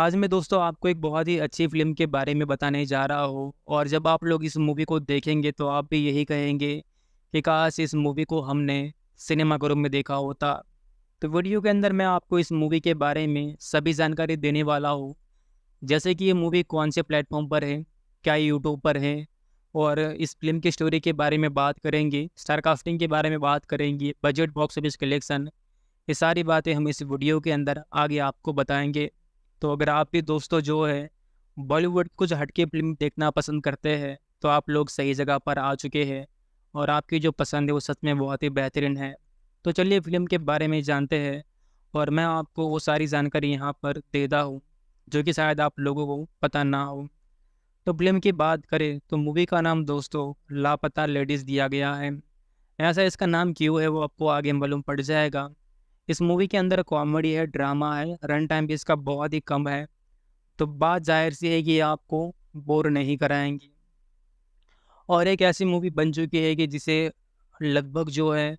आज मैं दोस्तों आपको एक बहुत ही अच्छी फिल्म के बारे में बताने जा रहा हूँ और जब आप लोग इस मूवी को देखेंगे तो आप भी यही कहेंगे कि काश इस मूवी को हमने सिनेमा ग्रुप में देखा होता तो वीडियो के अंदर मैं आपको इस मूवी के बारे में सभी जानकारी देने वाला हूँ जैसे कि ये मूवी कौन से प्लेटफॉर्म पर है क्या यूट्यूब पर है और इस फिल्म की स्टोरी के बारे में बात करेंगे स्टार कास्टिंग के बारे में बात करेंगे बजट बॉक्स ऑफिस कलेक्शन ये सारी बातें हम इस वीडियो के अंदर आगे आपको बताएंगे तो अगर आप भी दोस्तों जो है बॉलीवुड कुछ हटके फिल्म देखना पसंद करते हैं तो आप लोग सही जगह पर आ चुके हैं और आपकी जो पसंद है वो सच में बहुत ही बेहतरीन है तो चलिए फिल्म के बारे में जानते हैं और मैं आपको वो सारी जानकारी यहाँ पर देता हूँ जो कि शायद आप लोगों को पता ना हो तो फिल्म की बात करें तो मूवी का नाम दोस्तों लापता लेडीज़ दिया गया है ऐसा इसका नाम क्यों है वो आपको आगे मालूम पड़ जाएगा इस मूवी के अंदर कॉमेडी है ड्रामा है रन टाइम भी इसका बहुत ही कम है तो बात जाहिर सी है कि आपको बोर नहीं कराएंगी और एक ऐसी मूवी बन चुकी है कि जिसे लगभग जो है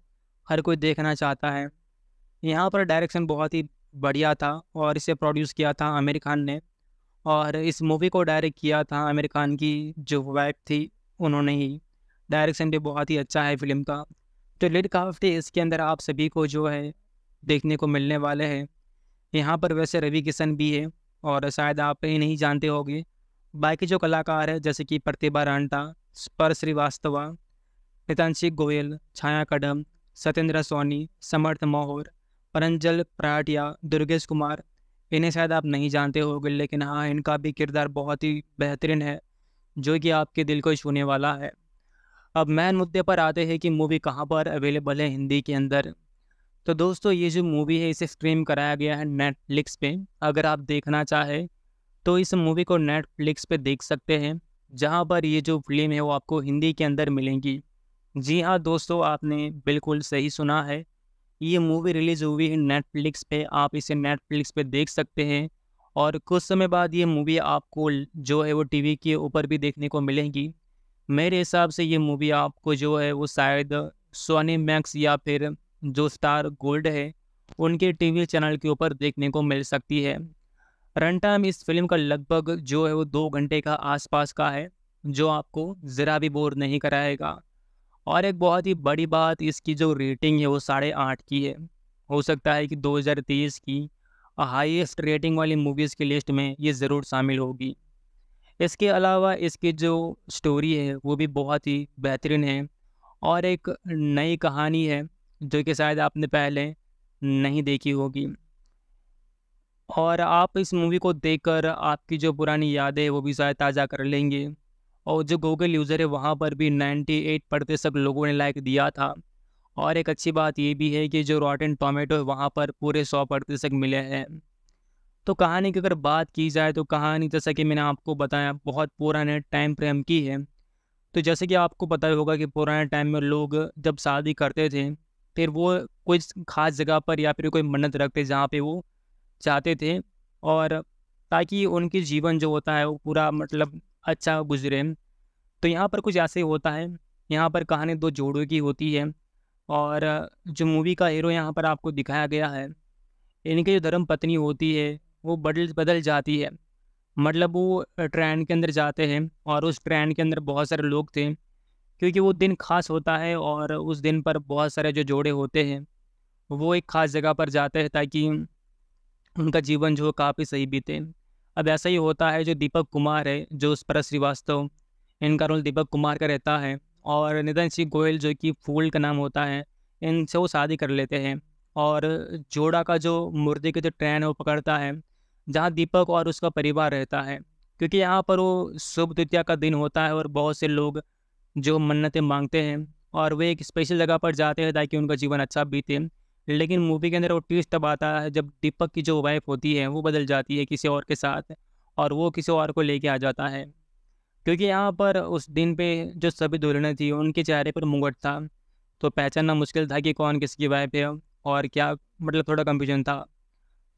हर कोई देखना चाहता है यहाँ पर डायरेक्शन बहुत ही बढ़िया था और इसे प्रोड्यूस किया था आमिर खान ने और इस मूवी को डायरेक्ट किया था आमिर खान की जो वाइफ थी उन्होंने ही डायरेक्शन भी बहुत ही अच्छा है फिल्म का तो लिड काफ्टी इसके अंदर आप सभी को जो है देखने को मिलने वाले हैं यहाँ पर वैसे रवि किशन भी है और शायद आप ये नहीं जानते होंगे बाकी जो कलाकार है जैसे कि प्रतिभा रांटा स्पर श्रीवास्तवा मितांशी गोयल छाया कदम सत्येंद्र सोनी समर्थ मोहर परंजल प्राटिया दुर्गेश कुमार इन्हें शायद आप नहीं जानते होंगे लेकिन हाँ इनका भी किरदार बहुत ही बेहतरीन है जो कि आपके दिल को छूने वाला है अब मैन मुद्दे पर आते हैं कि मूवी कहाँ पर अवेलेबल है हिंदी के अंदर तो दोस्तों ये जो मूवी है इसे स्ट्रीम कराया गया है नेटफ्लिक्स पे अगर आप देखना चाहें तो इस मूवी को नेटफ्लिक्स पे देख सकते हैं जहाँ पर ये जो फिल्म है वो आपको हिंदी के अंदर मिलेंगी जी हाँ दोस्तों आपने बिल्कुल सही सुना है ये मूवी रिलीज़ हुई है नेटफ्लिक्स पे आप इसे नेटफ्लिक्स पे देख सकते हैं और कुछ समय बाद ये मूवी आपको जो है वो टीवी के ऊपर भी देखने को मिलेगी मेरे हिसाब से ये मूवी आपको जो है वो शायद सोनी मैक्स या फिर जो स्टार गोल्ड है उनके टीवी चैनल के ऊपर देखने को मिल सकती है रन टाइम इस फिल्म का लगभग जो है वो दो घंटे का आसपास का है जो आपको ज़रा भी बोर नहीं कराएगा और एक बहुत ही बड़ी बात इसकी जो रेटिंग है वो साढ़े आठ की है हो सकता है कि 2023 की हाईएस्ट रेटिंग वाली मूवीज़ की लिस्ट में ये ज़रूर शामिल होगी इसके अलावा इसकी जो स्टोरी है वो भी बहुत ही बेहतरीन है और एक नई कहानी है जो कि शायद आपने पहले नहीं देखी होगी और आप इस मूवी को देखकर आपकी जो पुरानी यादें वो भी शायद ताज़ा कर लेंगे और जो गूगल यूज़र है वहाँ पर भी 98 प्रतिशत लोगों ने लाइक दिया था और एक अच्छी बात ये भी है कि जो रॉटन टोमेटो है वहाँ पर पूरे सौ प्रतिशत मिले हैं तो कहानी की अगर बात की जाए तो कहानी जैसा कि मैंने आपको बताया बहुत पुराने टाइम फ्रेम की है तो जैसे कि आपको पता होगा कि पुराने टाइम में लोग जब शादी करते थे फिर वो कोई ख़ास जगह पर या फिर कोई मन्नत रखते जहाँ पे वो चाहते थे और ताकि उनके जीवन जो होता है वो पूरा मतलब अच्छा गुजरे तो यहाँ पर कुछ ऐसे होता है यहाँ पर कहानी दो जोड़ों की होती है और जो मूवी का हीरो यहाँ पर आपको दिखाया गया है इनकी जो धर्म पत्नी होती है वो बदल बदल जाती है मतलब वो ट्रेन के अंदर जाते हैं और उस ट्रेन के अंदर बहुत सारे लोग थे क्योंकि वो दिन खास होता है और उस दिन पर बहुत सारे जो जोड़े होते हैं वो एक ख़ास जगह पर जाते हैं ताकि उनका जीवन जो काफ़ी सही बीते अब ऐसा ही होता है जो दीपक कुमार है जो उस पर श्रीवास्तव इनका रोल दीपक कुमार का रहता है और निधन सिंह गोयल जो कि फूल का नाम होता है इनसे वो शादी कर लेते हैं और जोड़ा का जो मुर्दे की जो ट्रेन है वो पकड़ता है जहाँ दीपक और उसका परिवार रहता है क्योंकि यहाँ पर वो शुभ द्वितीया का दिन होता है और बहुत से लोग जो मन्नतें मांगते हैं और वे एक स्पेशल जगह पर जाते हैं ताकि उनका जीवन अच्छा बीते लेकिन मूवी के अंदर वो ट्विस्ट तब आता है जब दीपक की जो वाइफ होती है वो बदल जाती है किसी और के साथ और वो किसी और को लेके आ जाता है क्योंकि यहाँ पर उस दिन पे जो सभी दुल्हनें थी उनके चेहरे पर मुंगट था तो पहचानना मुश्किल था कि कौन किसकी वाइफ है और क्या मतलब थोड़ा कंफ्यूजन था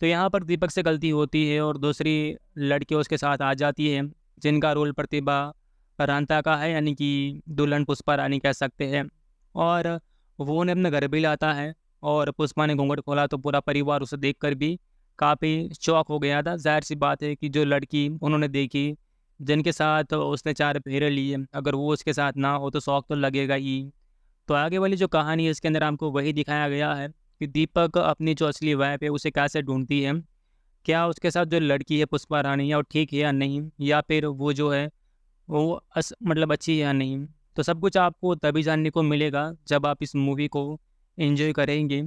तो यहाँ पर दीपक से गलती होती है और दूसरी लड़की उसके साथ आ जाती है जिनका रोल प्रतिभा रानता का है यानी कि दुल्हन पुष्पा रानी कह सकते हैं और वो उन्हें अपने घर भी लाता है और पुष्पा ने घूंघट खोला तो पूरा परिवार उसे देख कर भी काफ़ी शौक हो गया था जाहिर सी बात है कि जो लड़की उन्होंने देखी जिनके साथ उसने चार फेरे लिए अगर वो उसके साथ ना हो तो शौक तो लगेगा ही तो आगे वाली जो कहानी है इसके अंदर हमको वही दिखाया गया है कि दीपक अपनी जो असली वाइफ है उसे कैसे ढूंढती है क्या उसके साथ जो लड़की है पुष्पा रानी है वो ठीक है या नहीं या फिर वो जो है वो अस, मतलब अच्छी है या नहीं तो सब कुछ आपको तभी जानने को मिलेगा जब आप इस मूवी को इन्जॉय करेंगे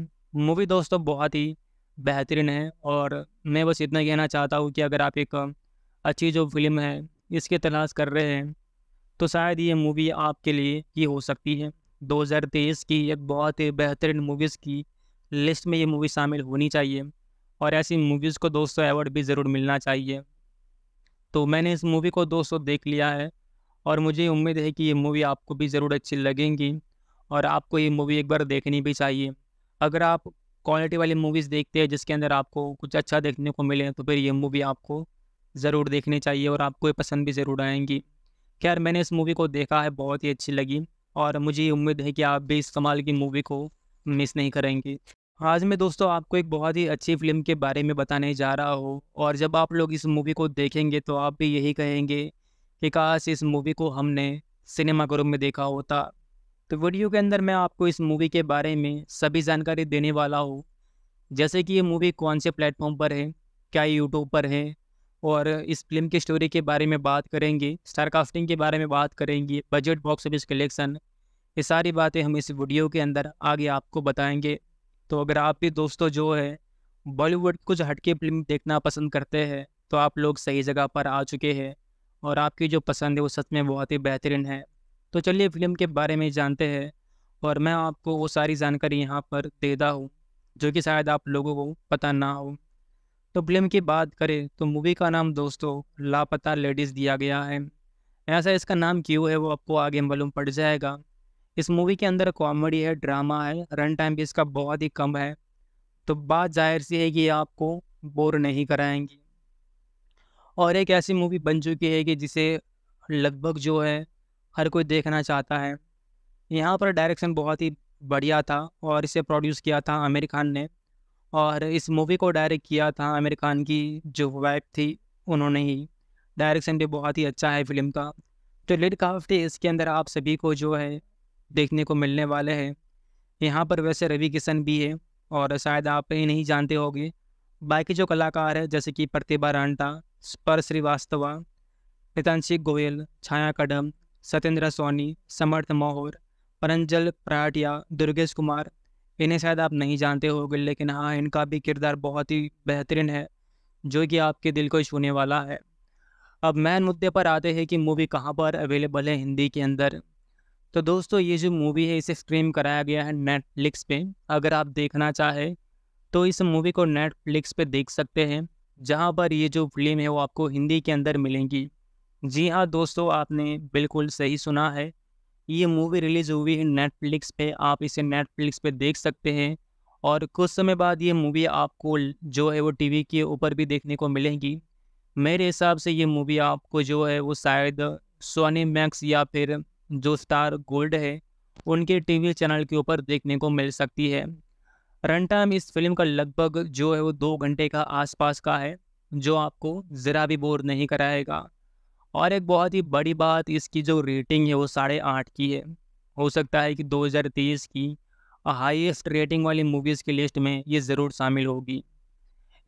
मूवी दोस्तों बहुत ही बेहतरीन है और मैं बस इतना कहना चाहता हूँ कि अगर आप एक अच्छी जो फिल्म है इसकी तलाश कर रहे हैं तो शायद ये मूवी आपके लिए ही हो सकती है 2023 की एक बहुत ही बेहतरीन मूवीज़ की लिस्ट में ये मूवी शामिल होनी चाहिए और ऐसी मूवीज़ को दोस्तों अवार्ड भी ज़रूर मिलना चाहिए तो मैंने इस मूवी को सौ देख लिया है और मुझे उम्मीद है कि ये मूवी आपको भी ज़रूर अच्छी लगेंगी और आपको ये मूवी एक बार देखनी भी चाहिए अगर आप क्वालिटी वाली मूवीज़ देखते हैं जिसके अंदर आपको कुछ अच्छा देखने को मिले तो फिर ये मूवी आपको ज़रूर देखनी चाहिए और आपको ये पसंद भी ज़रूर आएंगी खैर मैंने इस मूवी को देखा है बहुत ही अच्छी लगी और मुझे उम्मीद है कि आप भी इस कमाल की मूवी को मिस नहीं करेंगे आज मैं दोस्तों आपको एक बहुत ही अच्छी फिल्म के बारे में बताने जा रहा हूँ और जब आप लोग इस मूवी को देखेंगे तो आप भी यही कहेंगे कि काश इस मूवी को हमने सिनेमा सिनेमाघरों में देखा होता तो वीडियो के अंदर मैं आपको इस मूवी के बारे में सभी जानकारी देने वाला हूँ जैसे कि ये मूवी कौन से प्लेटफॉर्म पर है क्या यूट्यूब पर है और इस फिल्म की स्टोरी के बारे में बात करेंगे स्टार कास्टिंग के बारे में बात करेंगे बजट बॉक्स ऑफिस कलेक्शन ये सारी बातें हम इस वीडियो के अंदर आगे आपको बताएंगे तो अगर आप भी दोस्तों जो है बॉलीवुड कुछ हटके फिल्म देखना पसंद करते हैं तो आप लोग सही जगह पर आ चुके हैं और आपकी जो पसंद है वो सच में बहुत ही बेहतरीन है तो चलिए फिल्म के बारे में जानते हैं और मैं आपको वो सारी जानकारी यहाँ पर देता हूँ जो कि शायद आप लोगों को पता ना हो तो फिल्म की बात करें तो मूवी का नाम दोस्तों लापता लेडीज़ दिया गया है ऐसा इसका नाम क्यों है वो आपको आगे मालूम पड़ जाएगा इस मूवी के अंदर कॉमेडी है ड्रामा है रन टाइम भी इसका बहुत ही कम है तो बात जाहिर सी है कि आपको बोर नहीं कराएंगी और एक ऐसी मूवी बन चुकी है कि जिसे लगभग जो है हर कोई देखना चाहता है यहाँ पर डायरेक्शन बहुत ही बढ़िया था और इसे प्रोड्यूस किया था आमिर खान ने और इस मूवी को डायरेक्ट किया था आमिर खान की जो वाइफ थी उन्होंने ही डायरेक्शन भी बहुत ही अच्छा है फिल्म का तो लिड काफ्टी इसके अंदर आप सभी को जो है देखने को मिलने वाले हैं यहाँ पर वैसे रवि किशन भी है और शायद आप ये नहीं जानते होंगे बाकी जो कलाकार हैं जैसे कि प्रतिभा रांटा स्पर श्रीवास्तवा नितानशी गोयल छाया कदम सत्येंद्र सोनी समर्थ मोहर परंजल प्राटिया दुर्गेश कुमार इन्हें शायद आप नहीं जानते होंगे लेकिन हाँ इनका भी किरदार बहुत ही बेहतरीन है जो कि आपके दिल को छूने वाला है अब मेन मुद्दे पर आते हैं कि मूवी कहाँ पर अवेलेबल है हिंदी के अंदर तो दोस्तों ये जो मूवी है इसे स्ट्रीम कराया गया है नेटफ्लिक्स पे अगर आप देखना चाहें तो इस मूवी को नेटफ्लिक्स पे देख सकते हैं जहाँ पर ये जो फिल्म है वो आपको हिंदी के अंदर मिलेंगी जी हाँ दोस्तों आपने बिल्कुल सही सुना है ये मूवी रिलीज़ हुई है नेटफ्लिक्स पे आप इसे नेटफ्लिक्स पे देख सकते हैं और कुछ समय बाद ये मूवी आपको जो है वो टीवी के ऊपर भी देखने को मिलेंगी मेरे हिसाब से ये मूवी आपको जो है वो शायद सोनी मैक्स या फिर जो स्टार गोल्ड है उनके टीवी चैनल के ऊपर देखने को मिल सकती है रन टाइम इस फिल्म का लगभग जो है वो दो घंटे का आसपास का है जो आपको ज़रा भी बोर नहीं कराएगा और एक बहुत ही बड़ी बात इसकी जो रेटिंग है वो साढ़े आठ की है हो सकता है कि 2023 की हाईएस्ट रेटिंग वाली मूवीज़ की लिस्ट में ये ज़रूर शामिल होगी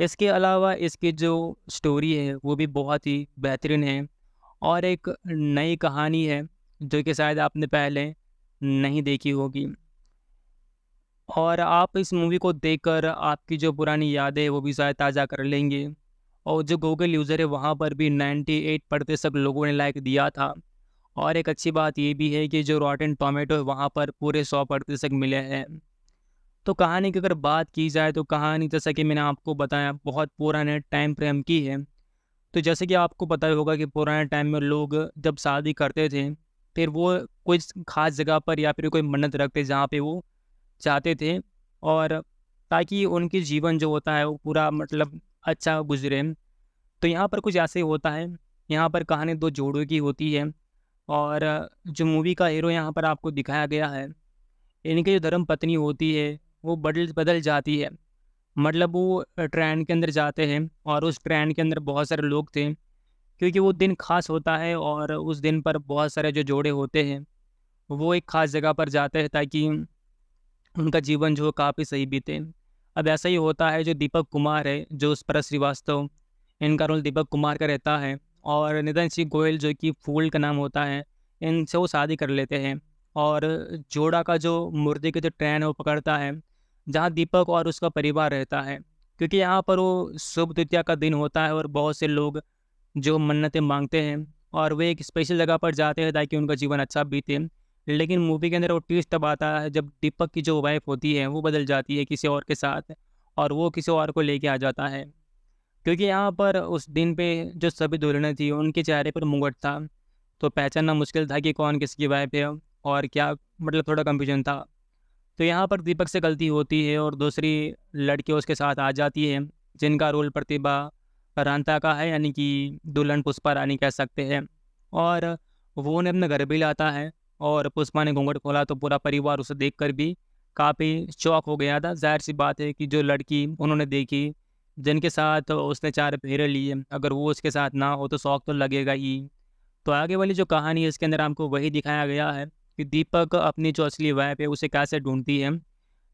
इसके अलावा इसकी जो स्टोरी है वो भी बहुत ही बेहतरीन है और एक नई कहानी है जो कि शायद आपने पहले नहीं देखी होगी और आप इस मूवी को देखकर आपकी जो पुरानी यादें वो भी शायद ताज़ा कर लेंगे और जो गूगल यूज़र है वहाँ पर भी 98 प्रतिशत लोगों ने लाइक दिया था और एक अच्छी बात ये भी है कि जो रॉटन टोमेटो है वहाँ पर पूरे सौ प्रतिशत मिले हैं तो कहानी की अगर बात की जाए तो कहानी जैसा कि मैंने आपको बताया बहुत पुराने टाइम फ्रेम की है तो जैसे कि आपको पता होगा कि पुराने टाइम में लोग जब शादी करते थे फिर वो कुछ ख़ास जगह पर या फिर कोई मन्नत रखते जहाँ पे वो चाहते थे और ताकि उनके जीवन जो होता है वो पूरा मतलब अच्छा गुजरे तो यहाँ पर कुछ ऐसे होता है यहाँ पर कहानी दो जोड़ों की होती है और जो मूवी का हीरो यहाँ पर आपको दिखाया गया है इनकी जो धर्म पत्नी होती है वो बदल बदल जाती है मतलब वो ट्रेन के अंदर जाते हैं और उस ट्रेन के अंदर बहुत सारे लोग थे क्योंकि वो दिन खास होता है और उस दिन पर बहुत सारे जो जोड़े होते हैं वो एक ख़ास जगह पर जाते हैं ताकि उनका जीवन जो काफ़ी सही बीते अब ऐसा ही होता है जो दीपक कुमार है जो उस पर श्रीवास्तव इनका रोल दीपक कुमार का रहता है और निधन सिंह गोयल जो कि फूल का नाम होता है इनसे वो शादी कर लेते हैं और जोड़ा का जो मुर्दे की जो ट्रेन है वो पकड़ता है जहाँ दीपक और उसका परिवार रहता है क्योंकि यहाँ पर वो शुभ द्वितीया का दिन होता है और बहुत से लोग जो मन्नतें मांगते हैं और वे एक स्पेशल जगह पर जाते हैं ताकि उनका जीवन अच्छा बीते लेकिन मूवी के अंदर वो ट्विस्ट तब आता है जब दीपक की जो वाइफ होती है वो बदल जाती है किसी और के साथ और वो किसी और को लेके आ जाता है क्योंकि यहाँ पर उस दिन पे जो सभी दुल्हनें थी उनके चेहरे पर मुंगट था तो पहचानना मुश्किल था कि कौन किसकी वाइफ है और क्या मतलब थोड़ा कंफ्यूज़न था तो यहाँ पर दीपक से गलती होती है और दूसरी लड़की उसके साथ आ जाती है जिनका रोल प्रतिभा रानता का है यानी कि दुल्हन पुष्पा रानी कह सकते हैं और वो उन्हें अपने घर भी लाता है और पुष्पा ने घूंघट खोला तो पूरा परिवार उसे देख कर भी काफ़ी शौक हो गया था जाहिर सी बात है कि जो लड़की उन्होंने देखी जिनके साथ उसने चार फेरे लिए अगर वो उसके साथ ना हो तो शौक तो लगेगा ही तो आगे वाली जो कहानी है इसके अंदर हमको वही दिखाया गया है कि दीपक अपनी जो असली वाइफ है उसे कैसे ढूंढती है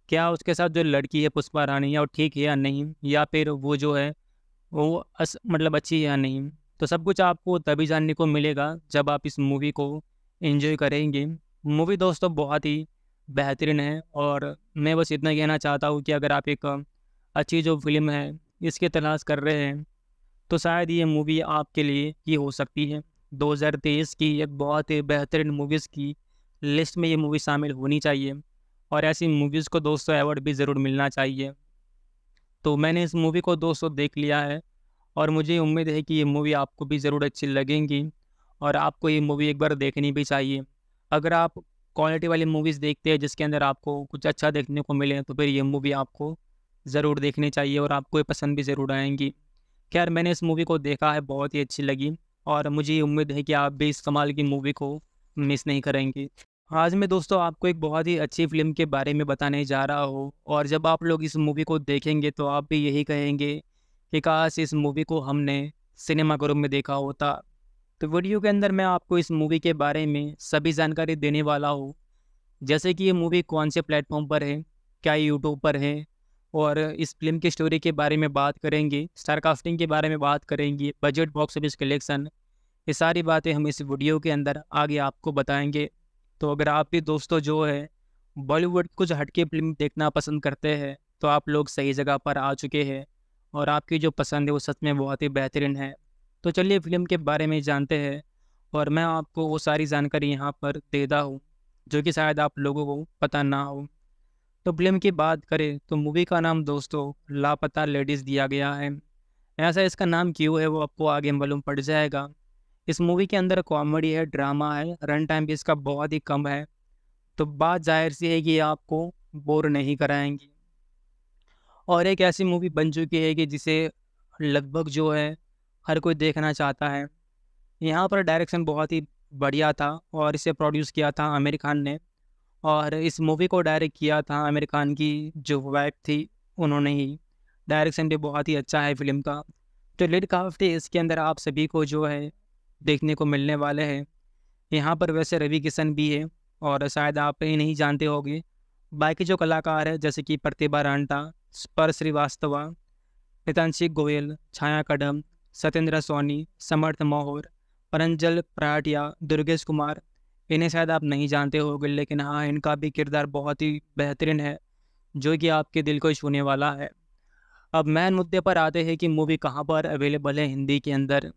क्या उसके साथ जो लड़की है पुष्पा रानी है और ठीक है या नहीं या फिर वो जो है वो अस, मतलब अच्छी या नहीं तो सब कुछ आपको तभी जानने को मिलेगा जब आप इस मूवी को इन्जॉय करेंगे मूवी दोस्तों बहुत ही बेहतरीन है और मैं बस इतना कहना चाहता हूँ कि अगर आप एक अच्छी जो फिल्म है इसकी तलाश कर रहे हैं तो शायद ये मूवी आपके लिए ही हो सकती है 2023 की एक बहुत ही बेहतरीन मूवीज़ की लिस्ट में ये मूवी शामिल होनी चाहिए और ऐसी मूवीज़ को दोस्तों अवार्ड भी ज़रूर मिलना चाहिए तो मैंने इस मूवी को दोस्तों देख लिया है और मुझे उम्मीद है कि ये मूवी आपको भी ज़रूर अच्छी लगेंगी और आपको ये मूवी एक बार देखनी भी चाहिए अगर आप क्वालिटी वाली मूवीज़ देखते हैं जिसके अंदर आपको कुछ अच्छा देखने को मिले तो फिर ये मूवी आपको ज़रूर देखनी चाहिए और आपको ये पसंद भी ज़रूर आएंगी खैर मैंने इस मूवी को देखा है बहुत ही अच्छी लगी और मुझे उम्मीद है कि आप भी इस कमाल की मूवी को मिस नहीं करेंगी आज मैं दोस्तों आपको एक बहुत ही अच्छी फिल्म के बारे में बताने जा रहा हूँ और जब आप लोग इस मूवी को देखेंगे तो आप भी यही कहेंगे कि काश इस मूवी को हमने सिनेमा ग्रुप में देखा होता तो वीडियो के अंदर मैं आपको इस मूवी के बारे में सभी जानकारी देने वाला हूँ जैसे कि ये मूवी कौन से प्लेटफॉर्म पर है क्या यूट्यूब पर है और इस फिल्म की स्टोरी के बारे में बात करेंगे स्टार कास्टिंग के बारे में बात करेंगे बजट बॉक्स ऑफिस कलेक्शन ये सारी बातें हम इस वीडियो के अंदर आगे आपको बताएंगे तो अगर आप भी दोस्तों जो है बॉलीवुड कुछ हटके फिल्म देखना पसंद करते हैं तो आप लोग सही जगह पर आ चुके हैं और आपकी जो पसंद है वो सच में बहुत ही बेहतरीन है तो चलिए फिल्म के बारे में जानते हैं और मैं आपको वो सारी जानकारी यहाँ पर देता हूँ जो कि शायद आप लोगों को पता ना हो तो फिल्म की बात करें तो मूवी का नाम दोस्तों लापता लेडीज़ दिया गया है ऐसा इसका नाम क्यों है वो आपको आगे मालूम पड़ जाएगा इस मूवी के अंदर कॉमेडी है ड्रामा है रन टाइम भी इसका बहुत ही कम है तो बात जाहिर सी है कि आपको बोर नहीं कराएंगी और एक ऐसी मूवी बन चुकी है कि जिसे लगभग जो है हर कोई देखना चाहता है यहाँ पर डायरेक्शन बहुत ही बढ़िया था और इसे प्रोड्यूस किया था आमिर खान ने और इस मूवी को डायरेक्ट किया था आमिर खान की जो वाइफ थी उन्होंने ही डायरेक्शन भी बहुत ही अच्छा है फिल्म का तो लिड काफ्टी इसके अंदर आप सभी को जो है देखने को मिलने वाले हैं यहाँ पर वैसे रवि किशन भी है और शायद आप ये नहीं जानते होंगे बाकी जो कलाकार हैं जैसे कि प्रतिभा रांटा स्पर श्रीवास्तवा मितांशी गोयल छाया कदम सत्येंद्र सोनी समर्थ मोहर परंजल प्राटिया दुर्गेश कुमार इन्हें शायद आप नहीं जानते होंगे लेकिन हाँ इनका भी किरदार बहुत ही बेहतरीन है जो कि आपके दिल को छूने वाला है अब मैन मुद्दे पर आते हैं कि मूवी कहाँ पर अवेलेबल है हिंदी के अंदर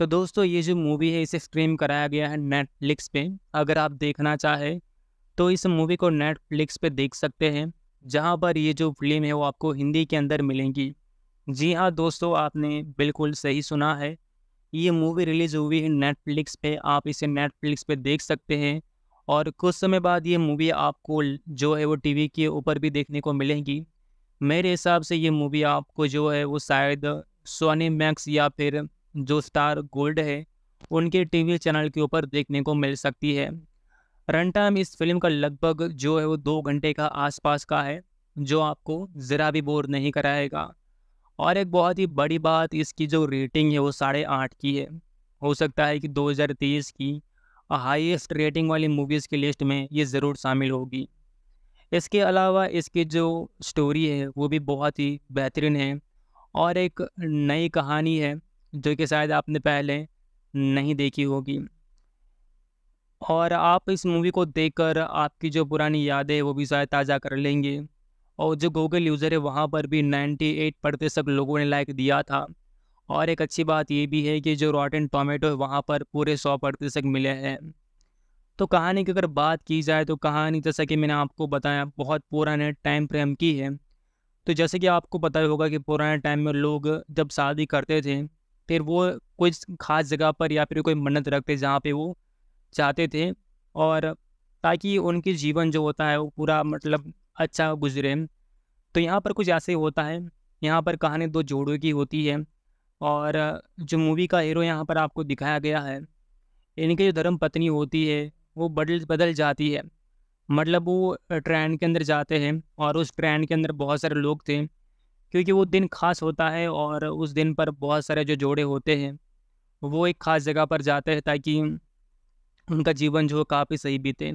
तो दोस्तों ये जो मूवी है इसे स्ट्रीम कराया गया है नेटफ्लिक्स पे अगर आप देखना चाहें तो इस मूवी को नेटफ्लिक्स पे देख सकते हैं जहाँ पर ये जो फिल्म है वो आपको हिंदी के अंदर मिलेंगी जी हाँ दोस्तों आपने बिल्कुल सही सुना है ये मूवी रिलीज़ हुई है नेटफ्लिक्स पे आप इसे नेटफ्लिक्स पे देख सकते हैं और कुछ समय बाद ये मूवी आपको जो है वो टीवी के ऊपर भी देखने को मिलेगी मेरे हिसाब से ये मूवी आपको जो है वो शायद सोनी मैक्स या फिर जो स्टार गोल्ड है उनके टीवी चैनल के ऊपर देखने को मिल सकती है रन टाइम इस फिल्म का लगभग जो है वो दो घंटे का आसपास का है जो आपको ज़रा भी बोर नहीं कराएगा और एक बहुत ही बड़ी बात इसकी जो रेटिंग है वो साढ़े आठ की है हो सकता है कि 2023 की हाईएस्ट रेटिंग वाली मूवीज़ की लिस्ट में ये ज़रूर शामिल होगी इसके अलावा इसकी जो स्टोरी है वो भी बहुत ही बेहतरीन है और एक नई कहानी है जो कि शायद आपने पहले नहीं देखी होगी और आप इस मूवी को देखकर आपकी जो पुरानी यादें वो भी शायद ताज़ा कर लेंगे और जो गूगल यूज़र है वहाँ पर भी 98 प्रतिशत लोगों ने लाइक दिया था और एक अच्छी बात ये भी है कि जो रॉटन टोमेटो है वहाँ पर पूरे सौ प्रतिशत मिले हैं तो कहानी की अगर बात की जाए तो कहानी जैसा कि मैंने आपको बताया बहुत पुराने टाइम फ्रेम की है तो जैसे कि आपको पता होगा कि पुराने टाइम में लोग जब शादी करते थे फिर वो कोई ख़ास जगह पर या फिर कोई मन्नत रखते जहाँ पे वो चाहते थे और ताकि उनके जीवन जो होता है वो पूरा मतलब अच्छा गुजरे तो यहाँ पर कुछ ऐसे होता है यहाँ पर कहानी दो जोड़ों की होती है और जो मूवी का हीरो यहाँ पर आपको दिखाया गया है इनकी जो धर्म पत्नी होती है वो बदल बदल जाती है मतलब वो ट्रेन के अंदर जाते हैं और उस ट्रेन के अंदर बहुत सारे लोग थे क्योंकि वो दिन खास होता है और उस दिन पर बहुत सारे जो जोड़े होते हैं वो एक ख़ास जगह पर जाते हैं ताकि उनका जीवन जो काफ़ी सही बीते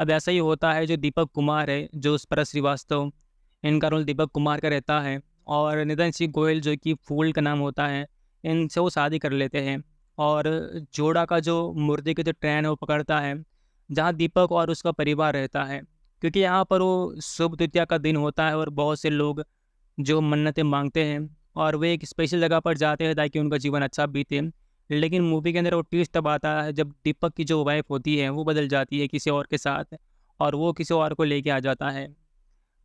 अब ऐसा ही होता है जो दीपक कुमार है जो उस पर श्रीवास्तव इनका रोल दीपक कुमार का रहता है और निधन सिंह गोयल जो कि फूल का नाम होता है इनसे वो शादी कर लेते हैं और जोड़ा का जो मुर्दे की जो ट्रेन है वो पकड़ता है जहाँ दीपक और उसका परिवार रहता है क्योंकि यहाँ पर वो शुभ द्वितीया का दिन होता है और बहुत से लोग जो मन्नतें मांगते हैं और वे एक स्पेशल जगह पर जाते हैं ताकि उनका जीवन अच्छा बीते लेकिन मूवी के अंदर वो ट्विस्ट तब आता है जब दीपक की जो वाइफ होती है वो बदल जाती है किसी और के साथ और वो किसी और को लेके आ जाता है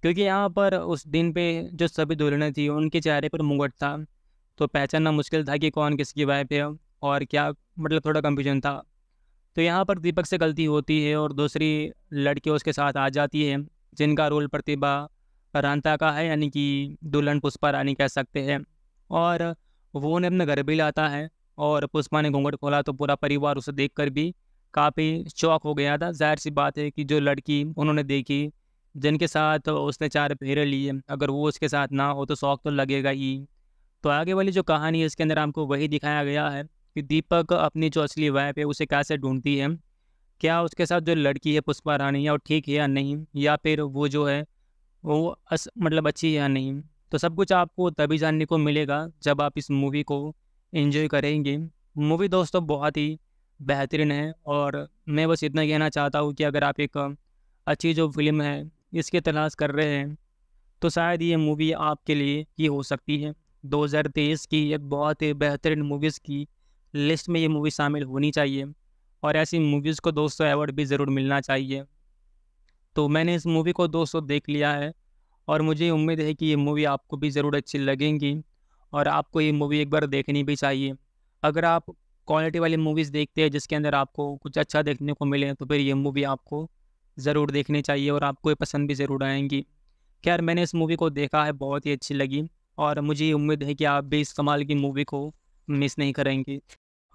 क्योंकि यहाँ पर उस दिन पे जो सभी दुल्हनें थी उनके चेहरे पर मुगट था तो पहचानना मुश्किल था कि कौन किसकी वाइफ है और क्या मतलब थोड़ा कंफ्यूज़न था तो यहाँ पर दीपक से गलती होती है और दूसरी लड़की उसके साथ आ जाती है जिनका रोल प्रतिभा रानता का है यानी कि दुल्हन पुष्पा रानी कह सकते हैं और वो उन्हें अपने घर भी लाता है और पुष्पा ने घूंघट खोला तो पूरा परिवार उसे देख कर भी काफ़ी शौक हो गया था जाहिर सी बात है कि जो लड़की उन्होंने देखी जिनके साथ उसने चार फेरे लिए अगर वो उसके साथ ना हो तो शौक तो लगेगा ही तो आगे वाली जो कहानी है इसके अंदर हमको वही दिखाया गया है कि दीपक अपनी जो असली वाइफ है उसे कैसे ढूंढती है क्या उसके साथ जो लड़की है पुष्पा रानी या ठीक है या नहीं या फिर वो जो है वो अस, मतलब अच्छी है या नहीं तो सब कुछ आपको तभी जानने को मिलेगा जब आप इस मूवी को इन्जॉय करेंगे मूवी दोस्तों बहुत ही बेहतरीन है और मैं बस इतना कहना चाहता हूँ कि अगर आप एक अच्छी जो फिल्म है इसकी तलाश कर रहे हैं तो शायद ये मूवी आपके लिए ही हो सकती है 2023 की एक बहुत ही बेहतरीन मूवीज़ की लिस्ट में ये मूवी शामिल होनी चाहिए और ऐसी मूवीज़ को दोस्तों अवार्ड भी ज़रूर मिलना चाहिए तो मैंने इस मूवी को दोस्तों देख लिया है और मुझे उम्मीद है कि ये मूवी आपको भी ज़रूर अच्छी लगेंगी और आपको ये मूवी एक बार देखनी भी चाहिए अगर आप क्वालिटी वाली मूवीज़ देखते हैं जिसके अंदर आपको कुछ अच्छा देखने को मिले तो फिर ये मूवी आपको ज़रूर देखनी चाहिए और आपको ये पसंद भी ज़रूर आएंगी खैर मैंने इस मूवी को देखा है बहुत ही अच्छी लगी और मुझे उम्मीद है कि आप भी इस कमाल की मूवी को मिस नहीं करेंगी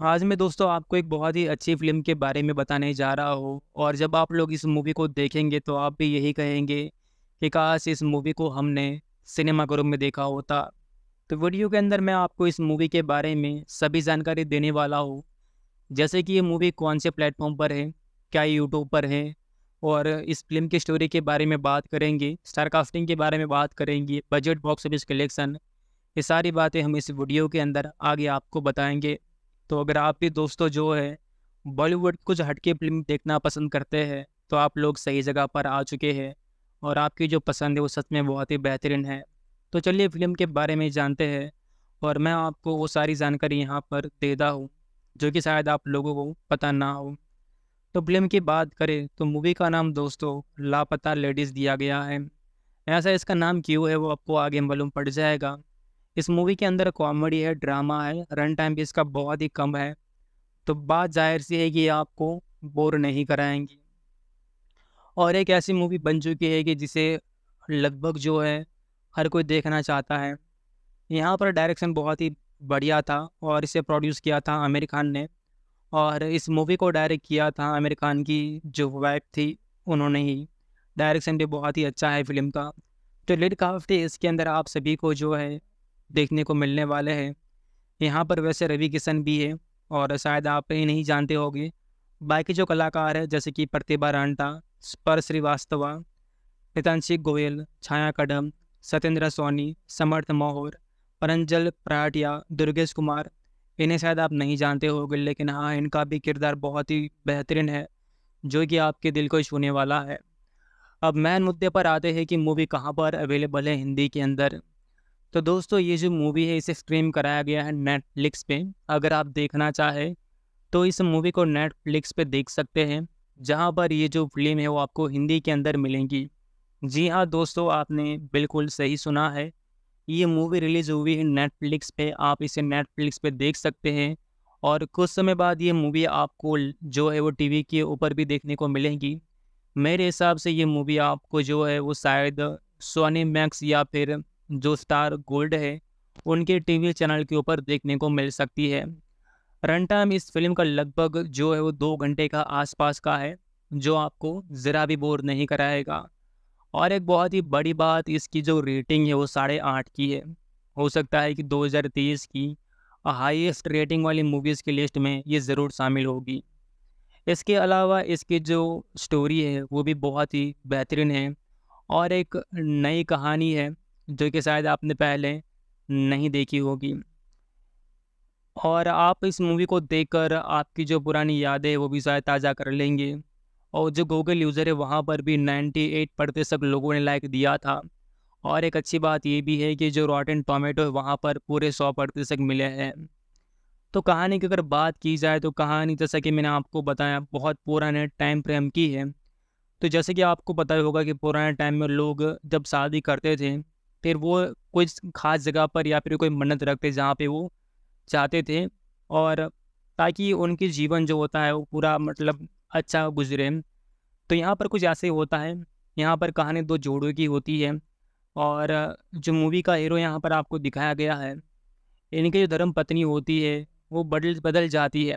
आज मैं दोस्तों आपको एक बहुत ही अच्छी फिल्म के बारे में बताने जा रहा हूँ और जब आप लोग इस मूवी को देखेंगे तो आप भी यही कहेंगे कि काश इस मूवी को हमने सिनेमा ग्रुप में देखा होता तो वीडियो के अंदर मैं आपको इस मूवी के बारे में सभी जानकारी देने वाला हूँ जैसे कि ये मूवी कौन से प्लेटफॉर्म पर है क्या यूट्यूब पर है और इस फिल्म की स्टोरी के बारे में बात करेंगे स्टार कास्टिंग के बारे में बात करेंगे बजट बॉक्स ऑफिस कलेक्शन ये सारी बातें हम इस वीडियो के अंदर आगे आपको बताएंगे तो अगर आप भी दोस्तों जो है बॉलीवुड कुछ हटके फिल्म देखना पसंद करते हैं तो आप लोग सही जगह पर आ चुके हैं और आपकी जो पसंद है वो सच में बहुत ही बेहतरीन है तो चलिए फिल्म के बारे में जानते हैं और मैं आपको वो सारी जानकारी यहाँ पर देता हूँ जो कि शायद आप लोगों को पता ना हो तो फिल्म की बात करें तो मूवी का नाम दोस्तों लापता लेडीज़ दिया गया है ऐसा इसका नाम क्यों है वो आपको आगे मालूम पड़ जाएगा इस मूवी के अंदर कॉमेडी है ड्रामा है रन टाइम भी इसका बहुत ही कम है तो बात जाहिर सी है कि आपको बोर नहीं कराएंगी और एक ऐसी मूवी बन चुकी है कि जिसे लगभग जो है हर कोई देखना चाहता है यहाँ पर डायरेक्शन बहुत ही बढ़िया था और इसे प्रोड्यूस किया था आमिर खान ने और इस मूवी को डायरेक्ट किया था आमिर खान की जो वाइफ थी उन्होंने ही डायरेक्शन भी बहुत ही अच्छा है फिल्म का तो लिड काफ्टी इसके अंदर आप सभी को जो है देखने को मिलने वाले हैं यहाँ पर वैसे रवि किशन भी है और शायद आप ये नहीं जानते होंगे बाकी जो कलाकार है जैसे कि प्रतिभा रांटा स्पर श्रीवास्तवा नितांशी गोयल छाया कदम सत्येंद्र सोनी समर्थ मोहर परंजल प्राटिया दुर्गेश कुमार इन्हें शायद आप नहीं जानते होंगे लेकिन हाँ इनका भी किरदार बहुत ही बेहतरीन है जो कि आपके दिल को छूने वाला है अब मैन मुद्दे पर आते हैं कि मूवी कहाँ पर अवेलेबल है हिंदी के अंदर तो दोस्तों ये जो मूवी है इसे स्ट्रीम कराया गया है नेटफ्लिक्स पे अगर आप देखना चाहें तो इस मूवी को नेटफ्लिक्स पे देख सकते हैं जहाँ पर ये जो फिल्म है वो आपको हिंदी के अंदर मिलेंगी जी हाँ दोस्तों आपने बिल्कुल सही सुना है ये मूवी रिलीज़ हुई है नेटफ्लिक्स पे आप इसे नेटफ्लिक्स पे देख सकते हैं और कुछ समय बाद ये मूवी आपको जो है वो टीवी के ऊपर भी देखने को मिलेगी मेरे हिसाब से ये मूवी आपको जो है वो शायद सोनी मैक्स या फिर जो स्टार गोल्ड है उनके टीवी चैनल के ऊपर देखने को मिल सकती है रन टाइम इस फिल्म का लगभग जो है वो दो घंटे का आसपास का है जो आपको ज़रा भी बोर नहीं कराएगा और एक बहुत ही बड़ी बात इसकी जो रेटिंग है वो साढ़े आठ की है हो सकता है कि 2023 की हाईएस्ट रेटिंग वाली मूवीज़ की लिस्ट में ये ज़रूर शामिल होगी इसके अलावा इसकी जो स्टोरी है वो भी बहुत ही बेहतरीन है और एक नई कहानी है जो कि शायद आपने पहले नहीं देखी होगी और आप इस मूवी को देखकर आपकी जो पुरानी यादें वो भी शायद ताज़ा कर लेंगे और जो गूगल यूज़र है वहाँ पर भी 98 प्रतिशत लोगों ने लाइक दिया था और एक अच्छी बात ये भी है कि जो रॉटन टोमेटो है वहाँ पर पूरे सौ प्रतिशत मिले हैं तो कहानी की अगर बात की जाए तो कहानी जैसा कि मैंने आपको बताया बहुत पुराने टाइम फ्रेम की है तो जैसे कि आपको पता होगा कि पुराने टाइम में लोग जब शादी करते थे फिर वो कोई ख़ास जगह पर या फिर कोई मन्नत रखते जहाँ पे वो चाहते थे और ताकि उनके जीवन जो होता है वो पूरा मतलब अच्छा गुजरे तो यहाँ पर कुछ ऐसे होता है यहाँ पर कहानी दो जोड़ों की होती है और जो मूवी का हीरो यहाँ पर आपको दिखाया गया है इनकी जो धर्म पत्नी होती है वो बदल बदल जाती है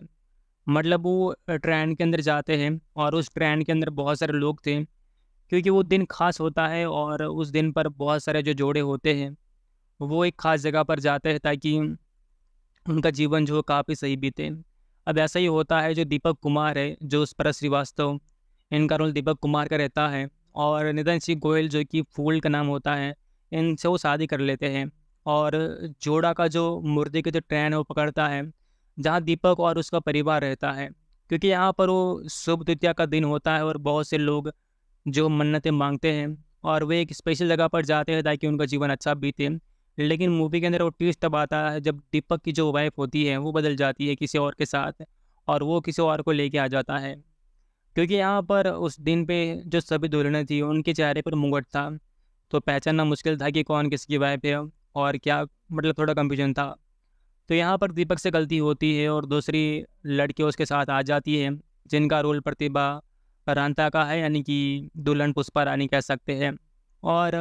मतलब वो ट्रेन के अंदर जाते हैं और उस ट्रेन के अंदर बहुत सारे लोग थे क्योंकि वो दिन खास होता है और उस दिन पर बहुत सारे जो जोड़े होते हैं वो एक ख़ास जगह पर जाते हैं ताकि उनका जीवन जो काफ़ी सही बीते अब ऐसा ही होता है जो दीपक कुमार है जो उस पर श्रीवास्तव इनका रोल दीपक कुमार का रहता है और निधन सिंह गोयल जो कि फूल का नाम होता है इनसे वो शादी कर लेते हैं और जोड़ा का जो मुर्दे की जो ट्रेन है वो पकड़ता है जहाँ दीपक और उसका परिवार रहता है क्योंकि यहाँ पर वो शुभ द्वितीया का दिन होता है और बहुत से लोग जो मन्नतें मांगते हैं और वे एक स्पेशल जगह पर जाते हैं ताकि उनका जीवन अच्छा बीते लेकिन मूवी के अंदर वो ट्विस्ट तब आता है जब दीपक की जो वाइफ होती है वो बदल जाती है किसी और के साथ और वो किसी और को लेके आ जाता है क्योंकि यहाँ पर उस दिन पे जो सभी दुल्हनें थी उनके चेहरे पर मुंगट था तो पहचानना मुश्किल था कि कौन किसकी वाइफ है और क्या मतलब थोड़ा कंफ्यूजन था तो यहाँ पर दीपक से गलती होती है और दूसरी लड़की उसके साथ आ जाती है जिनका रोल प्रतिभा रानता का है यानी कि दुल्हन पुष्पा रानी कह सकते हैं और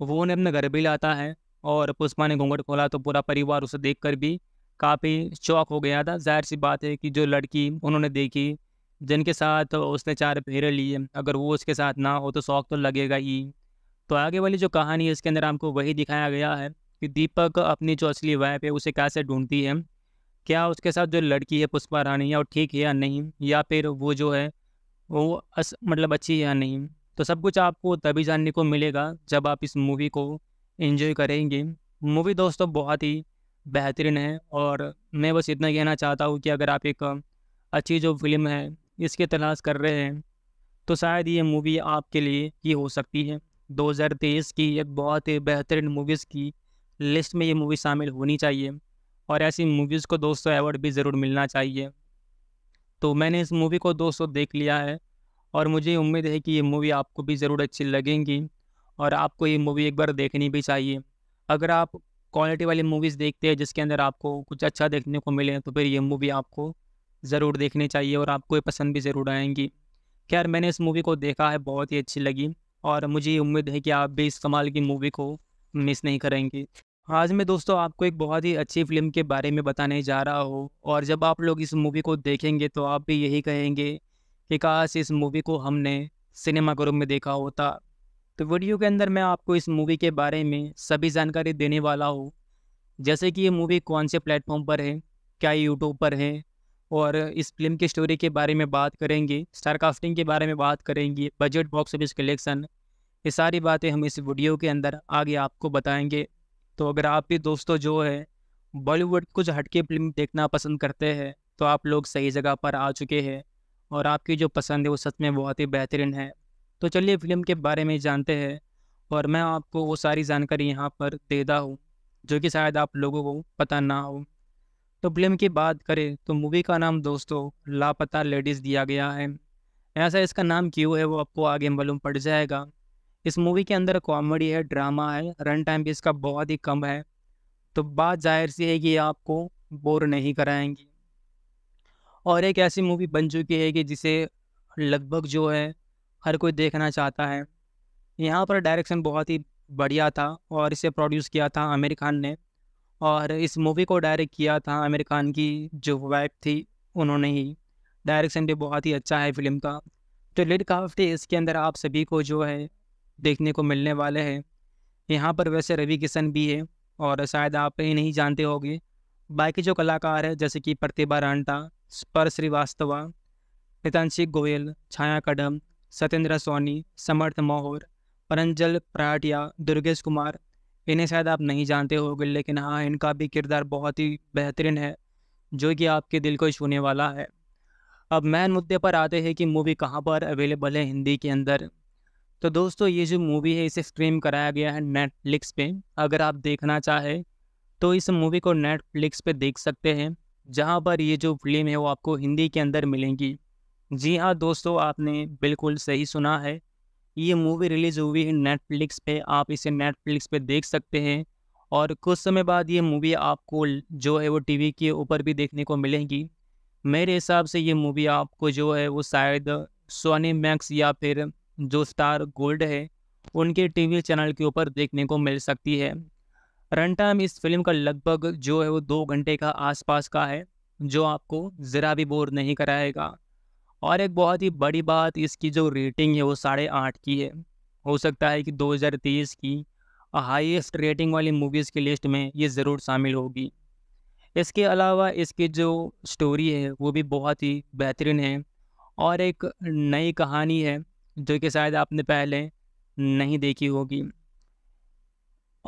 वो उन्हें अपने घर भी लाता है और पुष्पा ने घूंघट खोला तो पूरा परिवार उसे देख कर भी काफ़ी शौक हो गया था जाहिर सी बात है कि जो लड़की उन्होंने देखी जिनके साथ उसने चार फेरे लिए अगर वो उसके साथ ना हो तो शौक तो लगेगा ही तो आगे वाली जो कहानी है इसके अंदर हमको वही दिखाया गया है कि दीपक अपनी जो असली वाइफ है उसे कैसे ढूंढती है क्या उसके साथ जो लड़की है पुष्पा रानी है वो ठीक है या नहीं या फिर वो जो है वो अस, मतलब अच्छी है या नहीं तो सब कुछ आपको तभी जानने को मिलेगा जब आप इस मूवी को इन्जॉय करेंगे मूवी दोस्तों बहुत ही बेहतरीन है और मैं बस इतना कहना चाहता हूँ कि अगर आप एक अच्छी जो फिल्म है इसकी तलाश कर रहे हैं तो शायद ये मूवी आपके लिए ही हो सकती है 2023 की एक बहुत ही बेहतरीन मूवीज़ की लिस्ट में ये मूवी शामिल होनी चाहिए और ऐसी मूवीज़ को दोस्तों अवार्ड भी ज़रूर मिलना चाहिए तो मैंने इस मूवी को सौ देख लिया है और मुझे उम्मीद है कि ये मूवी आपको भी ज़रूर अच्छी लगेंगी और आपको ये मूवी एक बार देखनी भी चाहिए अगर आप क्वालिटी वाली मूवीज़ देखते हैं जिसके अंदर आपको कुछ अच्छा देखने को मिले तो फिर ये मूवी आपको ज़रूर देखनी चाहिए और आपको ये पसंद भी ज़रूर आएंगी खैर मैंने इस मूवी को देखा है बहुत ही अच्छी लगी और मुझे उम्मीद है कि आप भी इस कमाल की मूवी को मिस नहीं करेंगे आज मैं दोस्तों आपको एक बहुत ही अच्छी फिल्म के बारे में बताने जा रहा हूँ और जब आप लोग इस मूवी को देखेंगे तो आप भी यही कहेंगे कि काश इस मूवी को हमने सिनेमा ग्रुप में देखा होता तो वीडियो के अंदर मैं आपको इस मूवी के बारे में सभी जानकारी देने वाला हूँ जैसे कि ये मूवी कौन से प्लेटफॉर्म पर है क्या यूट्यूब पर है और इस फिल्म की स्टोरी के बारे में बात करेंगे स्टार कास्टिंग के बारे में बात करेंगे बजट बॉक्स ऑफिस कलेक्शन ये सारी बातें हम इस वीडियो के अंदर आगे आपको बताएंगे तो अगर आप भी दोस्तों जो है बॉलीवुड कुछ हटके फिल्म देखना पसंद करते हैं तो आप लोग सही जगह पर आ चुके हैं और आपकी जो पसंद है वो सच में बहुत ही बेहतरीन है तो चलिए फिल्म के बारे में जानते हैं और मैं आपको वो सारी जानकारी यहाँ पर देता हूँ जो कि शायद आप लोगों को पता ना हो तो फिल्म की बात करें तो मूवी का नाम दोस्तों लापता लेडीज़ दिया गया है ऐसा इसका नाम क्यों है वो आपको आगे मालूम पड़ जाएगा इस मूवी के अंदर कॉमेडी है ड्रामा है रन टाइम भी इसका बहुत ही कम है तो बात जाहिर सी है कि आपको बोर नहीं कराएंगी और एक ऐसी मूवी बन चुकी है कि जिसे लगभग जो है हर कोई देखना चाहता है यहाँ पर डायरेक्शन बहुत ही बढ़िया था और इसे प्रोड्यूस किया था आमिर खान ने और इस मूवी को डायरेक्ट किया था आमिर खान की जो वाइफ थी उन्होंने ही डायरेक्शन भी बहुत ही अच्छा है फिल्म का तो लिड काफ्टी इसके अंदर आप सभी को जो है देखने को मिलने वाले हैं यहाँ पर वैसे रवि किशन भी है और शायद आप ये नहीं जानते होंगे बाकी जो कलाकार हैं जैसे कि प्रतिभा रांटा स्पर श्रीवास्तवा नितांशी गोयल छाया कदम सत्येंद्र सोनी समर्थ मोहर परंजल प्राटिया दुर्गेश कुमार इन्हें शायद आप नहीं जानते होंगे लेकिन हाँ इनका भी किरदार बहुत ही बेहतरीन है जो कि आपके दिल को छूने वाला है अब मेन मुद्दे पर आते हैं कि मूवी कहाँ पर अवेलेबल है हिंदी के अंदर तो दोस्तों ये जो मूवी है इसे स्ट्रीम कराया गया है नेटफ्लिक्स पे अगर आप देखना चाहें तो इस मूवी को नेटफ्लिक्स पे देख सकते हैं जहाँ पर ये जो फिल्म है वो आपको हिंदी के अंदर मिलेंगी जी हाँ दोस्तों आपने बिल्कुल सही सुना है ये मूवी रिलीज़ हुई है नेटफ्लिक्स पे आप इसे नेटफ्लिक्स पे देख सकते हैं और कुछ समय बाद ये मूवी आपको जो है वो टीवी के ऊपर भी देखने को मिलेगी मेरे हिसाब से ये मूवी आपको जो है वो शायद सोनी मैक्स या फिर जो स्टार गोल्ड है उनके टीवी चैनल के ऊपर देखने को मिल सकती है रन टाइम इस फिल्म का लगभग जो है वो दो घंटे का आसपास का है जो आपको ज़रा भी बोर नहीं कराएगा और एक बहुत ही बड़ी बात इसकी जो रेटिंग है वो साढ़े आठ की है हो सकता है कि 2023 की हाईएस्ट रेटिंग वाली मूवीज़ की लिस्ट में ये ज़रूर शामिल होगी इसके अलावा इसकी जो स्टोरी है वो भी बहुत ही बेहतरीन है और एक नई कहानी है जो कि शायद आपने पहले नहीं देखी होगी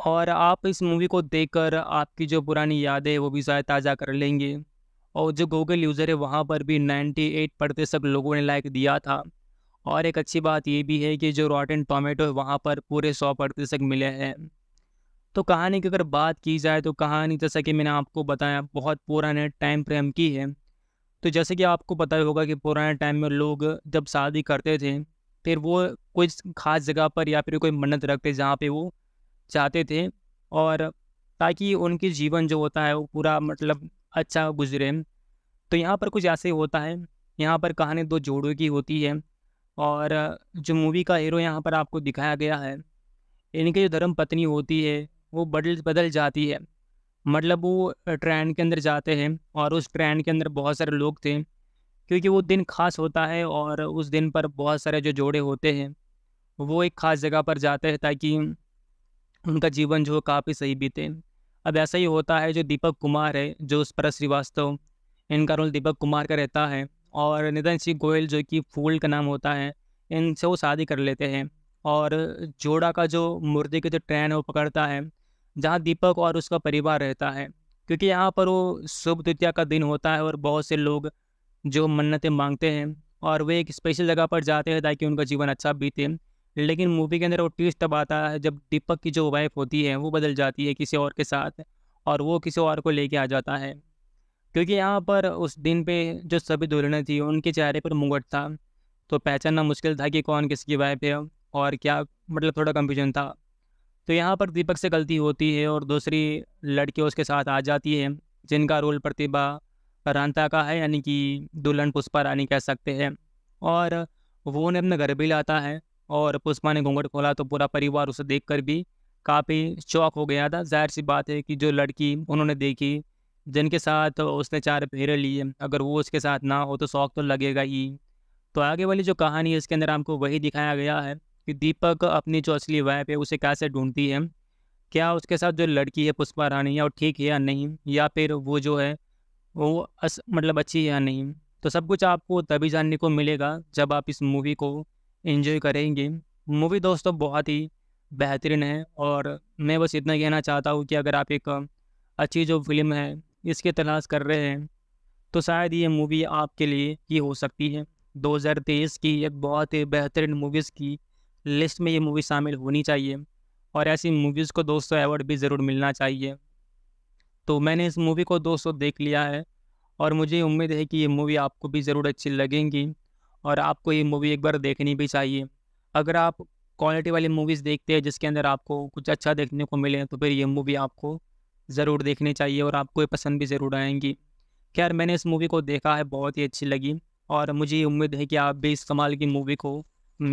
और आप इस मूवी को देखकर आपकी जो पुरानी यादें वो भी शायद ताज़ा कर लेंगे और जो गूगल यूज़र है वहाँ पर भी 98 प्रतिशत लोगों ने लाइक दिया था और एक अच्छी बात ये भी है कि जो रॉटन टोमेटो है वहाँ पर पूरे सौ प्रतिशत मिले हैं तो कहानी की अगर बात की जाए तो कहानी जैसा कि मैंने आपको बताया बहुत पुराने टाइम फ्रेम की है तो जैसे कि आपको पता होगा कि पुराने टाइम में लोग जब शादी करते थे फिर वो कुछ ख़ास जगह पर या फिर कोई मन्नत रखते जहाँ पे वो चाहते थे और ताकि उनके जीवन जो होता है वो पूरा मतलब अच्छा गुजरे तो यहाँ पर कुछ ऐसे होता है यहाँ पर कहानी दो जोड़ों की होती है और जो मूवी का हीरो यहाँ पर आपको दिखाया गया है इनकी जो धर्म पत्नी होती है वो बदल बदल जाती है मतलब वो ट्रेन के अंदर जाते हैं और उस ट्रेन के अंदर बहुत सारे लोग थे क्योंकि वो दिन खास होता है और उस दिन पर बहुत सारे जो जोड़े होते हैं वो एक ख़ास जगह पर जाते हैं ताकि उनका जीवन जो काफ़ी सही बीते अब ऐसा ही होता है जो दीपक कुमार है जो उस पर श्रीवास्तव इनका रोल दीपक कुमार का रहता है और निधन सिंह गोयल जो कि फूल का नाम होता है इनसे वो शादी कर लेते हैं और जोड़ा का जो मुर्दे की जो ट्रेन है वो पकड़ता है जहाँ दीपक और उसका परिवार रहता है क्योंकि यहाँ पर वो शुभ द्वितीया का दिन होता है और बहुत से लोग जो मन्नतें मांगते हैं और वे एक स्पेशल जगह पर जाते हैं ताकि उनका जीवन अच्छा बीते लेकिन मूवी के अंदर वो ट्विस्ट तब आता है जब दीपक की जो वाइफ होती है वो बदल जाती है किसी और के साथ और वो किसी और को लेके आ जाता है क्योंकि यहाँ पर उस दिन पे जो सभी दुल्हनें थी उनके चेहरे पर मुंगट था तो पहचानना मुश्किल था कि कौन किसकी वाइफ है और क्या मतलब थोड़ा कंफ्यूज़न था तो यहाँ पर दीपक से गलती होती है और दूसरी लड़की उसके साथ आ जाती है जिनका रोल प्रतिभा रानता का है यानी कि दुल्हन पुष्पा रानी कह सकते हैं और वो उन्हें अपने घर भी लाता है और पुष्पा ने घूंघट खोला तो पूरा परिवार उसे देख कर भी काफ़ी शौक हो गया था जाहिर सी बात है कि जो लड़की उन्होंने देखी जिनके साथ उसने चार फेरे लिए अगर वो उसके साथ ना हो तो शौक तो लगेगा ही तो आगे वाली जो कहानी है इसके अंदर हमको वही दिखाया गया है कि दीपक अपनी जो असली वाइफ है उसे कैसे ढूंढती है क्या उसके साथ जो लड़की है पुष्पा रानी या ठीक है या नहीं या फिर वो जो है वो अस, मतलब अच्छी है या नहीं तो सब कुछ आपको तभी जानने को मिलेगा जब आप इस मूवी को इन्जॉय करेंगे मूवी दोस्तों बहुत ही बेहतरीन है और मैं बस इतना कहना चाहता हूँ कि अगर आप एक अच्छी जो फिल्म है इसके तलाश कर रहे हैं तो शायद ये मूवी आपके लिए ही हो सकती है 2023 की एक बहुत ही बेहतरीन मूवीज़ की लिस्ट में ये मूवी शामिल होनी चाहिए और ऐसी मूवीज़ को दोस्तों अवार्ड भी ज़रूर मिलना चाहिए तो मैंने इस मूवी को दोस्तों देख लिया है और मुझे उम्मीद है कि ये मूवी आपको भी ज़रूर अच्छी लगेंगी और आपको ये मूवी एक बार देखनी भी चाहिए अगर आप क्वालिटी वाली मूवीज़ देखते हैं जिसके अंदर आपको कुछ अच्छा देखने को मिले तो फिर ये मूवी आपको ज़रूर देखनी चाहिए और आपको ये पसंद भी ज़रूर आएंगी खैर मैंने इस मूवी को देखा है बहुत ही अच्छी लगी और मुझे उम्मीद है कि आप भी इस कमाल की मूवी को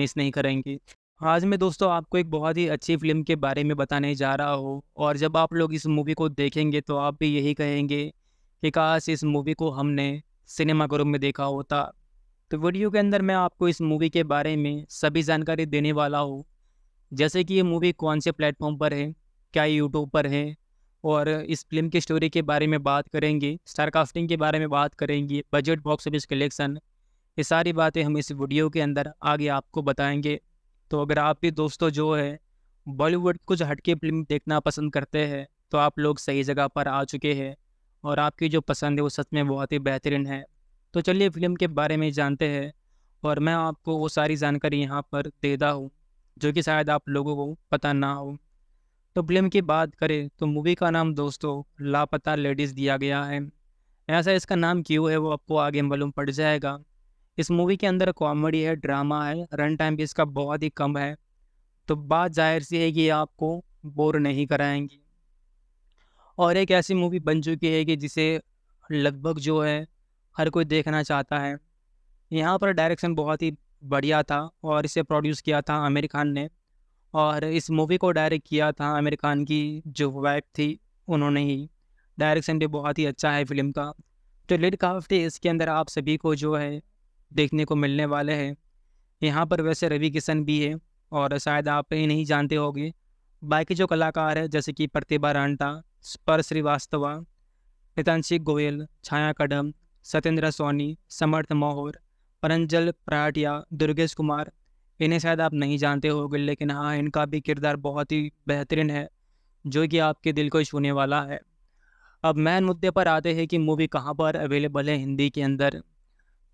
मिस नहीं करेंगी आज मैं दोस्तों आपको एक बहुत ही अच्छी फिल्म के बारे में बताने जा रहा हूँ और जब आप लोग इस मूवी को देखेंगे तो आप भी यही कहेंगे कि काश इस मूवी को हमने सिनेमा ग्रुप में देखा होता तो वीडियो के अंदर मैं आपको इस मूवी के बारे में सभी जानकारी देने वाला हूँ जैसे कि ये मूवी कौन से प्लेटफॉर्म पर है क्या यूट्यूब पर है और इस फिल्म की स्टोरी के बारे में बात करेंगे स्टार कास्टिंग के बारे में बात करेंगे बजट बॉक्स ऑफिस कलेक्शन ये सारी बातें हम इस वीडियो के अंदर आगे आपको बताएंगे तो अगर आप भी दोस्तों जो है बॉलीवुड कुछ हटके फिल्म देखना पसंद करते हैं तो आप लोग सही जगह पर आ चुके हैं और आपकी जो पसंद है वो सच में बहुत ही बेहतरीन है तो चलिए फिल्म के बारे में जानते हैं और मैं आपको वो सारी जानकारी यहाँ पर देता हूँ जो कि शायद आप लोगों को पता ना हो तो फिल्म की बात करें तो मूवी का नाम दोस्तों लापता लेडीज़ दिया गया है ऐसा इसका नाम क्यों है वो आपको आगे मालूम पड़ जाएगा इस मूवी के अंदर कॉमेडी है ड्रामा है रन टाइम भी इसका बहुत ही कम है तो बात जाहिर सी है कि आपको बोर नहीं कराएंगी और एक ऐसी मूवी बन चुकी है कि जिसे लगभग जो है हर कोई देखना चाहता है यहाँ पर डायरेक्शन बहुत ही बढ़िया था और इसे प्रोड्यूस किया था आमिर खान ने और इस मूवी को डायरेक्ट किया था आमिर खान की जो वाइफ थी उन्होंने ही डायरेक्शन भी बहुत ही अच्छा है फिल्म का तो लिड काफ्टी इसके अंदर आप सभी को जो है देखने को मिलने वाले हैं यहाँ पर वैसे रवि किशन भी है और शायद आप ये नहीं जानते होंगे बाकी जो कलाकार हैं जैसे कि प्रतिभा रांटा स्पर श्रीवास्तवा मितांशी गोयल छाया कदम सत्येंद्र सोनी समर्थ मोहर परंजल प्राटिया दुर्गेश कुमार इन्हें शायद आप नहीं जानते होंगे लेकिन हाँ इनका भी किरदार बहुत ही बेहतरीन है जो कि आपके दिल को छूने वाला है अब मैन मुद्दे पर आते हैं कि मूवी कहाँ पर अवेलेबल है हिंदी के अंदर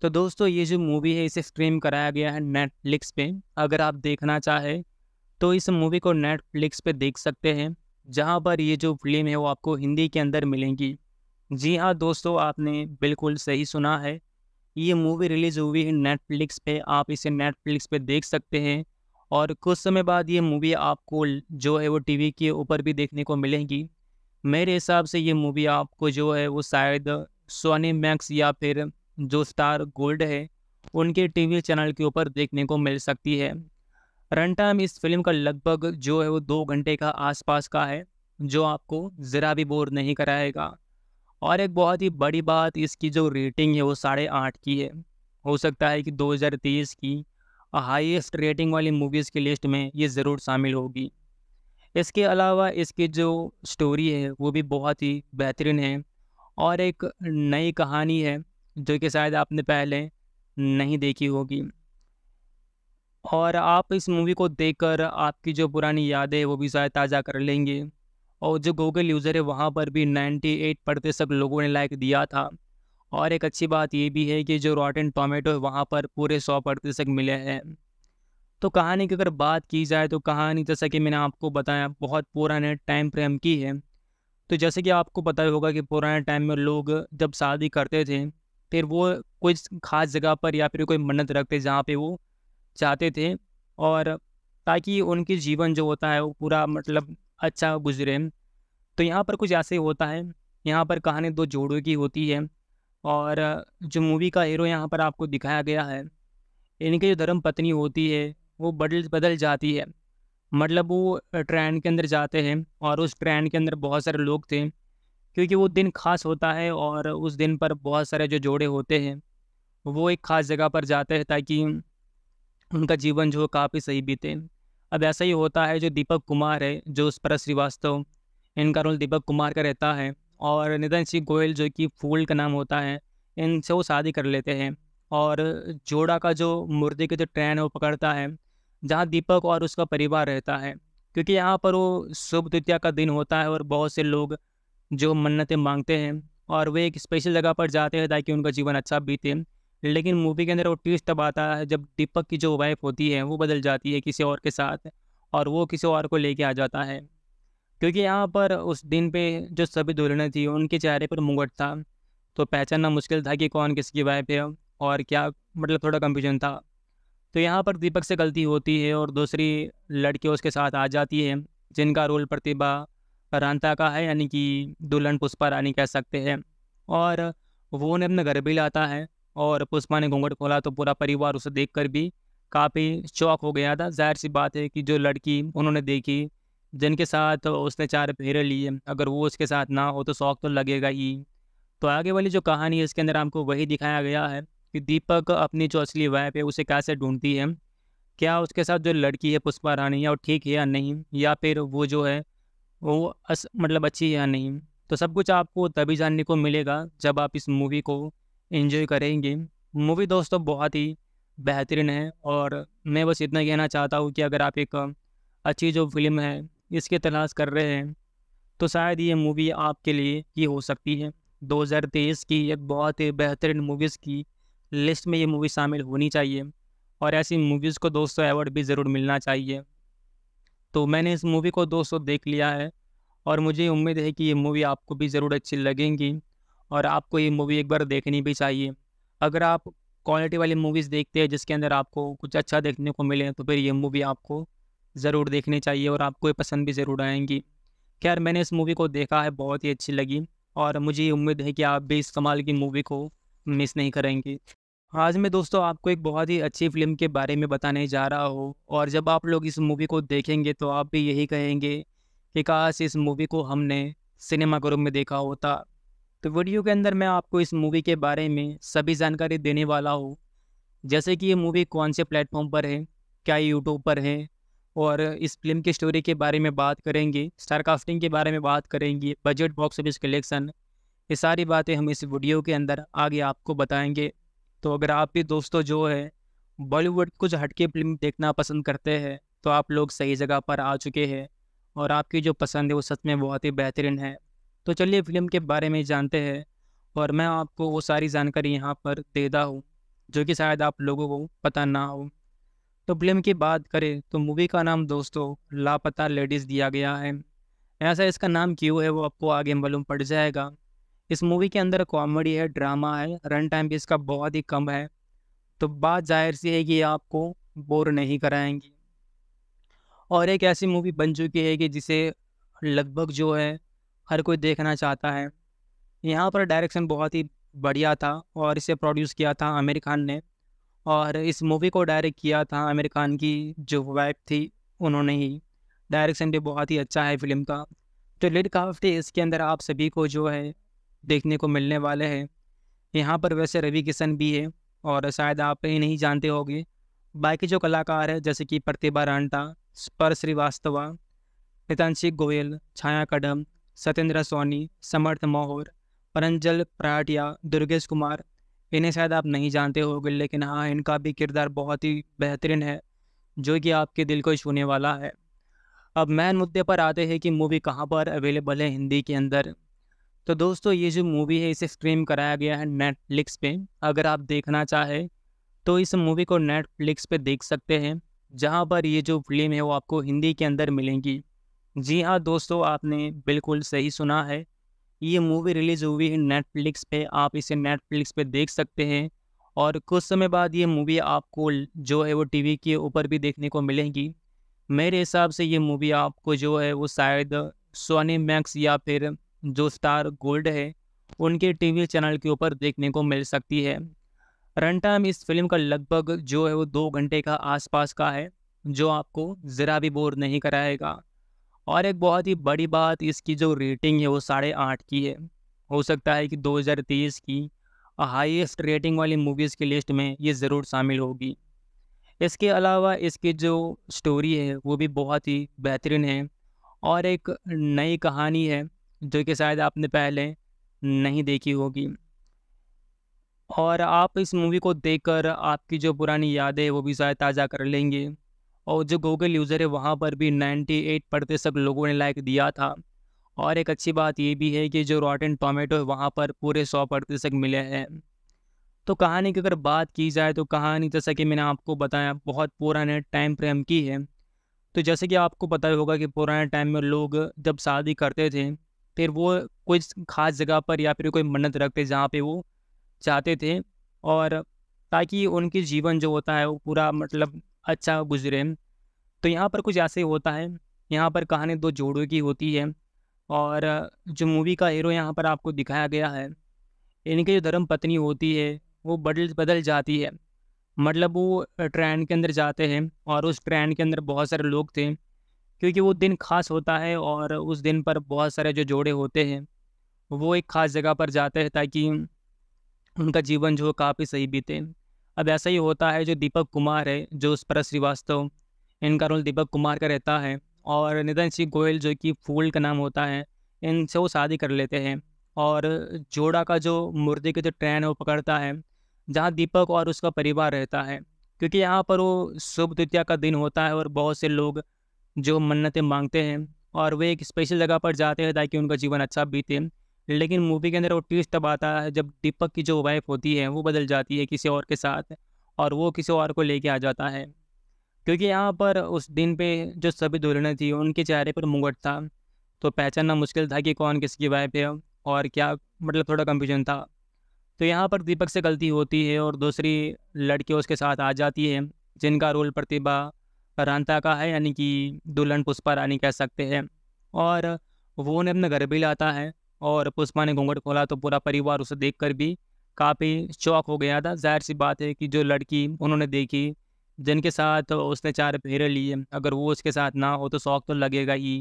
तो दोस्तों ये जो मूवी है इसे स्ट्रीम कराया गया है नेटफ्लिक्स पे अगर आप देखना चाहें तो इस मूवी को नेटफ्लिक्स पे देख सकते हैं जहाँ पर ये जो फिल्म है वो आपको हिंदी के अंदर मिलेंगी जी हाँ दोस्तों आपने बिल्कुल सही सुना है ये मूवी रिलीज़ हुई है नेटफ्लिक्स पे आप इसे नेटफ्लिक्स पे देख सकते हैं और कुछ समय बाद ये मूवी आपको जो है वो टीवी के ऊपर भी देखने को मिलेगी मेरे हिसाब से ये मूवी आपको जो है वो शायद सोनी मैक्स या फिर जो स्टार गोल्ड है उनके टीवी चैनल के ऊपर देखने को मिल सकती है रन टाइम इस फिल्म का लगभग जो है वो दो घंटे का आसपास का है जो आपको ज़रा भी बोर नहीं कराएगा और एक बहुत ही बड़ी बात इसकी जो रेटिंग है वो साढ़े आठ की है हो सकता है कि 2023 की हाईएस्ट रेटिंग वाली मूवीज़ की लिस्ट में ये ज़रूर शामिल होगी इसके अलावा इसकी जो स्टोरी है वो भी बहुत ही बेहतरीन है और एक नई कहानी है जो कि शायद आपने पहले नहीं देखी होगी और आप इस मूवी को देखकर आपकी जो पुरानी यादें वो भी शायद ताज़ा कर लेंगे और जो गूगल यूज़र है वहाँ पर भी 98 प्रतिशत लोगों ने लाइक दिया था और एक अच्छी बात ये भी है कि जो रॉटन टोमेटो है वहाँ पर पूरे सौ प्रतिशत मिले हैं तो कहानी की अगर बात की जाए तो कहानी जैसा कि मैंने आपको बताया बहुत पुराने टाइम फ्रेम की है तो जैसे कि आपको पता होगा कि पुराने टाइम में लोग जब शादी करते थे फिर वो कोई ख़ास जगह पर या फिर कोई मन्नत रखते जहाँ पे वो चाहते थे और ताकि उनके जीवन जो होता है वो पूरा मतलब अच्छा गुजरे तो यहाँ पर कुछ ऐसे होता है यहाँ पर कहानी दो जोड़ों की होती है और जो मूवी का हीरो यहाँ पर आपको दिखाया गया है इनकी जो धर्म पत्नी होती है वो बदल बदल जाती है मतलब वो ट्रेन के अंदर जाते हैं और उस ट्रेन के अंदर बहुत सारे लोग थे क्योंकि वो दिन खास होता है और उस दिन पर बहुत सारे जो जोड़े होते हैं वो एक ख़ास जगह पर जाते हैं ताकि उनका जीवन जो काफ़ी सही बीते अब ऐसा ही होता है जो दीपक कुमार है जो उस पर श्रीवास्तव इनका रोल दीपक कुमार का रहता है और निधन सिंह गोयल जो कि फूल का नाम होता है इनसे वो शादी कर लेते हैं और जोड़ा का जो मुर्दे की जो ट्रेन है वो पकड़ता है जहाँ दीपक और उसका परिवार रहता है क्योंकि यहाँ पर वो शुभ द्वितीया का दिन होता है और बहुत से लोग जो मन्नतें मांगते हैं और वे एक स्पेशल जगह पर जाते हैं ताकि उनका जीवन अच्छा बीते लेकिन मूवी के अंदर वो ट्विस्ट तब आता है जब दीपक की जो वाइफ होती है वो बदल जाती है किसी और के साथ और वो किसी और को लेके आ जाता है क्योंकि यहाँ पर उस दिन पे जो सभी दुल्हनें थी उनके चेहरे पर मुगट था तो पहचानना मुश्किल था कि कौन किसकी वाइफ है और क्या मतलब थोड़ा कंफ्यूज़न था तो यहाँ पर दीपक से गलती होती है और दूसरी लड़की उसके साथ आ जाती है जिनका रोल प्रतिभा रानता का है यानी कि दुल्हन पुष्पा रानी कह सकते हैं और वो उन्हें अपने घर भी लाता है और पुष्पा ने घूंघट खोला तो पूरा परिवार उसे देख कर भी काफ़ी शौक हो गया था जाहिर सी बात है कि जो लड़की उन्होंने देखी जिनके साथ उसने चार फेरे लिए अगर वो उसके साथ ना हो तो शौक तो लगेगा ही तो आगे वाली जो कहानी है इसके अंदर हमको वही दिखाया गया है कि दीपक अपनी जो असली वाइफ है उसे कैसे ढूंढती है क्या उसके साथ जो लड़की है पुष्पा रानी या ठीक है या नहीं या फिर वो जो है वो अस मतलब अच्छी है या नहीं तो सब कुछ आपको तभी जानने को मिलेगा जब आप इस मूवी को इन्जॉय करेंगे मूवी दोस्तों बहुत ही बेहतरीन है और मैं बस इतना कहना चाहता हूँ कि अगर आप एक अच्छी जो फिल्म है इसकी तलाश कर रहे हैं तो शायद ये मूवी आपके लिए ही हो सकती है 2023 की एक बहुत ही बेहतरीन मूवीज़ की लिस्ट में ये मूवी शामिल होनी चाहिए और ऐसी मूवीज़ को दोस्तों अवार्ड भी ज़रूर मिलना चाहिए तो मैंने इस मूवी को दोस्तों देख लिया है और मुझे उम्मीद है कि ये मूवी आपको भी ज़रूर अच्छी लगेंगी और आपको ये मूवी एक बार देखनी भी चाहिए अगर आप क्वालिटी वाली मूवीज़ देखते हैं जिसके अंदर आपको कुछ अच्छा देखने को मिले तो फिर ये मूवी आपको ज़रूर देखनी चाहिए और आपको ये पसंद भी ज़रूर आएंगी खैर मैंने इस मूवी को देखा है बहुत ही अच्छी लगी और मुझे उम्मीद है कि आप भी इस कमाल की मूवी को मिस नहीं करेंगी आज मैं दोस्तों आपको एक बहुत ही अच्छी फिल्म के बारे में बताने जा रहा हूँ और जब आप लोग इस मूवी को देखेंगे तो आप भी यही कहेंगे कि काश इस मूवी को हमने सिनेमा ग्रुप में देखा होता तो वीडियो के अंदर मैं आपको इस मूवी के बारे में सभी जानकारी देने वाला हूँ जैसे कि ये मूवी कौन से प्लेटफॉर्म पर है क्या यूट्यूब पर है और इस फिल्म की स्टोरी के बारे में बात करेंगे स्टार कास्टिंग के बारे में बात करेंगे बजट बॉक्स ऑफिस कलेक्शन ये सारी बातें हम इस वीडियो के अंदर आगे आपको बताएंगे तो अगर आप भी दोस्तों जो है बॉलीवुड कुछ हटके फिल्म देखना पसंद करते हैं तो आप लोग सही जगह पर आ चुके हैं और आपकी जो पसंद है वो सच में बहुत ही बेहतरीन है तो चलिए फिल्म के बारे में जानते हैं और मैं आपको वो सारी जानकारी यहाँ पर देता हूँ जो कि शायद आप लोगों को पता ना हो तो फिल्म की बात करें तो मूवी का नाम दोस्तों लापता लेडीज़ दिया गया है ऐसा इसका नाम क्यों है वो आपको आगे मालूम पड़ जाएगा इस मूवी के अंदर कॉमेडी है ड्रामा है रन टाइम भी इसका बहुत ही कम है तो बात जाहिर सी है कि आपको बोर नहीं कराएंगी और एक ऐसी मूवी बन चुकी है कि जिसे लगभग जो है हर कोई देखना चाहता है यहाँ पर डायरेक्शन बहुत ही बढ़िया था और इसे प्रोड्यूस किया था आमिर खान ने और इस मूवी को डायरेक्ट किया था आमिर खान की जो वाइफ थी उन्होंने ही डायरेक्शन भी बहुत ही अच्छा है फिल्म का तो लिड काफ्टी इसके अंदर आप सभी को जो है देखने को मिलने वाले हैं यहाँ पर वैसे रवि किशन भी है और शायद आप ये नहीं जानते होंगे बाकी जो कलाकार है जैसे कि प्रतिभा रांटा स्पर श्रीवास्तवा नितानशी गोयल छाया कदम सत्येंद्र सोनी समर्थ मोहर परंजल प्राटिया दुर्गेश कुमार इन्हें शायद आप नहीं जानते होंगे लेकिन हाँ इनका भी किरदार बहुत ही बेहतरीन है जो कि आपके दिल को छूने वाला है अब मेन मुद्दे पर आते हैं कि मूवी कहाँ पर अवेलेबल है हिंदी के अंदर तो दोस्तों ये जो मूवी है इसे स्ट्रीम कराया गया है नेटफ्लिक्स पे अगर आप देखना चाहें तो इस मूवी को नेटफ्लिक्स पे देख सकते हैं जहाँ पर ये जो फिल्म है वो आपको हिंदी के अंदर मिलेंगी जी हाँ दोस्तों आपने बिल्कुल सही सुना है ये मूवी रिलीज़ हुई है नेटफ्लिक्स पे आप इसे नेटफ्लिक्स पे देख सकते हैं और कुछ समय बाद ये मूवी आपको जो है वो टीवी के ऊपर भी देखने को मिलेगी मेरे हिसाब से ये मूवी आपको जो है वो शायद सोनी मैक्स या फिर जो स्टार गोल्ड है उनके टीवी चैनल के ऊपर देखने को मिल सकती है रन टाइम इस फिल्म का लगभग जो है वो दो घंटे का आसपास का है जो आपको ज़रा भी बोर नहीं कराएगा और एक बहुत ही बड़ी बात इसकी जो रेटिंग है वो साढ़े आठ की है हो सकता है कि 2023 की हाईएस्ट रेटिंग वाली मूवीज़ की लिस्ट में ये ज़रूर शामिल होगी इसके अलावा इसकी जो स्टोरी है वो भी बहुत ही बेहतरीन है और एक नई कहानी है जो कि शायद आपने पहले नहीं देखी होगी और आप इस मूवी को देखकर आपकी जो पुरानी यादें वो भी शायद ताज़ा कर लेंगे और जो गूगल यूज़र है वहाँ पर भी 98 प्रतिशत लोगों ने लाइक दिया था और एक अच्छी बात ये भी है कि जो रॉटन टोमेटो है वहाँ पर पूरे सौ प्रतिशत मिले हैं तो कहानी की अगर बात की जाए तो कहानी जैसा कि मैंने आपको बताया बहुत पुराने टाइम फ्रेम की है तो जैसे कि आपको पता होगा कि पुराने टाइम में लोग जब शादी करते थे फिर वो कोई ख़ास जगह पर या फिर कोई मन्नत रखते जहाँ पे वो चाहते थे और ताकि उनके जीवन जो होता है वो पूरा मतलब अच्छा गुजरे तो यहाँ पर कुछ ऐसे होता है यहाँ पर कहानी दो जोड़ों की होती है और जो मूवी का हीरो यहाँ पर आपको दिखाया गया है इनकी जो धर्म पत्नी होती है वो बदल बदल जाती है मतलब वो ट्रेन के अंदर जाते हैं और उस ट्रेन के अंदर बहुत सारे लोग थे क्योंकि वो दिन खास होता है और उस दिन पर बहुत सारे जो जोड़े होते हैं वो एक ख़ास जगह पर जाते हैं ताकि उनका जीवन जो काफ़ी सही बीते अब ऐसा ही होता है जो दीपक कुमार है जो उस पर श्रीवास्तव इनका रोल दीपक कुमार का रहता है और निधन सिंह गोयल जो कि फूल का नाम होता है इनसे वो शादी कर लेते हैं और जोड़ा का जो मुर्दे की जो ट्रेन है वो पकड़ता है जहाँ दीपक और उसका परिवार रहता है क्योंकि यहाँ पर वो शुभ द्वितीया का दिन होता है और बहुत से लोग जो मन्नतें मांगते हैं और वे एक स्पेशल जगह पर जाते हैं ताकि उनका जीवन अच्छा बीते लेकिन मूवी के अंदर वो ट्विस्ट तब आता है जब दीपक की जो वाइफ होती है वो बदल जाती है किसी और के साथ और वो किसी और को लेके आ जाता है क्योंकि यहाँ पर उस दिन पे जो सभी दुल्हनें थी उनके चेहरे पर मुगट था तो पहचानना मुश्किल था कि कौन किसकी वाइफ है और क्या मतलब थोड़ा कंफ्यूजन था तो यहाँ पर दीपक से गलती होती है और दूसरी लड़की उसके साथ आ जाती है जिनका रोल प्रतिभा रानता का है यानी कि दुल्हन पुष्पा रानी कह सकते हैं और वो उन्हें अपने घर भी लाता है और पुष्पा ने घूंघट खोला तो पूरा परिवार उसे देख कर भी काफ़ी शौक हो गया था जाहिर सी बात है कि जो लड़की उन्होंने देखी जिनके साथ उसने चार फेरे लिए अगर वो उसके साथ ना हो तो शौक तो लगेगा ही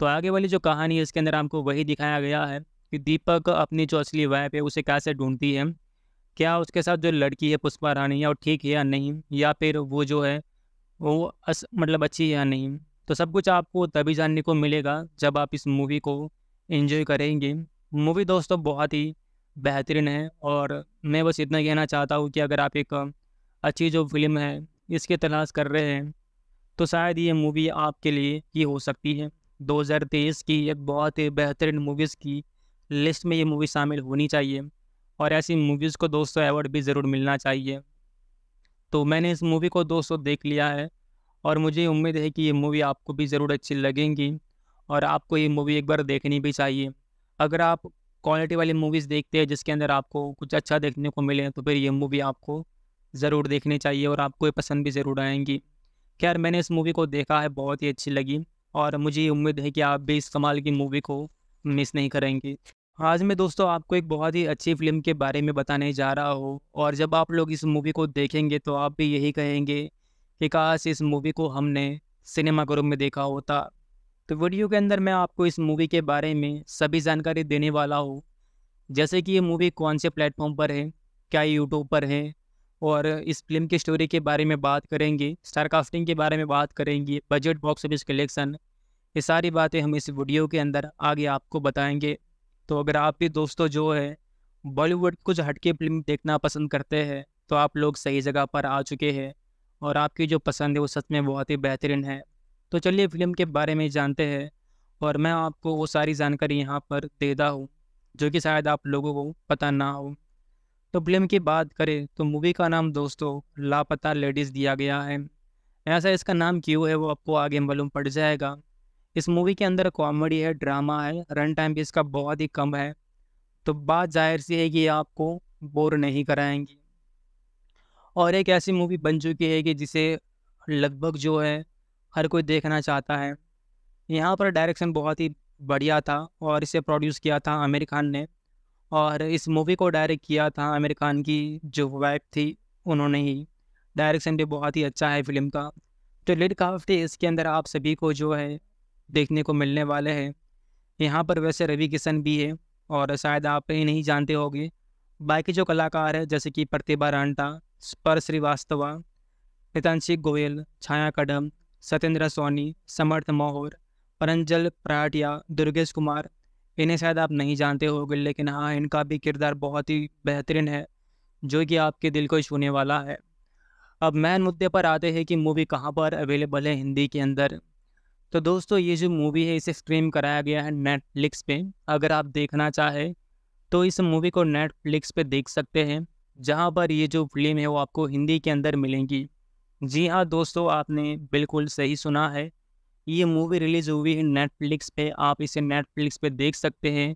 तो आगे वाली जो कहानी है इसके अंदर हमको वही दिखाया गया है कि दीपक अपनी जो असली वाइफ है उसे कैसे ढूंढती है क्या उसके साथ जो लड़की है पुष्पा रानी है वो ठीक है या नहीं या फिर वो जो है वो अस, मतलब अच्छी या नहीं तो सब कुछ आपको तभी जानने को मिलेगा जब आप इस मूवी को इन्जॉय करेंगे मूवी दोस्तों बहुत ही बेहतरीन है और मैं बस इतना कहना चाहता हूँ कि अगर आप एक अच्छी जो फिल्म है इसकी तलाश कर रहे हैं तो शायद ये मूवी आपके लिए ही हो सकती है 2023 की एक बहुत ही बेहतरीन मूवीज़ की लिस्ट में ये मूवी शामिल होनी चाहिए और ऐसी मूवीज़ को दोस्तों अवार्ड भी ज़रूर मिलना चाहिए तो मैंने इस मूवी को सौ देख लिया है और मुझे उम्मीद है कि ये मूवी आपको भी ज़रूर अच्छी लगेंगी और आपको ये मूवी एक बार देखनी भी चाहिए अगर आप क्वालिटी वाली मूवीज़ देखते हैं जिसके अंदर आपको कुछ अच्छा देखने को मिले तो फिर ये मूवी आपको ज़रूर देखनी चाहिए और आपको ये पसंद भी ज़रूर आएंगी खैर मैंने इस मूवी को देखा है बहुत ही अच्छी लगी और मुझे उम्मीद है कि आप भी इस कमाल की मूवी को मिस नहीं करेंगी आज मैं दोस्तों आपको एक बहुत ही अच्छी फिल्म के बारे में बताने जा रहा हूँ और जब आप लोग इस मूवी को देखेंगे तो आप भी यही कहेंगे कि काश इस मूवी को हमने सिनेमा ग्रुप में देखा होता तो वीडियो के अंदर मैं आपको इस मूवी के बारे में सभी जानकारी देने वाला हूँ जैसे कि ये मूवी कौन से प्लेटफॉर्म पर है क्या यूट्यूब पर है और इस फिल्म की स्टोरी के बारे में बात करेंगे स्टार कास्टिंग के बारे में बात करेंगे बजट बॉक्स ऑफिस कलेक्शन ये सारी बातें हम इस वीडियो के अंदर आगे आपको बताएंगे तो अगर आप भी दोस्तों जो है बॉलीवुड कुछ हटके फिल्म देखना पसंद करते हैं तो आप लोग सही जगह पर आ चुके हैं और आपकी जो पसंद है वो सच में बहुत ही बेहतरीन है तो चलिए फिल्म के बारे में जानते हैं और मैं आपको वो सारी जानकारी यहाँ पर देता हूँ जो कि शायद आप लोगों को पता ना हो तो फिल्म की बात करें तो मूवी का नाम दोस्तों लापता लेडीज़ दिया गया है ऐसा इसका नाम क्यों है वो आपको आगे मालूम पड़ जाएगा इस मूवी के अंदर कॉमेडी है ड्रामा है रन टाइम भी इसका बहुत ही कम है तो बात जाहिर सी है कि आपको बोर नहीं कराएंगी और एक ऐसी मूवी बन चुकी है कि जिसे लगभग जो है हर कोई देखना चाहता है यहाँ पर डायरेक्शन बहुत ही बढ़िया था और इसे प्रोड्यूस किया था आमिर खान ने और इस मूवी को डायरेक्ट किया था आमिर खान की जो वाइफ थी उन्होंने ही डायरेक्शन भी बहुत ही अच्छा है फिल्म का तो लिट काफ्टी इसके अंदर आप सभी को जो है देखने को मिलने वाले हैं यहाँ पर वैसे रवि किशन भी है और शायद आप ही नहीं जानते होंगे बाकी जो कलाकार हैं जैसे कि प्रतिभा रांटा स्पर श्रीवास्तवा नितांशी गोयल छाया कदम सत्येंद्र सोनी समर्थ मोहर परंजल प्राटिया दुर्गेश कुमार इन्हें शायद आप नहीं जानते होंगे लेकिन हाँ इनका भी किरदार बहुत ही बेहतरीन है जो कि आपके दिल को छूने वाला है अब मैन मुद्दे पर आते हैं कि मूवी कहाँ पर अवेलेबल है हिंदी के अंदर तो दोस्तों ये जो मूवी है इसे स्ट्रीम कराया गया है नेटफ्लिक्स पे अगर आप देखना चाहें तो इस मूवी को नेटफ्लिक्स पे देख सकते हैं जहाँ पर ये जो फिल्म है वो आपको हिंदी के अंदर मिलेंगी जी हाँ दोस्तों आपने बिल्कुल सही सुना है ये मूवी रिलीज़ हुई है नेटफ्लिक्स पे आप इसे नेटफ्लिक्स पे देख सकते हैं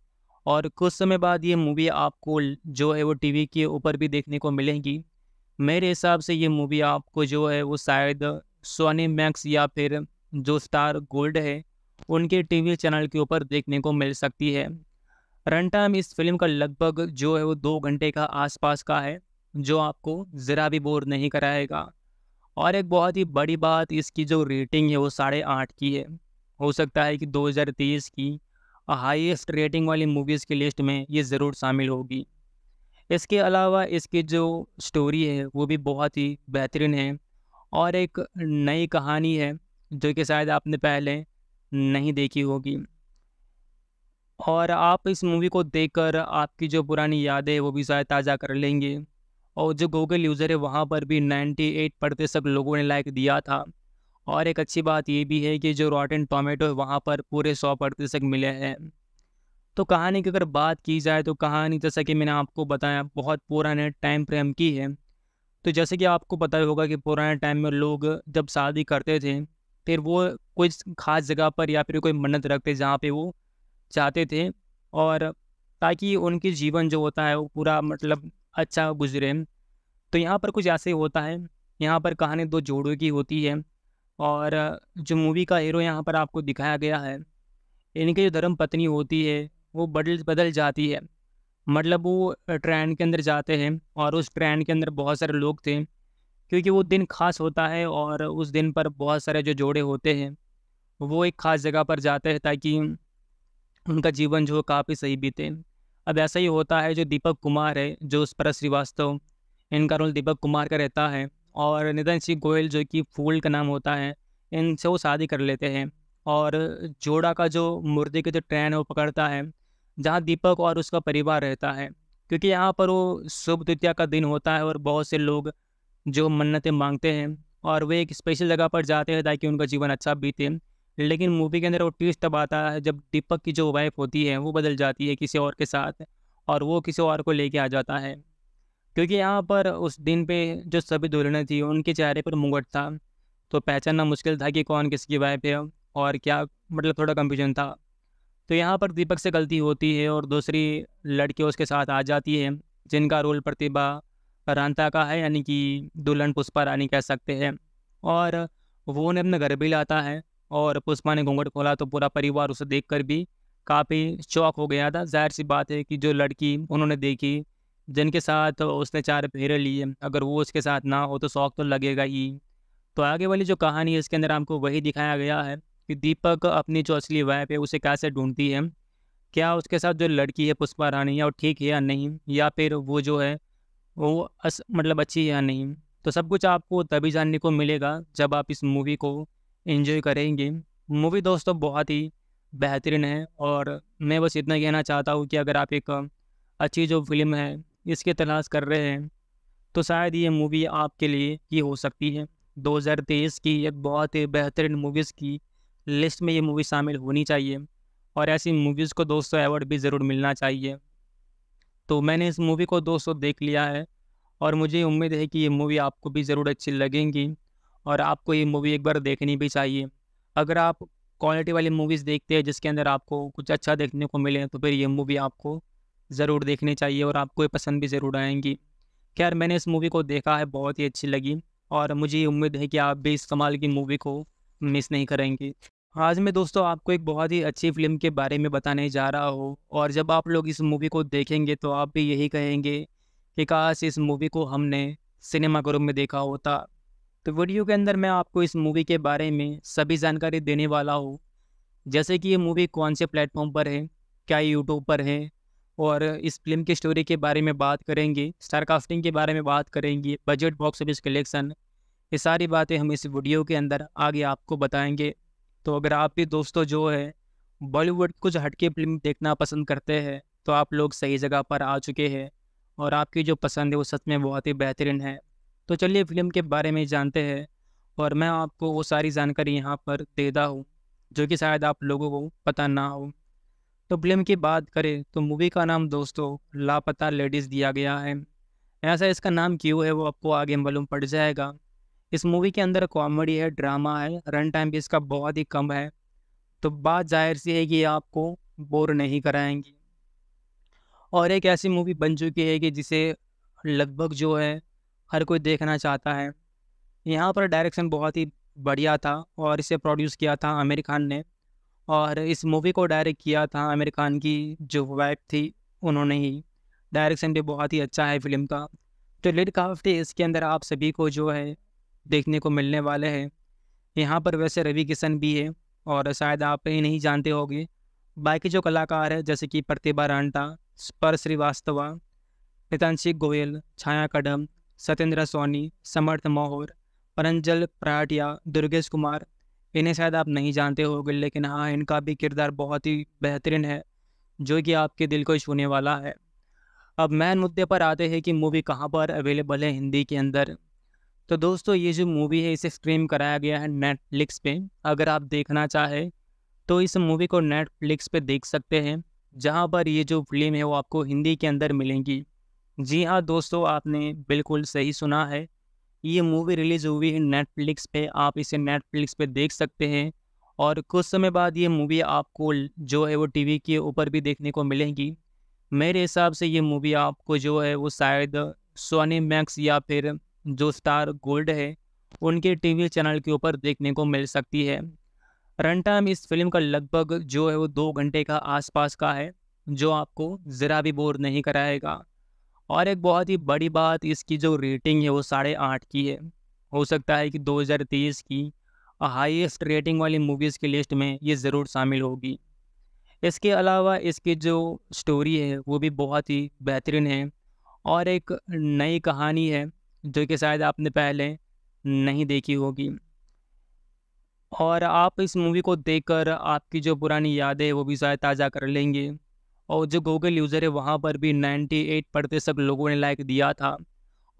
और कुछ समय बाद ये मूवी आपको जो है वो टीवी के ऊपर भी देखने को मिलेगी मेरे हिसाब से ये मूवी आपको जो है वो शायद सोनी मैक्स या फिर जो स्टार गोल्ड है उनके टीवी चैनल के ऊपर देखने को मिल सकती है रन टाइम इस फिल्म का लगभग जो है वो दो घंटे का आसपास का है जो आपको ज़रा भी बोर नहीं कराएगा और एक बहुत ही बड़ी बात इसकी जो रेटिंग है वो साढ़े आठ की है हो सकता है कि 2023 की हाईएस्ट रेटिंग वाली मूवीज़ की लिस्ट में ये ज़रूर शामिल होगी इसके अलावा इसकी जो स्टोरी है वो भी बहुत ही बेहतरीन है और एक नई कहानी है जो कि शायद आपने पहले नहीं देखी होगी और आप इस मूवी को देखकर आपकी जो पुरानी यादें वो भी शायद ताज़ा कर लेंगे और जो गूगल यूज़र है वहाँ पर भी 98 प्रतिशत लोगों ने लाइक दिया था और एक अच्छी बात ये भी है कि जो रॉटन टोमेटो है वहाँ पर पूरे सौ प्रतिशत मिले हैं तो कहानी की अगर बात की जाए तो कहानी जैसा कि मैंने आपको बताया बहुत पुराने टाइम फ्रेम की है तो जैसे कि आपको पता होगा कि पुराने टाइम में लोग जब शादी करते थे फिर वो कोई ख़ास जगह पर या फिर कोई मन्नत रखते जहाँ पे वो चाहते थे और ताकि उनके जीवन जो होता है वो पूरा मतलब अच्छा गुजरे तो यहाँ पर कुछ ऐसे होता है यहाँ पर कहानी दो जोड़ों की होती है और जो मूवी का हीरो यहाँ पर आपको दिखाया गया है इनकी जो धर्म पत्नी होती है वो बदल बदल जाती है मतलब वो ट्रेन के अंदर जाते हैं और उस ट्रेन के अंदर बहुत सारे लोग थे क्योंकि वो दिन खास होता है और उस दिन पर बहुत सारे जो जोड़े होते हैं वो एक ख़ास जगह पर जाते हैं ताकि उनका जीवन जो काफ़ी सही बीते अब ऐसा ही होता है जो दीपक कुमार है जो उस पर श्रीवास्तव इनका रोल दीपक कुमार का रहता है और निधन सिंह गोयल जो कि फूल का नाम होता है इनसे वो शादी कर लेते हैं और जोड़ा का जो मुर्दे की जो ट्रेन है वो पकड़ता है जहाँ दीपक और उसका परिवार रहता है क्योंकि यहाँ पर वो शुभ द्वितीया का दिन होता है और बहुत से लोग जो मन्नतें मांगते हैं और वे एक स्पेशल जगह पर जाते हैं ताकि उनका जीवन अच्छा बीते लेकिन मूवी के अंदर वो ट्विस्ट तब आता है जब दीपक की जो वाइफ होती है वो बदल जाती है किसी और के साथ और वो किसी और को लेके आ जाता है क्योंकि यहाँ पर उस दिन पे जो सभी दुल्हनें थी उनके चेहरे पर मुंगट था तो पहचानना मुश्किल था कि कौन किसकी वाइफ है और क्या मतलब थोड़ा कंफ्यूज़न था तो यहाँ पर दीपक से गलती होती है और दूसरी लड़की उसके साथ आ जाती है जिनका रोल प्रतिभा रानता का है यानी कि दुल्हन पुष्पा रानी कह सकते हैं और वो उन्हें अपने घर भी लाता है और पुष्पा ने घूंघट खोला तो पूरा परिवार उसे देख कर भी काफ़ी शौक हो गया था जाहिर सी बात है कि जो लड़की उन्होंने देखी जिनके साथ उसने चार फेरे लिए अगर वो उसके साथ ना हो तो शौक तो लगेगा ही तो आगे वाली जो कहानी है इसके अंदर हमको वही दिखाया गया है कि दीपक अपनी जो असली वाइफ है उसे कैसे ढूंढती है क्या उसके साथ जो लड़की है पुष्पा रानी है और ठीक है या नहीं या फिर वो जो है वो अस मतलब अच्छी है या नहीं तो सब कुछ आपको तभी जानने को मिलेगा जब आप इस मूवी को इन्जॉय करेंगे मूवी दोस्तों बहुत ही बेहतरीन है और मैं बस इतना कहना चाहता हूँ कि अगर आप एक अच्छी जो फिल्म है इसकी तलाश कर रहे हैं तो शायद ये मूवी आपके लिए ही हो सकती है 2023 की एक बहुत ही बेहतरीन मूवीज़ की लिस्ट में ये मूवी शामिल होनी चाहिए और ऐसी मूवीज़ को दोस्तों अवार्ड भी ज़रूर मिलना चाहिए तो मैंने इस मूवी को दोस्तों देख लिया है और मुझे उम्मीद है कि ये मूवी आपको भी ज़रूर अच्छी लगेंगी और आपको ये मूवी एक बार देखनी भी चाहिए अगर आप क्वालिटी वाली मूवीज़ देखते हैं जिसके अंदर आपको कुछ अच्छा देखने को मिले तो फिर ये मूवी आपको ज़रूर देखनी चाहिए और आपको ये पसंद भी ज़रूर आएंगी खैर मैंने इस मूवी को देखा है बहुत ही अच्छी लगी और मुझे उम्मीद है कि आप भी इस कमाल की मूवी को मिस नहीं करेंगी आज मैं दोस्तों आपको एक बहुत ही अच्छी फिल्म के बारे में बताने जा रहा हूँ और जब आप लोग इस मूवी को देखेंगे तो आप भी यही कहेंगे कि काश इस मूवी को हमने सिनेमा ग्रुप में देखा होता तो वीडियो के अंदर मैं आपको इस मूवी के बारे में सभी जानकारी देने वाला हूँ जैसे कि ये मूवी कौन से प्लेटफॉर्म पर है क्या यूट्यूब पर है और इस फिल्म की स्टोरी के बारे में बात करेंगे स्टार कास्टिंग के बारे में बात करेंगे बजट बॉक्स ऑफिस कलेक्शन ये सारी बातें हम इस वीडियो के अंदर आगे आपको बताएंगे तो अगर आप भी दोस्तों जो है बॉलीवुड कुछ हटके फिल्म देखना पसंद करते हैं तो आप लोग सही जगह पर आ चुके हैं और आपकी जो पसंद है वो सच में बहुत ही बेहतरीन है तो चलिए फिल्म के बारे में जानते हैं और मैं आपको वो सारी जानकारी यहाँ पर देता हूँ जो कि शायद आप लोगों को पता ना हो तो फिल्म की बात करें तो मूवी का नाम दोस्तों लापता लेडीज़ दिया गया है ऐसा इसका नाम क्यों है वो आपको आगे मालूम पड़ जाएगा इस मूवी के अंदर कॉमेडी है ड्रामा है रन टाइम भी इसका बहुत ही कम है तो बात जाहिर सी है कि आपको बोर नहीं कराएंगी और एक ऐसी मूवी बन चुकी है कि जिसे लगभग जो है हर कोई देखना चाहता है यहाँ पर डायरेक्शन बहुत ही बढ़िया था और इसे प्रोड्यूस किया था आमिर खान ने और इस मूवी को डायरेक्ट किया था आमिर खान की जो वाइफ थी उन्होंने ही डायरेक्शन भी बहुत ही अच्छा है फिल्म का तो लिड काफ्टी इसके अंदर आप सभी को जो है देखने को मिलने वाले हैं यहाँ पर वैसे रवि किशन भी है और शायद आप ही नहीं जानते होंगे बाकी जो कलाकार हैं जैसे कि प्रतिभा रांटा स्पर श्रीवास्तवा मितांशी गोयल छाया कदम सत्येंद्र सोनी समर्थ मोहर परंजल प्राटिया दुर्गेश कुमार इन्हें शायद आप नहीं जानते होंगे लेकिन हाँ इनका भी किरदार बहुत ही बेहतरीन है जो कि आपके दिल को छूने वाला है अब मैन मुद्दे पर आते हैं कि मूवी कहाँ पर अवेलेबल है हिंदी के अंदर तो दोस्तों ये जो मूवी है इसे स्ट्रीम कराया गया है नेटफ्लिक्स पे अगर आप देखना चाहें तो इस मूवी को नेटफ्लिक्स पे देख सकते हैं जहाँ पर ये जो फिल्म है वो आपको हिंदी के अंदर मिलेंगी जी हाँ दोस्तों आपने बिल्कुल सही सुना है ये मूवी रिलीज़ हुई है नेटफ्लिक्स पे आप इसे नेटफ्लिक्स पे देख सकते हैं और कुछ समय बाद ये मूवी आपको जो है वो टीवी के ऊपर भी देखने को मिलेगी मेरे हिसाब से ये मूवी आपको जो है वो शायद सोनी मैक्स या फिर जो स्टार गोल्ड है उनके टीवी चैनल के ऊपर देखने को मिल सकती है रन टाइम इस फिल्म का लगभग जो है वो दो घंटे का आसपास का है जो आपको ज़रा भी बोर नहीं कराएगा और एक बहुत ही बड़ी बात इसकी जो रेटिंग है वो साढ़े आठ की है हो सकता है कि 2023 की हाईएस्ट रेटिंग वाली मूवीज़ की लिस्ट में ये ज़रूर शामिल होगी इसके अलावा इसकी जो स्टोरी है वो भी बहुत ही बेहतरीन है और एक नई कहानी है जो कि शायद आपने पहले नहीं देखी होगी और आप इस मूवी को देखकर आपकी जो पुरानी यादें वो भी शायद ताज़ा कर लेंगे और जो गूगल यूज़र है वहाँ पर भी 98 प्रतिशत लोगों ने लाइक दिया था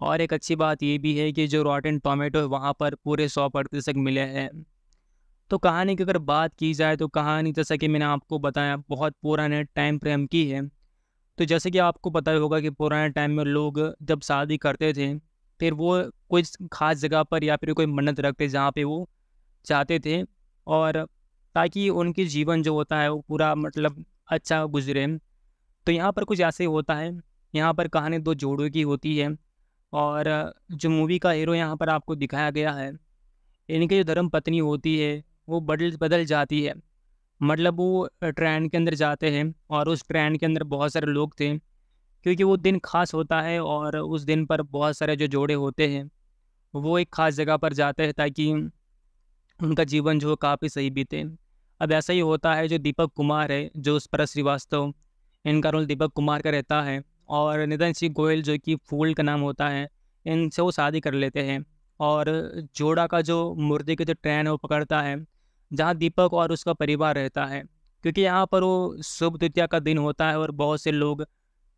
और एक अच्छी बात ये भी है कि जो रॉटन टोमेटो है वहाँ पर पूरे सौ प्रतिशत मिले हैं तो कहानी की अगर बात की जाए तो कहानी जैसा कि मैंने आपको बताया बहुत पुराने टाइम फ्रेम की है तो जैसे कि आपको पता होगा कि पुराने टाइम में लोग जब शादी करते थे फिर वो कोई ख़ास जगह पर या फिर कोई मन्नत रखते जहाँ पे वो चाहते थे और ताकि उनके जीवन जो होता है वो पूरा मतलब अच्छा गुजरे तो यहाँ पर कुछ ऐसे होता है यहाँ पर कहानी दो जोड़ों की होती है और जो मूवी का हीरो यहाँ पर आपको दिखाया गया है इनकी जो धर्म पत्नी होती है वो बदल बदल जाती है मतलब वो ट्रेन के अंदर जाते हैं और उस ट्रेन के अंदर बहुत सारे लोग थे क्योंकि वो दिन खास होता है और उस दिन पर बहुत सारे जो जोड़े होते हैं वो एक ख़ास जगह पर जाते हैं ताकि उनका जीवन जो काफ़ी सही बीते अब ऐसा ही होता है जो दीपक कुमार है जो उस पर श्रीवास्तव इनका रोल दीपक कुमार का रहता है और निधन सिंह गोयल जो कि फूल का नाम होता है इनसे वो शादी कर लेते हैं और जोड़ा का जो मुर्दे की जो ट्रेन है वो पकड़ता है जहाँ दीपक और उसका परिवार रहता है क्योंकि यहाँ पर वो शुभ द्वितीया का दिन होता है और बहुत से लोग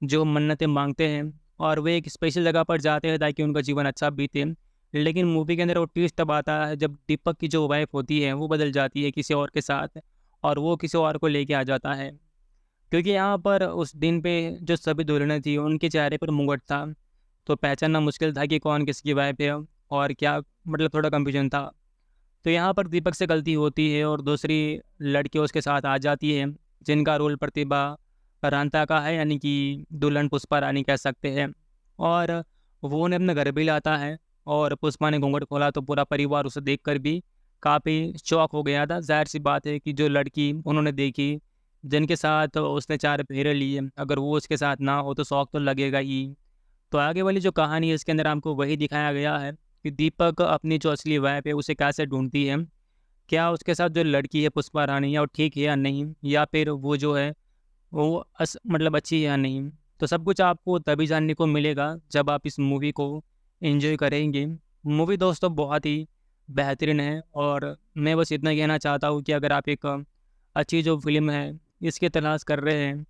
जो मन्नतें मांगते हैं और वे एक स्पेशल जगह पर जाते हैं ताकि उनका जीवन अच्छा बीते लेकिन मूवी के अंदर वो ट्विस्ट तब आता है जब दीपक की जो वाइफ होती है वो बदल जाती है किसी और के साथ और वो किसी और को लेके आ जाता है क्योंकि यहाँ पर उस दिन पे जो सभी दुल्हनें थी उनके चेहरे पर मुगट था तो पहचानना मुश्किल था कि कौन किसकी वाइफ है और क्या मतलब थोड़ा कंफ्यूज़न था तो यहाँ पर दीपक से गलती होती है और दूसरी लड़की उसके साथ आ जाती है जिनका रोल प्रतिभा रानता का है यानी कि दुल्हन पुष्पा रानी कह सकते हैं और वो उन्हें अपने घर भी लाता है और पुष्पा ने घूंघट खोला तो पूरा परिवार उसे देख कर भी काफ़ी शौक हो गया था जाहिर सी बात है कि जो लड़की उन्होंने देखी जिनके साथ उसने चार फेरे लिए अगर वो उसके साथ ना हो तो शौक तो लगेगा ही तो आगे वाली जो कहानी है इसके अंदर हमको वही दिखाया गया है कि दीपक अपनी जो असली वाइफ है उसे कैसे ढूंढती है क्या उसके साथ जो लड़की है पुष्पा रानी या ठीक है या नहीं या फिर वो जो है वो अस मतलब अच्छी है या नहीं तो सब कुछ आपको तभी जानने को मिलेगा जब आप इस मूवी को एंजॉय करेंगे मूवी दोस्तों बहुत ही बेहतरीन है और मैं बस इतना कहना चाहता हूँ कि अगर आप एक अच्छी जो फिल्म है इसके तलाश कर रहे हैं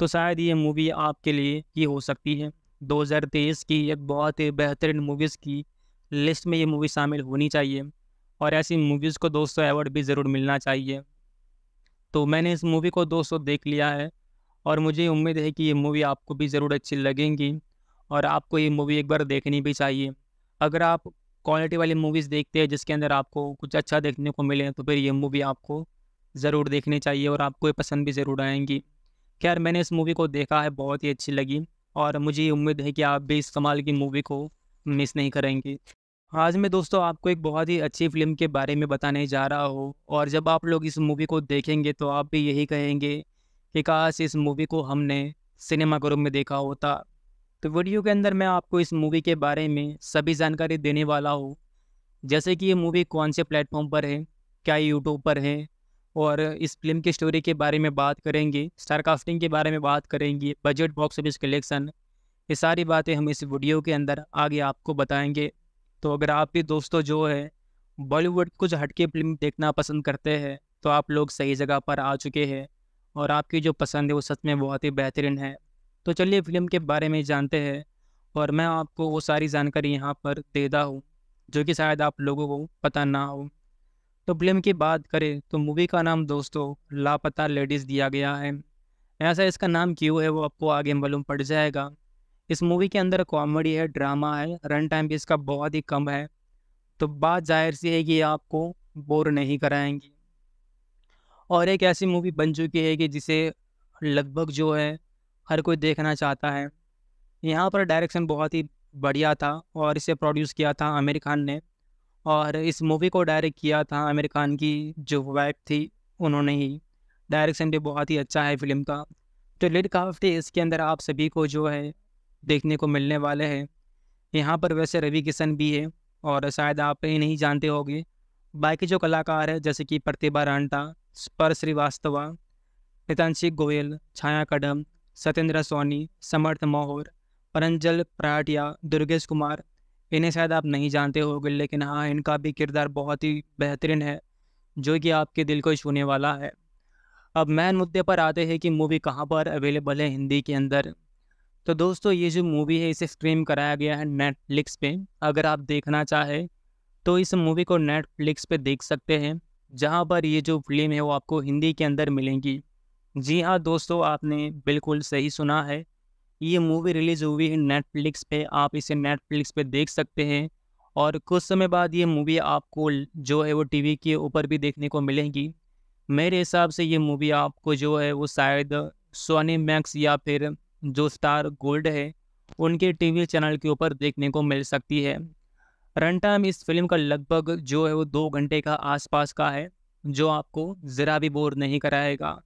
तो शायद ये मूवी आपके लिए ही हो सकती है 2023 की एक बहुत ही बेहतरीन मूवीज़ की लिस्ट में ये मूवी शामिल होनी चाहिए और ऐसी मूवीज़ को दोस्तों अवार्ड भी ज़रूर मिलना चाहिए तो मैंने इस मूवी को दोस्तों देख लिया है और मुझे उम्मीद है कि ये मूवी आपको भी ज़रूर अच्छी लगेंगी और आपको ये मूवी एक बार देखनी भी चाहिए अगर आप क्वालिटी वाली मूवीज़ देखते हैं जिसके अंदर आपको कुछ अच्छा देखने को मिले तो फिर ये मूवी आपको ज़रूर देखनी चाहिए और आपको ये पसंद भी ज़रूर आएंगी खैर मैंने इस मूवी को देखा है बहुत ही अच्छी लगी और मुझे उम्मीद है कि आप भी इस कमाल की मूवी को मिस नहीं करेंगी आज मैं दोस्तों आपको एक बहुत ही अच्छी फिल्म के बारे में बताने जा रहा हूँ और जब आप लोग इस मूवी को देखेंगे तो आप भी यही कहेंगे कि काश इस मूवी को हमने सिनेमा ग्रुप में देखा होता तो वीडियो के अंदर मैं आपको इस मूवी के बारे में सभी जानकारी देने वाला हूँ जैसे कि ये मूवी कौन से प्लेटफॉर्म पर है क्या यूट्यूब पर है और इस फिल्म की स्टोरी के बारे में बात करेंगे स्टार कास्टिंग के बारे में बात करेंगे बजट बॉक्स ऑफिस कलेक्शन ये सारी बातें हम इस वीडियो के अंदर आगे आपको बताएंगे तो अगर आप भी दोस्तों जो है बॉलीवुड कुछ हटके फिल्म देखना पसंद करते हैं तो आप लोग सही जगह पर आ चुके हैं और आपकी जो पसंद है वो सच में बहुत ही बेहतरीन है तो चलिए फिल्म के बारे में जानते हैं और मैं आपको वो सारी जानकारी यहाँ पर देता हूँ जो कि शायद आप लोगों को पता ना हो तो फिल्म की बात करें तो मूवी का नाम दोस्तों लापता लेडीज़ दिया गया है ऐसा इसका नाम क्यों है वो आपको आगे मालूम पड़ जाएगा इस मूवी के अंदर कॉमेडी है ड्रामा है रन टाइम भी इसका बहुत ही कम है तो बात जाहिर सी है कि आपको बोर नहीं कराएंगी और एक ऐसी मूवी बन चुकी है कि जिसे लगभग जो है हर कोई देखना चाहता है यहाँ पर डायरेक्शन बहुत ही बढ़िया था और इसे प्रोड्यूस किया था आमिर खान ने और इस मूवी को डायरेक्ट किया था आमिर खान की जो वाइफ थी उन्होंने ही डायरेक्शन भी बहुत ही अच्छा है फिल्म का तो लिड काफ्टी इसके अंदर आप सभी को जो है देखने को मिलने वाले हैं यहाँ पर वैसे रवि किशन भी है और शायद आप ये नहीं जानते होंगे बाकी जो कलाकार है जैसे कि प्रतिभा रांटा स्पर श्रीवास्तवा मितांशी गोयल छाया कदम सत्येंद्र सोनी समर्थ मोहर परंजल प्राटिया दुर्गेश कुमार इन्हें शायद आप नहीं जानते होंगे लेकिन हाँ इनका भी किरदार बहुत ही बेहतरीन है जो कि आपके दिल को छूने वाला है अब मेन मुद्दे पर आते हैं कि मूवी कहाँ पर अवेलेबल है हिंदी के अंदर तो दोस्तों ये जो मूवी है इसे स्ट्रीम कराया गया है नेटफ्लिक्स पे अगर आप देखना चाहें तो इस मूवी को नेटफ्लिक्स पे देख सकते हैं जहाँ पर ये जो फिल्म है वो आपको हिंदी के अंदर मिलेंगी जी हाँ दोस्तों आपने बिल्कुल सही सुना है ये मूवी रिलीज़ हुई है नेटफ्लिक्स पे आप इसे नेटफ्लिक्स पे देख सकते हैं और कुछ समय बाद ये मूवी आपको जो है वो टीवी के ऊपर भी देखने को मिलेगी मेरे हिसाब से ये मूवी आपको जो है वो शायद सोनी मैक्स या फिर जो स्टार गोल्ड है उनके टीवी चैनल के ऊपर देखने को मिल सकती है रन टाइम इस फिल्म का लगभग जो है वो दो घंटे का आसपास का है जो आपको ज़रा भी बोर नहीं कराएगा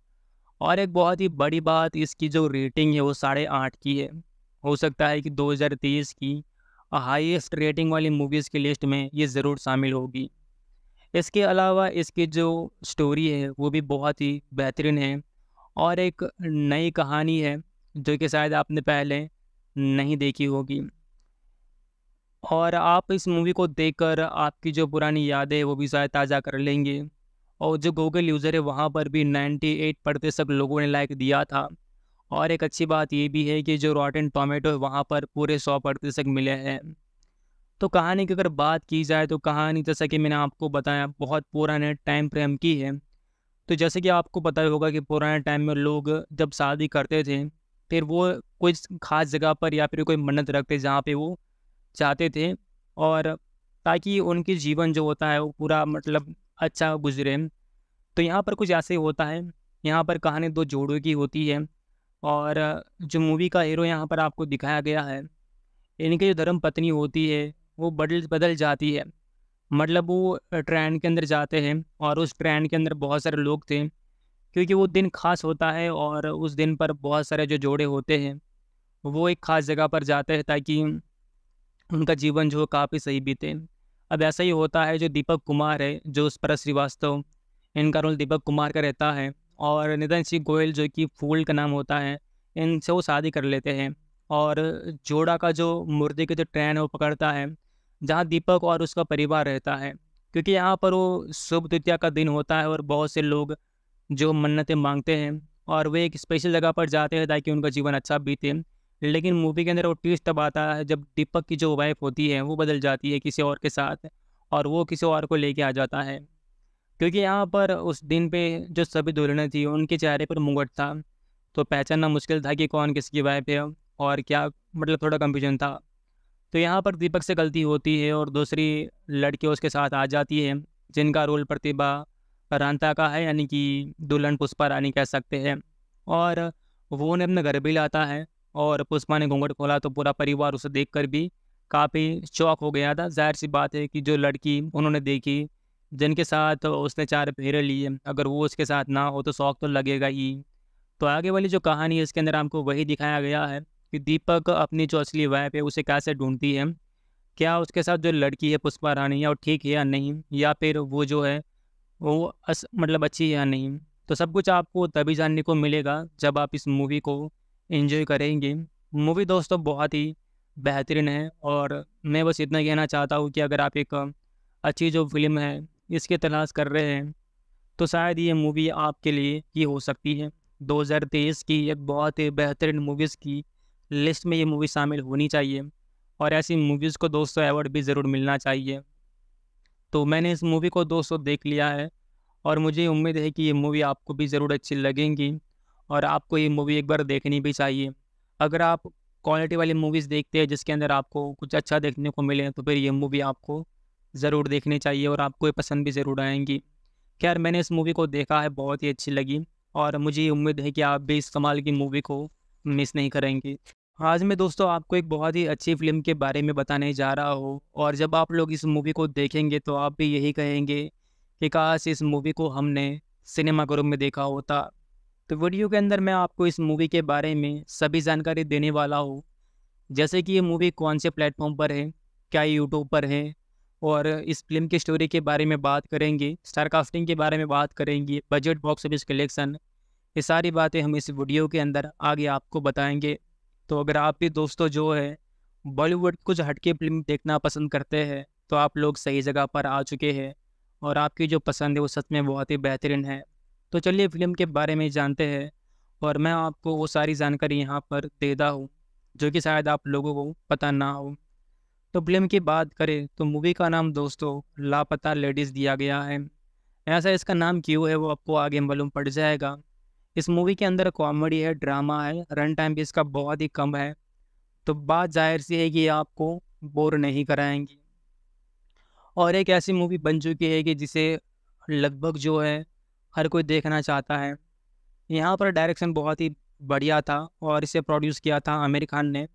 और एक बहुत ही बड़ी बात इसकी जो रेटिंग है वो साढ़े आठ की है हो सकता है कि 2023 की हाईएस्ट रेटिंग वाली मूवीज़ की लिस्ट में ये ज़रूर शामिल होगी इसके अलावा इसकी जो स्टोरी है वो भी बहुत ही बेहतरीन है और एक नई कहानी है जो कि शायद आपने पहले नहीं देखी होगी और आप इस मूवी को देखकर आपकी जो पुरानी यादें वो भी शायद ताज़ा कर लेंगे और जो गूगल यूज़र है वहाँ पर भी 98 प्रतिशत लोगों ने लाइक दिया था और एक अच्छी बात ये भी है कि जो रॉटन टोमेटो है वहाँ पर पूरे सौ प्रतिशत मिले हैं तो कहानी की अगर बात की जाए तो कहानी जैसा कि मैंने आपको बताया बहुत पुराने टाइम फ्रेम की है तो जैसे कि आपको पता होगा कि पुराने टाइम में लोग जब शादी करते थे फिर वो कोई ख़ास जगह पर या फिर कोई मन्नत रखते जहाँ पे वो चाहते थे और ताकि उनके जीवन जो होता है वो पूरा मतलब अच्छा गुजरे तो यहाँ पर कुछ ऐसे होता है यहाँ पर कहानी दो जोड़ों की होती है और जो मूवी का हीरो यहाँ पर आपको दिखाया गया है इनकी जो धर्म पत्नी होती है वो बदल बदल जाती है मतलब वो ट्रेन के अंदर जाते हैं और उस ट्रेन के अंदर बहुत सारे लोग थे क्योंकि वो दिन खास होता है और उस दिन पर बहुत सारे जो जोड़े होते हैं वो एक ख़ास जगह पर जाते हैं ताकि उनका जीवन जो काफ़ी सही बीते अब ऐसा ही होता है जो दीपक कुमार है जो उस पर श्रीवास्तव इनका रोल दीपक कुमार का रहता है और निधन सिंह गोयल जो कि फूल का नाम होता है इनसे वो शादी कर लेते हैं और जोड़ा का जो मुर्दे की जो ट्रेन है वो पकड़ता है जहाँ दीपक और उसका परिवार रहता है क्योंकि यहाँ पर वो शुभ द्वितीया का दिन होता है और बहुत से लोग जो मन्नतें मांगते हैं और वे एक स्पेशल जगह पर जाते हैं ताकि उनका जीवन अच्छा बीते लेकिन मूवी के अंदर वो ट्विस्ट तब आता है जब दीपक की जो वाइफ होती है वो बदल जाती है किसी और के साथ और वो किसी और को लेके आ जाता है क्योंकि यहाँ पर उस दिन पे जो सभी दुल्हनें थी उनके चेहरे पर मुगट था तो पहचानना मुश्किल था कि कौन किसकी वाइफ है और क्या मतलब थोड़ा कंफ्यूज़न था तो यहाँ पर दीपक से गलती होती है और दूसरी लड़की उसके साथ आ जाती है जिनका रोल प्रतिभा रानता का है यानी कि दुल्हन पुष्पा रानी कह सकते हैं और वो उन्हें अपने घर भी लाता है और पुष्पा ने घूंघट खोला तो पूरा परिवार उसे देख कर भी काफ़ी शौक हो गया था जाहिर सी बात है कि जो लड़की उन्होंने देखी जिनके साथ उसने चार फेरे लिए अगर वो उसके साथ ना हो तो शौक तो लगेगा ही तो आगे वाली जो कहानी है इसके अंदर हमको वही दिखाया गया है कि दीपक अपनी जो असली वाइफ है उसे कैसे ढूंढती है क्या उसके साथ जो लड़की है पुष्पा रानी है वो ठीक है या नहीं या फिर वो जो है वो अस, मतलब अच्छी या नहीं तो सब कुछ आपको तभी जानने को मिलेगा जब आप इस मूवी को इन्जॉय करेंगे मूवी दोस्तों बहुत ही बेहतरीन है और मैं बस इतना कहना चाहता हूँ कि अगर आप एक अच्छी जो फिल्म है इसकी तलाश कर रहे हैं तो शायद ये मूवी आपके लिए ही हो सकती है 2023 की एक बहुत ही बेहतरीन मूवीज़ की लिस्ट में ये मूवी शामिल होनी चाहिए और ऐसी मूवीज़ को दोस्तों अवार्ड भी ज़रूर मिलना चाहिए तो मैंने इस मूवी को दोस्तों देख लिया है और मुझे उम्मीद है कि ये मूवी आपको भी ज़रूर अच्छी लगेंगी और आपको ये मूवी एक बार देखनी भी चाहिए अगर आप क्वालिटी वाली मूवीज़ देखते हैं जिसके अंदर आपको कुछ अच्छा देखने को मिले तो फिर ये मूवी आपको ज़रूर देखनी चाहिए और आपको ये पसंद भी ज़रूर आएंगी खैर मैंने इस मूवी को देखा है बहुत ही अच्छी लगी और मुझे उम्मीद है कि आप भी इस कमाल की मूवी को मिस नहीं करेंगी आज मैं दोस्तों आपको एक बहुत ही अच्छी फिल्म के बारे में बताने जा रहा हूँ और जब आप लोग इस मूवी को देखेंगे तो आप भी यही कहेंगे कि काश इस मूवी को हमने सिनेमा ग्रुप में देखा होता तो वीडियो के अंदर मैं आपको इस मूवी के बारे में सभी जानकारी देने वाला हूँ जैसे कि ये मूवी कौन से प्लेटफॉर्म पर है क्या यूट्यूब पर है और इस फिल्म की स्टोरी के बारे में बात करेंगे स्टार कास्टिंग के बारे में बात करेंगे बजट बॉक्स ऑफिस कलेक्शन ये सारी बातें हम इस वीडियो के अंदर आगे आपको बताएंगे तो अगर आप भी दोस्तों जो है बॉलीवुड कुछ हटके फिल्म देखना पसंद करते हैं तो आप लोग सही जगह पर आ चुके हैं और आपकी जो पसंद है वो सच में बहुत ही बेहतरीन है तो चलिए फिल्म के बारे में जानते हैं और मैं आपको वो सारी जानकारी यहाँ पर देता हूँ जो कि शायद आप लोगों को पता ना हो तो फिल्म की बात करें तो मूवी का नाम दोस्तों लापता लेडीज़ दिया गया है ऐसा इसका नाम क्यों है वो आपको आगे मालूम पड़ जाएगा इस मूवी के अंदर कॉमेडी है ड्रामा है रन टाइम भी इसका बहुत ही कम है तो बात जाहिर सी है कि आपको बोर नहीं कराएंगी और एक ऐसी मूवी बन चुकी है कि जिसे लगभग जो है हर कोई देखना चाहता है यहाँ पर डायरेक्शन बहुत ही बढ़िया था और इसे प्रोड्यूस किया था आमिर खान ने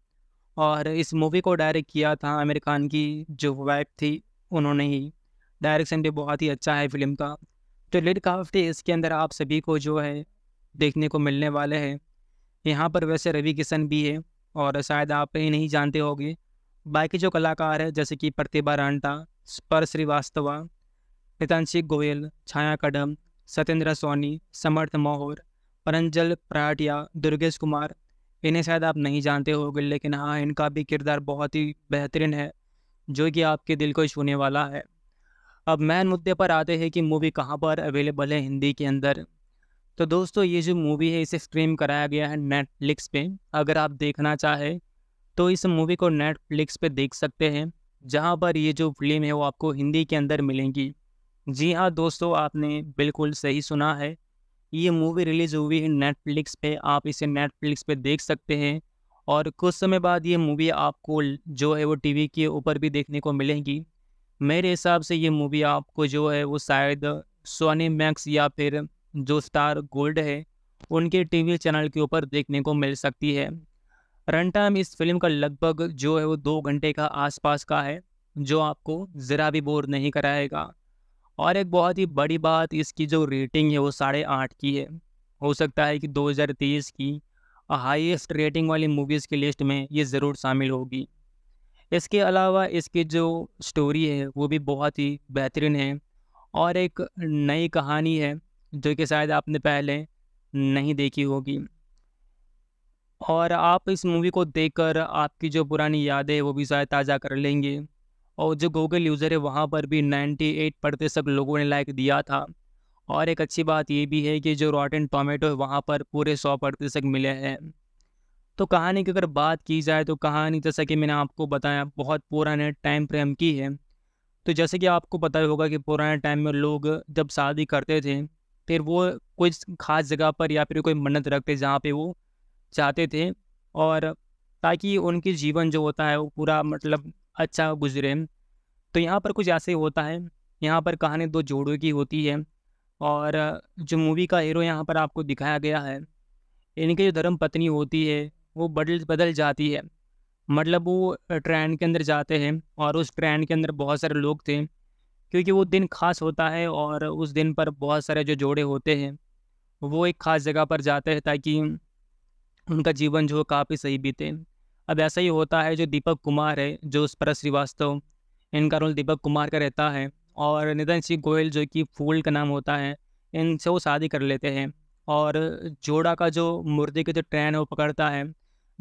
और इस मूवी को डायरेक्ट किया था आमिर खान की जो वाइफ थी उन्होंने ही डायरेक्शन भी बहुत ही अच्छा है फिल्म का तो लिड काफ्टी इसके अंदर आप सभी को जो है देखने को मिलने वाले हैं यहाँ पर वैसे रवि किशन भी है और शायद आप ये नहीं जानते होंगे बाकी जो कलाकार हैं जैसे कि प्रतिभा रांटा स्पर श्रीवास्तवा मितांशी गोयल छाया कदम सत्येंद्र सोनी समर्थ मोहर परंजल प्राटिया दुर्गेश कुमार इन्हें शायद आप नहीं जानते होंगे लेकिन हाँ इनका भी किरदार बहुत ही बेहतरीन है जो कि आपके दिल को छूने वाला है अब मैन मुद्दे पर आते हैं कि मूवी कहाँ पर अवेलेबल है हिंदी के अंदर तो दोस्तों ये जो मूवी है इसे स्ट्रीम कराया गया है नेटफ्लिक्स पे अगर आप देखना चाहें तो इस मूवी को नेटफ्लिक्स पे देख सकते हैं जहाँ पर ये जो फिल्म है वो आपको हिंदी के अंदर मिलेंगी जी हाँ दोस्तों आपने बिल्कुल सही सुना है ये मूवी रिलीज़ हुई है नेटफ्लिक्स पे आप इसे नेटफ्लिक्स पे देख सकते हैं और कुछ समय बाद ये मूवी आपको जो है वो टीवी के ऊपर भी देखने को मिलेगी मेरे हिसाब से ये मूवी आपको जो है वो शायद सोनी मैक्स या फिर जो स्टार गोल्ड है उनके टीवी चैनल के ऊपर देखने को मिल सकती है रन टाइम इस फिल्म का लगभग जो है वो दो घंटे का आसपास का है जो आपको ज़रा भी बोर नहीं कराएगा और एक बहुत ही बड़ी बात इसकी जो रेटिंग है वो साढ़े आठ की है हो सकता है कि 2023 की हाईएस्ट रेटिंग वाली मूवीज़ की लिस्ट में ये ज़रूर शामिल होगी इसके अलावा इसकी जो स्टोरी है वो भी बहुत ही बेहतरीन है और एक नई कहानी है जो कि शायद आपने पहले नहीं देखी होगी और आप इस मूवी को देखकर आपकी जो पुरानी यादें वो भी शायद ताज़ा कर लेंगे और जो गूगल यूज़र है वहाँ पर भी 98 प्रतिशत लोगों ने लाइक दिया था और एक अच्छी बात ये भी है कि जो रॉटन टोमेटो है वहाँ पर पूरे सौ प्रतिशत मिले हैं तो कहानी की अगर बात की जाए तो कहानी जैसा कि मैंने आपको बताया बहुत पुराने टाइम फ्रेम की है तो जैसे कि आपको पता होगा कि पुराने टाइम में लोग जब शादी करते थे फिर वो कोई ख़ास जगह पर या फिर कोई मन्नत रखते जहाँ पे वो चाहते थे और ताकि उनके जीवन जो होता है वो पूरा मतलब अच्छा गुजरे तो यहाँ पर कुछ ऐसे होता है यहाँ पर कहानी दो जोड़ों की होती है और जो मूवी का हीरो यहाँ पर आपको दिखाया गया है इनकी जो धर्म पत्नी होती है वो बदल बदल जाती है मतलब वो ट्रेन के अंदर जाते हैं और उस ट्रेन के अंदर बहुत सारे लोग थे क्योंकि वो दिन खास होता है और उस दिन पर बहुत सारे जो जोड़े होते हैं वो एक ख़ास जगह पर जाते हैं ताकि उनका जीवन जो काफ़ी सही बीते अब ऐसा ही होता है जो दीपक कुमार है जो उस पर श्रीवास्तव इनका रोल दीपक कुमार का रहता है और निधन सिंह गोयल जो कि फूल का नाम होता है इनसे वो शादी कर लेते हैं और जोड़ा का जो मुर्दे की जो ट्रेन है वो पकड़ता है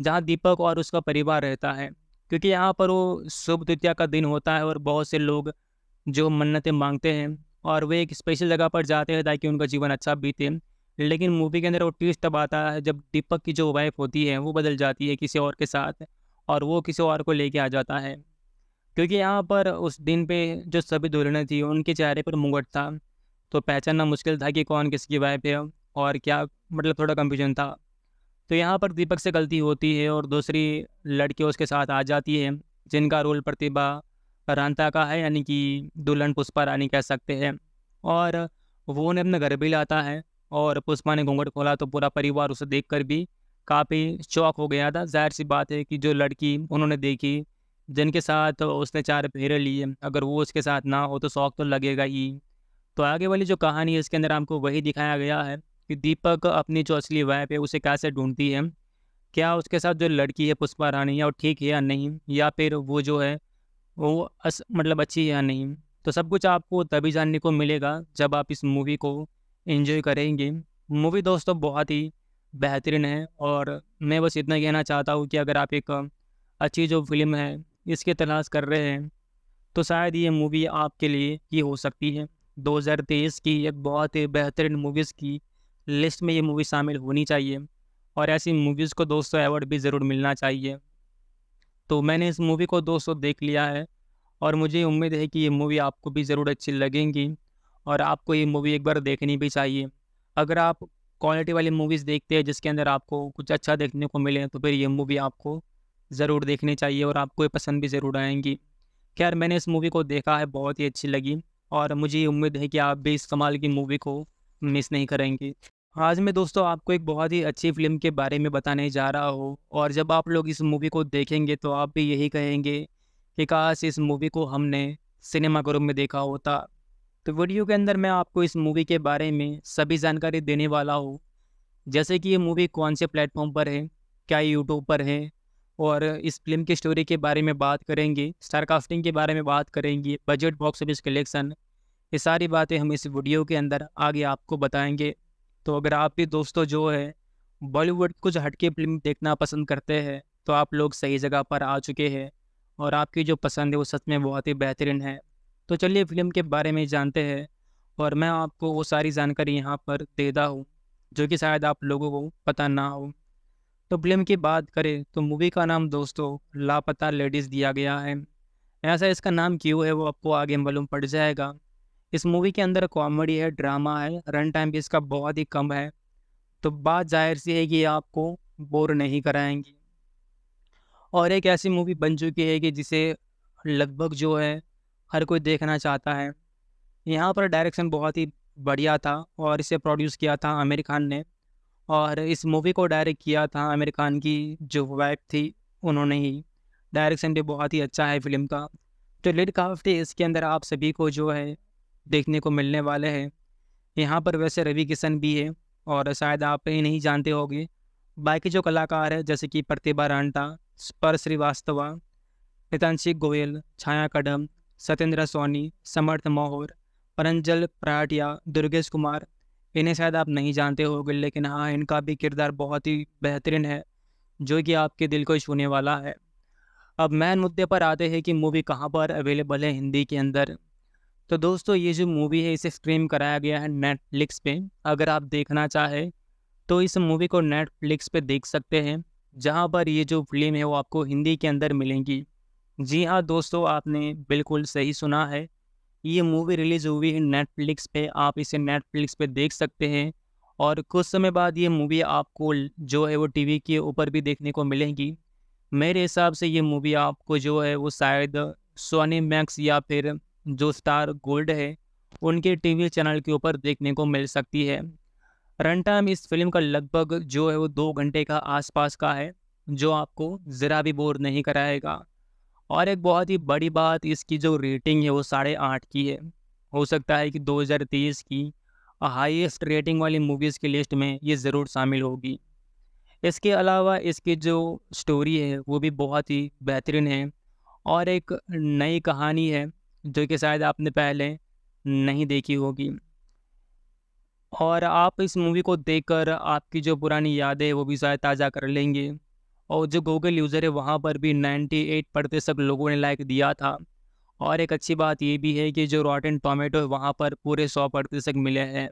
जहाँ दीपक और उसका परिवार रहता है क्योंकि यहाँ पर वो शुभ द्वितीया का दिन होता है और बहुत से लोग जो मन्नतें मांगते हैं और वे एक स्पेशल जगह पर जाते हैं ताकि उनका जीवन अच्छा बीते लेकिन मूवी के अंदर वो ट्विस्ट तब आता है जब दीपक की जो वाइफ होती है वो बदल जाती है किसी और के साथ और वो किसी और को लेके आ जाता है क्योंकि यहाँ पर उस दिन पे जो सभी दुल्हनें थी उनके चेहरे पर मुंगट था तो पहचानना मुश्किल था कि कौन किसकी वाइफ है और क्या मतलब थोड़ा कंफ्यूजन था तो यहाँ पर दीपक से गलती होती है और दूसरी लड़की उसके साथ आ जाती है जिनका रोल प्रतिभा रानता का है यानी कि दुल्हन पुष्पा रानी कह सकते हैं और वो उन्हें अपने घर भी लाता है और पुष्पा ने घूंघट खोला तो पूरा परिवार उसे देख कर भी काफ़ी शौक हो गया था जाहिर सी बात है कि जो लड़की उन्होंने देखी जिनके साथ उसने चार फेरे लिए अगर वो उसके साथ ना हो तो शौक तो लगेगा ही तो आगे वाली जो कहानी है इसके अंदर हमको वही दिखाया गया है कि दीपक अपनी जो असली वाइफ है उसे कैसे ढूंढती है क्या उसके साथ जो लड़की है पुष्पा रानी है वो ठीक है या नहीं या फिर वो जो है वो अस मतलब अच्छी है या नहीं तो सब कुछ आपको तभी जानने को मिलेगा जब आप इस मूवी को एंजॉय करेंगे मूवी दोस्तों बहुत ही बेहतरीन है और मैं बस इतना कहना चाहता हूँ कि अगर आप एक अच्छी जो फिल्म है इसकी तलाश कर रहे हैं तो शायद ये मूवी आपके लिए ही हो सकती है 2023 की एक बहुत ही बेहतरीन मूवीज़ की लिस्ट में ये मूवी शामिल होनी चाहिए और ऐसी मूवीज़ को दोस्तों अवार्ड भी ज़रूर मिलना चाहिए तो मैंने इस मूवी को दोस्तों देख लिया है और मुझे उम्मीद है कि ये मूवी आपको भी ज़रूर अच्छी लगेंगी और आपको ये मूवी एक बार देखनी भी चाहिए अगर आप क्वालिटी वाली मूवीज़ देखते हैं जिसके अंदर आपको कुछ अच्छा देखने को मिले तो फिर ये मूवी आपको ज़रूर देखनी चाहिए और आपको ये पसंद भी ज़रूर आएंगी खैर मैंने इस मूवी को देखा है बहुत ही अच्छी लगी और मुझे उम्मीद है कि आप भी इस कमाल की मूवी को मिस नहीं करेंगी आज मैं दोस्तों आपको एक बहुत ही अच्छी फिल्म के बारे में बताने जा रहा हूँ और जब आप लोग इस मूवी को देखेंगे तो आप भी यही कहेंगे कि काश इस मूवी को हमने सिनेमा ग्रुप में देखा होता तो वीडियो के अंदर मैं आपको इस मूवी के बारे में सभी जानकारी देने वाला हूँ जैसे कि ये मूवी कौन से प्लेटफॉर्म पर है क्या यूट्यूब पर है और इस फिल्म की स्टोरी के बारे में बात करेंगे स्टार कास्टिंग के बारे में बात करेंगे बजट बॉक्स ऑफिस कलेक्शन ये सारी बातें हम इस वीडियो के अंदर आगे आपको बताएंगे तो अगर आप भी दोस्तों जो है बॉलीवुड कुछ हटके फिल्म देखना पसंद करते हैं तो आप लोग सही जगह पर आ चुके हैं और आपकी जो पसंद है वो सच में बहुत ही बेहतरीन है तो चलिए फिल्म के बारे में जानते हैं और मैं आपको वो सारी जानकारी यहाँ पर देता हूँ जो कि शायद आप लोगों को पता ना हो तो फिल्म की बात करें तो मूवी का नाम दोस्तों लापता लेडीज़ दिया गया है ऐसा इसका नाम क्यों है वो आपको आगे मालूम पड़ जाएगा इस मूवी के अंदर कॉमेडी है ड्रामा है रन टाइम भी इसका बहुत ही कम है तो बात जाहिर सी है कि आपको बोर नहीं कराएंगी और एक ऐसी मूवी बन चुकी है कि जिसे लगभग जो है हर कोई देखना चाहता है यहाँ पर डायरेक्शन बहुत ही बढ़िया था और इसे प्रोड्यूस किया था आमिर खान ने और इस मूवी को डायरेक्ट किया था आमिर खान की जो वाइफ थी उन्होंने ही डायरेक्शन भी बहुत ही अच्छा है फिल्म का तो लिड काफ्टी इसके अंदर आप सभी को जो है देखने को मिलने वाले हैं यहाँ पर वैसे रवि किशन भी है और शायद आप ये नहीं जानते होंगे बाकी जो कलाकार हैं जैसे कि प्रतिभा रांटा स्पर श्रीवास्तवा नितांशी गोयल छाया कदम सत्येंद्र सोनी समर्थ मोहर परंजल प्राटिया दुर्गेश कुमार इन्हें शायद आप नहीं जानते होंगे लेकिन हाँ इनका भी किरदार बहुत ही बेहतरीन है जो कि आपके दिल को छूने वाला है अब मैन मुद्दे पर आते हैं कि मूवी कहाँ पर अवेलेबल है हिंदी के अंदर तो दोस्तों ये जो मूवी है इसे स्ट्रीम कराया गया है नेटफ्लिक्स पे अगर आप देखना चाहें तो इस मूवी को नेटफ्लिक्स पे देख सकते हैं जहाँ पर ये जो फिल्म है वो आपको हिंदी के अंदर मिलेंगी जी हाँ दोस्तों आपने बिल्कुल सही सुना है ये मूवी रिलीज़ हुई है नेटफ्लिक्स पे आप इसे नेटफ्लिक्स पे देख सकते हैं और कुछ समय बाद ये मूवी आपको जो है वो टीवी के ऊपर भी देखने को मिलेगी मेरे हिसाब से ये मूवी आपको जो है वो शायद सोनी मैक्स या फिर जो स्टार गोल्ड है उनके टीवी चैनल के ऊपर देखने को मिल सकती है रन टाइम इस फिल्म का लगभग जो है वो दो घंटे का आसपास का है जो आपको ज़रा भी बोर नहीं कराएगा और एक बहुत ही बड़ी बात इसकी जो रेटिंग है वो साढ़े आठ की है हो सकता है कि 2023 की हाईएस्ट रेटिंग वाली मूवीज़ की लिस्ट में ये ज़रूर शामिल होगी इसके अलावा इसकी जो स्टोरी है वो भी बहुत ही बेहतरीन है और एक नई कहानी है जो कि शायद आपने पहले नहीं देखी होगी और आप इस मूवी को देखकर आपकी जो पुरानी यादें वो भी शायद ताज़ा कर लेंगे और जो गूगल यूज़र है वहाँ पर भी 98 प्रतिशत लोगों ने लाइक दिया था और एक अच्छी बात ये भी है कि जो रॉटन टोमेटो है वहाँ पर पूरे सौ प्रतिशत मिले हैं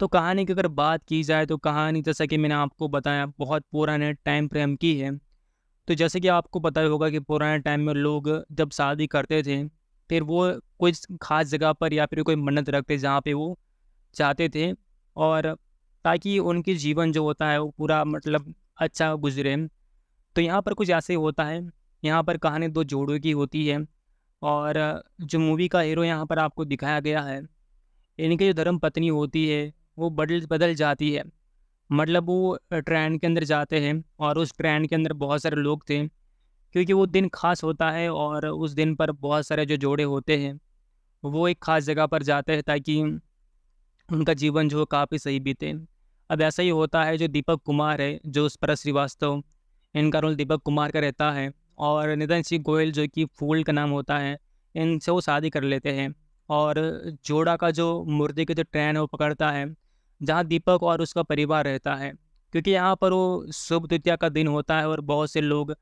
तो कहानी की अगर बात की जाए तो कहानी जैसा कि मैंने आपको बताया बहुत पुराने टाइम फ्रेम की है तो जैसे कि आपको पता होगा कि पुराने टाइम में लोग जब शादी करते थे फिर वो कोई ख़ास जगह पर या फिर कोई मन्नत रखते जहाँ पे वो चाहते थे और ताकि उनके जीवन जो होता है वो पूरा मतलब अच्छा गुजरे तो यहाँ पर कुछ ऐसे होता है यहाँ पर कहानी दो जोड़ों की होती है और जो मूवी का हीरो यहाँ पर आपको दिखाया गया है इनकी जो धर्म पत्नी होती है वो बदल बदल जाती है मतलब वो ट्रेन के अंदर जाते हैं और उस ट्रेन के अंदर बहुत सारे लोग थे क्योंकि वो दिन खास होता है और उस दिन पर बहुत सारे जो जोड़े होते हैं वो एक ख़ास जगह पर जाते हैं ताकि उनका जीवन जो काफ़ी सही बीते अब ऐसा ही होता है जो दीपक कुमार है जो उस पर श्रीवास्तव इनका रोल दीपक कुमार का रहता है और निधन सिंह गोयल जो कि फूल का नाम होता है इनसे वो शादी कर लेते हैं और जोड़ा का जो मुर्दे के जो ट्रेन है वो पकड़ता है जहाँ दीपक और उसका परिवार रहता है क्योंकि यहाँ पर वो शुभ द्वितीया का दिन होता है और बहुत से लोग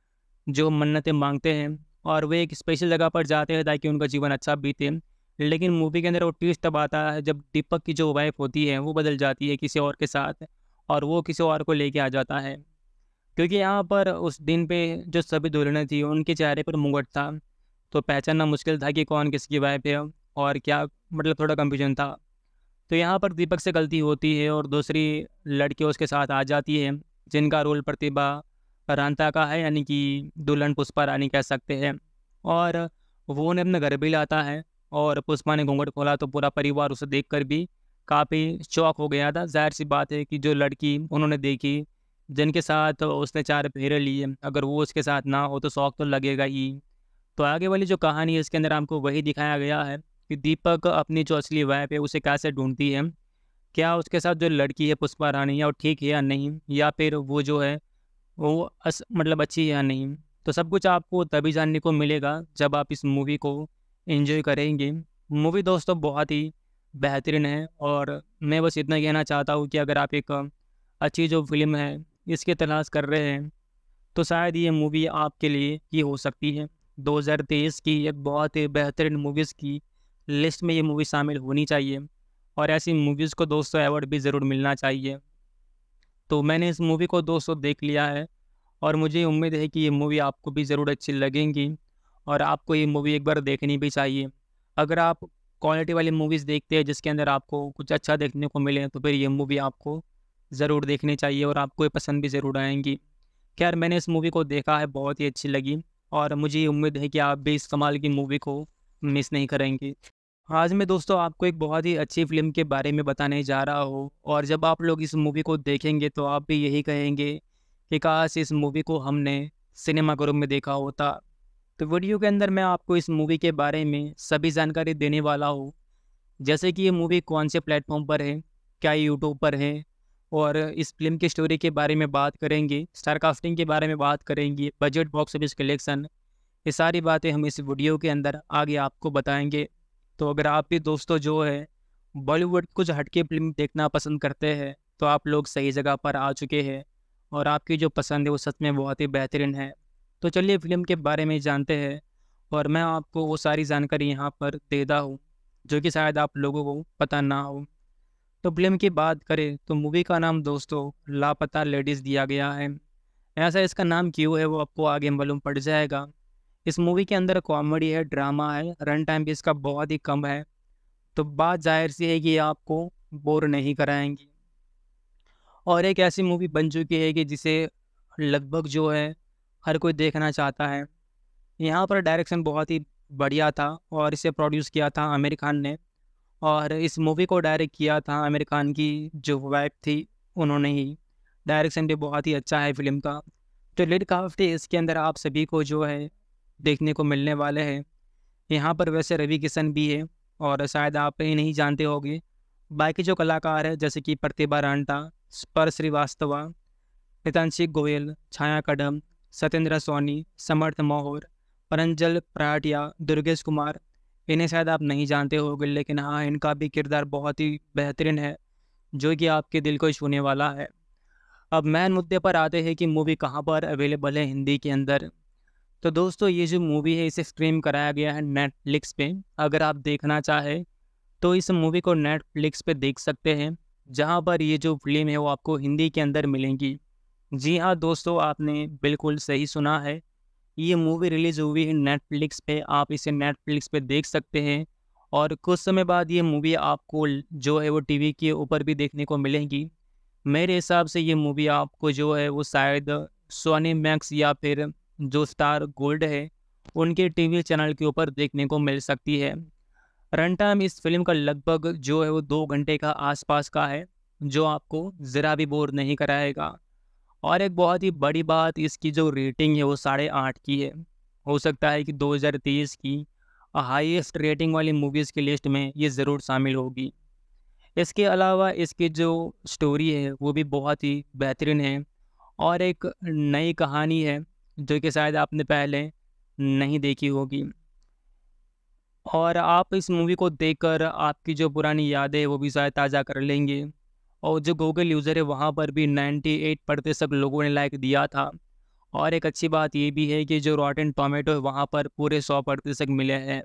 जो मन्नतें मांगते हैं और वे एक स्पेशल जगह पर जाते हैं ताकि उनका जीवन अच्छा बीते लेकिन मूवी के अंदर वो ट्विस्ट तब आता है जब दीपक की जो वाइफ होती है वो बदल जाती है किसी और के साथ और वो किसी और को लेके आ जाता है क्योंकि यहाँ पर उस दिन पे जो सभी दुल्हनें थी उनके चेहरे पर मुगट था तो पहचानना मुश्किल था कि कौन किसकी वाइफ है और क्या मतलब थोड़ा कंफ्यूज़न था तो यहाँ पर दीपक से गलती होती है और दूसरी लड़की उसके साथ आ जाती है जिनका रोल प्रतिभा रानता का है यानी कि दुल्हन पुष्पा रानी कह सकते हैं और वो उन्हें अपने घर भी लाता है और पुष्पा ने घूंघट खोला तो पूरा परिवार उसे देख कर भी काफ़ी शौक हो गया था जाहिर सी बात है कि जो लड़की उन्होंने देखी जिनके साथ उसने चार फेरे लिए अगर वो उसके साथ ना हो तो शौक तो लगेगा ही तो आगे वाली जो कहानी है इसके अंदर हमको वही दिखाया गया है कि दीपक अपनी जो असली वाइफ है उसे कैसे ढूंढती है क्या उसके साथ जो लड़की है पुष्पा रानी है वो ठीक है या नहीं या फिर वो जो है वो अस मतलब अच्छी है या नहीं तो सब कुछ आपको तभी जानने को मिलेगा जब आप इस मूवी को एंजॉय करेंगे मूवी दोस्तों बहुत ही बेहतरीन है और मैं बस इतना कहना चाहता हूँ कि अगर आप एक अच्छी जो फिल्म है इसके तलाश कर रहे हैं तो शायद ये मूवी आपके लिए ही हो सकती है 2023 की एक बहुत ही बेहतरीन मूवीज़ की लिस्ट में ये मूवी शामिल होनी चाहिए और ऐसी मूवीज़ को दोस्तों अवार्ड भी ज़रूर मिलना चाहिए तो मैंने इस मूवी को दोस्तों देख लिया है और मुझे उम्मीद है कि ये मूवी आपको भी ज़रूर अच्छी लगेंगी और आपको ये मूवी एक बार देखनी भी चाहिए अगर आप क्वालिटी वाली मूवीज़ देखते हैं जिसके अंदर आपको कुछ अच्छा देखने को मिले तो फिर ये मूवी आपको ज़रूर देखनी चाहिए और आपको ये पसंद भी ज़रूर आएंगी खैर मैंने इस मूवी को देखा है बहुत ही अच्छी लगी और मुझे उम्मीद है कि आप भी इस कमाल की मूवी को मिस नहीं करेंगे आज मैं दोस्तों आपको एक बहुत ही अच्छी फिल्म के बारे में बताने जा रहा हूँ और जब आप लोग इस मूवी को देखेंगे तो आप भी यही कहेंगे कि काश इस मूवी को हमने सिनेमा ग्रुप में देखा होता तो वीडियो के अंदर मैं आपको इस मूवी के बारे में सभी जानकारी देने वाला हूँ जैसे कि ये मूवी कौन से प्लेटफॉर्म पर है क्या यूट्यूब पर है और इस फिल्म की स्टोरी के बारे में बात करेंगे स्टार कास्टिंग के बारे में बात करेंगे बजट बॉक्स ऑफिस कलेक्शन ये सारी बातें हम इस वीडियो के अंदर आगे आपको बताएंगे तो अगर आप भी दोस्तों जो है बॉलीवुड कुछ हटके फिल्म देखना पसंद करते हैं तो आप लोग सही जगह पर आ चुके हैं और आपकी जो पसंद है वो सच में बहुत ही बेहतरीन है तो चलिए फिल्म के बारे में जानते हैं और मैं आपको वो सारी जानकारी यहाँ पर देता हूँ जो कि शायद आप लोगों को पता ना हो तो फिल्म की बात करें तो मूवी का नाम दोस्तों लापता लेडीज़ दिया गया है ऐसा इसका नाम क्यों है वो आपको आगे मालूम पड़ जाएगा इस मूवी के अंदर कॉमेडी है ड्रामा है रन टाइम भी इसका बहुत ही कम है तो बात जाहिर सी है कि आपको बोर नहीं कराएंगी और एक ऐसी मूवी बन चुकी है कि जिसे लगभग जो है हर कोई देखना चाहता है यहाँ पर डायरेक्शन बहुत ही बढ़िया था और इसे प्रोड्यूस किया था आमिर खान ने और इस मूवी को डायरेक्ट किया था आमिर खान की जो वाइफ थी उन्होंने ही डायरेक्शन भी बहुत ही अच्छा है फिल्म का तो लिड काफ्टी इसके अंदर आप सभी को जो है देखने को मिलने वाले हैं यहाँ पर वैसे रवि किशन भी है और शायद आप ये नहीं जानते होंगे बाकी जो कलाकार हैं जैसे कि प्रतिभा रांटा स्पर श्रीवास्तवा नितांशी गोयल छाया कदम सत्येंद्र सोनी समर्थ मोहर परंजल प्राटिया दुर्गेश कुमार इन्हें शायद आप नहीं जानते होंगे लेकिन हाँ इनका भी किरदार बहुत ही बेहतरीन है जो कि आपके दिल को छूने वाला है अब मेन मुद्दे पर आते हैं कि मूवी कहाँ पर अवेलेबल है हिंदी के अंदर तो दोस्तों ये जो मूवी है इसे स्ट्रीम कराया गया है नेटफ्लिक्स पे अगर आप देखना चाहें तो इस मूवी को नेटफ्लिक्स पे देख सकते हैं जहाँ पर ये जो फिल्म है वो आपको हिंदी के अंदर मिलेंगी जी हाँ दोस्तों आपने बिल्कुल सही सुना है ये मूवी रिलीज़ हुई है नेटफ्लिक्स पे आप इसे नेटफ्लिक्स पे देख सकते हैं और कुछ समय बाद ये मूवी आपको जो है वो टीवी के ऊपर भी देखने को मिलेगी मेरे हिसाब से ये मूवी आपको जो है वो शायद सोनी मैक्स या फिर जो स्टार गोल्ड है उनके टीवी चैनल के ऊपर देखने को मिल सकती है रन टाइम इस फिल्म का लगभग जो है वो दो घंटे का आसपास का है जो आपको ज़रा भी बोर नहीं कराएगा और एक बहुत ही बड़ी बात इसकी जो रेटिंग है वो साढ़े आठ की है हो सकता है कि 2023 की हाईएस्ट रेटिंग वाली मूवीज़ की लिस्ट में ये ज़रूर शामिल होगी इसके अलावा इसकी जो स्टोरी है वो भी बहुत ही बेहतरीन है और एक नई कहानी है जो कि शायद आपने पहले नहीं देखी होगी और आप इस मूवी को देखकर आपकी जो पुरानी यादें वो भी शायद ताज़ा कर लेंगे और जो गूगल यूज़र है वहाँ पर भी 98 प्रतिशत लोगों ने लाइक दिया था और एक अच्छी बात ये भी है कि जो रॉटन टोमेटो है वहाँ पर पूरे सौ प्रतिशत मिले हैं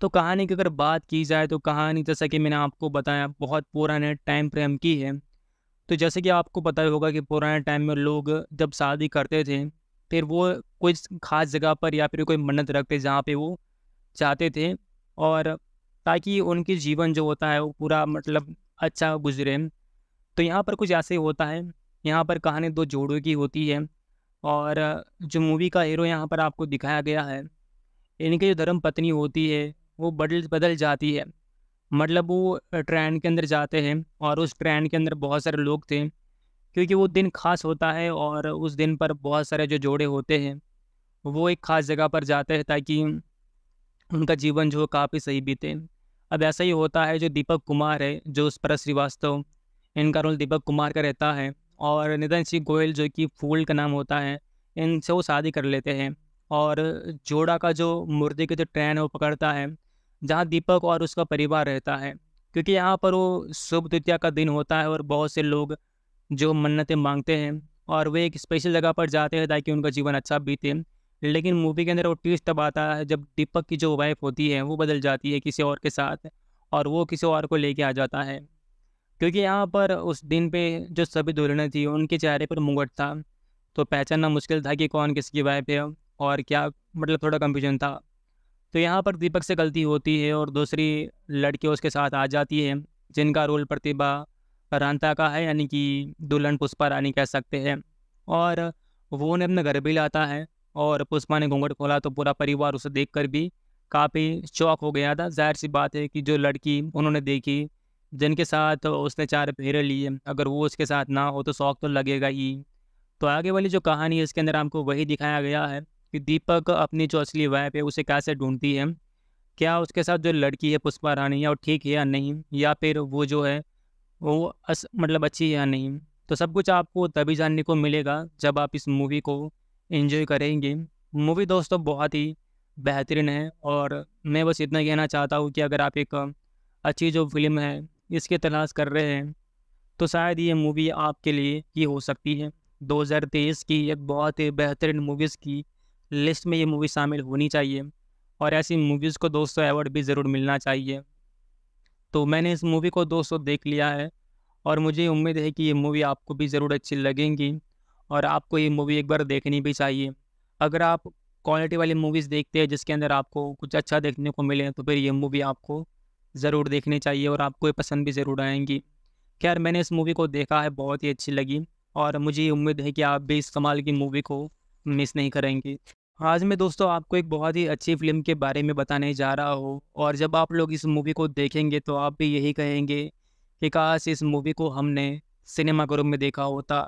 तो कहानी की अगर बात की जाए तो कहानी जैसा कि मैंने आपको बताया बहुत पुराने टाइम फ्रेम की है तो जैसे कि आपको पता ही होगा कि पुराने टाइम में लोग जब शादी करते थे फिर वो कोई ख़ास जगह पर या फिर कोई मन्नत रखते जहाँ पे वो चाहते थे और ताकि उनके जीवन जो होता है वो पूरा मतलब अच्छा गुजरे तो यहाँ पर कुछ ऐसे होता है यहाँ पर कहानी दो जोड़ों की होती है और जो मूवी का हीरो यहाँ पर आपको दिखाया गया है इनकी जो धर्म पत्नी होती है वो बदल बदल जाती है मतलब वो ट्रेन के अंदर जाते हैं और उस ट्रेन के अंदर बहुत सारे लोग थे क्योंकि वो दिन खास होता है और उस दिन पर बहुत सारे जो जोड़े होते हैं वो एक ख़ास जगह पर जाते हैं ताकि उनका जीवन जो काफ़ी सही बीते अब ऐसा ही होता है जो दीपक कुमार है जो उस पर श्रीवास्तव इनका रोल दीपक कुमार का रहता है और निधन सिंह गोयल जो कि फूल का नाम होता है इनसे वो शादी कर लेते हैं और जोड़ा का जो मुर्दे की जो ट्रेन है वो पकड़ता है जहाँ दीपक और उसका परिवार रहता है क्योंकि यहाँ पर वो शुभ द्वितीया का दिन होता है और बहुत से लोग जो मन्नतें मांगते हैं और वे एक स्पेशल जगह पर जाते हैं ताकि उनका जीवन अच्छा बीते लेकिन मूवी के अंदर वो ट्विस्ट तब आता है जब दीपक की जो वाइफ होती है वो बदल जाती है किसी और के साथ और वो किसी और को लेके आ जाता है क्योंकि यहाँ पर उस दिन पे जो सभी दुल्हनें थी उनके चेहरे पर मुगट था तो पहचानना मुश्किल था कि कौन किसकी वाइफ है और क्या मतलब थोड़ा कंफ्यूज़न था तो यहाँ पर दीपक से गलती होती है और दूसरी लड़की उसके साथ आ जाती है जिनका रोल प्रतिभा रानता का है यानी कि दुल्हन पुष्पा रानी कह सकते हैं और वो उन्हें अपने घर भी लाता है और पुष्पा ने घूंघट खोला तो पूरा परिवार उसे देख कर भी काफ़ी शौक हो गया था जाहिर सी बात है कि जो लड़की उन्होंने देखी जिनके साथ उसने चार फेरे लिए अगर वो उसके साथ ना हो तो शौक तो लगेगा ही तो आगे वाली जो कहानी है इसके अंदर हमको वही दिखाया गया है कि दीपक अपनी जो असली वाइफ है उसे कैसे ढूंढती है क्या उसके साथ जो लड़की है पुष्पा रानी है वो ठीक है या नहीं या फिर वो जो है वो अस, मतलब अच्छी या नहीं तो सब कुछ आपको तभी जानने को मिलेगा जब आप इस मूवी को इन्जॉय करेंगे मूवी दोस्तों बहुत ही बेहतरीन है और मैं बस इतना कहना चाहता हूँ कि अगर आप एक अच्छी जो फिल्म है इसकी तलाश कर रहे हैं तो शायद ये मूवी आपके लिए ही हो सकती है 2023 की एक बहुत ही बेहतरीन मूवीज़ की लिस्ट में ये मूवी शामिल होनी चाहिए और ऐसी मूवीज़ को दोस्तों अवार्ड भी ज़रूर मिलना चाहिए तो मैंने इस मूवी को दोस्तों देख लिया है और मुझे उम्मीद है कि ये मूवी आपको भी ज़रूर अच्छी लगेंगी और आपको ये मूवी एक बार देखनी भी चाहिए अगर आप क्वालिटी वाली मूवीज़ देखते हैं जिसके अंदर आपको कुछ अच्छा देखने को मिले तो फिर ये मूवी आपको ज़रूर देखनी चाहिए और आपको ये पसंद भी ज़रूर आएंगी खैर मैंने इस मूवी को देखा है बहुत ही अच्छी लगी और मुझे उम्मीद है कि आप भी इस कमाल की मूवी को मिस नहीं करेंगी आज मैं दोस्तों आपको एक बहुत ही अच्छी फिल्म के बारे में बताने जा रहा हूँ और जब आप लोग इस मूवी को देखेंगे तो आप भी यही कहेंगे कि काश इस मूवी को हमने सिनेमा ग्रुप में देखा होता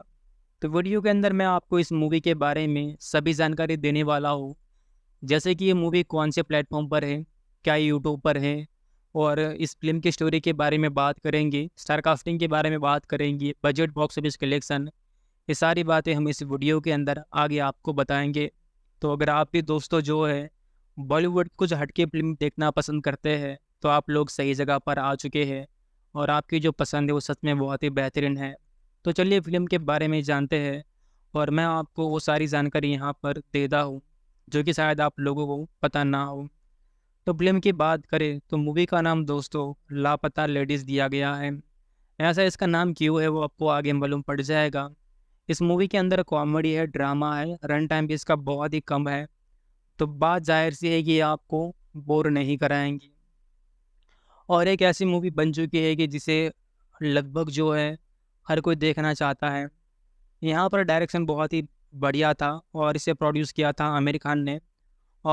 तो वीडियो के अंदर मैं आपको इस मूवी के बारे में सभी जानकारी देने वाला हूँ जैसे कि ये मूवी कौन से प्लेटफॉर्म पर है क्या यूट्यूब पर है और इस फिल्म की स्टोरी के बारे में बात करेंगे स्टार कास्टिंग के बारे में बात करेंगे बजट बॉक्स ऑफिस कलेक्शन ये सारी बातें हम इस वीडियो के अंदर आगे आपको बताएंगे तो अगर आप भी दोस्तों जो है बॉलीवुड कुछ हटके फिल्म देखना पसंद करते हैं तो आप लोग सही जगह पर आ चुके हैं और आपकी जो पसंद है वो सच में बहुत ही बेहतरीन है तो चलिए फिल्म के बारे में जानते हैं और मैं आपको वो सारी जानकारी यहाँ पर देता हूँ जो कि शायद आप लोगों को पता ना हो तो फिल्म की बात करें तो मूवी का नाम दोस्तों लापता लेडीज़ दिया गया है ऐसा इसका नाम क्यों है वो आपको आगे मालूम पड़ जाएगा इस मूवी के अंदर कॉमेडी है ड्रामा है रन टाइम भी इसका बहुत ही कम है तो बात जाहिर सी है कि आपको बोर नहीं कराएंगी और एक ऐसी मूवी बन चुकी है कि जिसे लगभग जो है हर कोई देखना चाहता है यहाँ पर डायरेक्शन बहुत ही बढ़िया था और इसे प्रोड्यूस किया था आमिर खान ने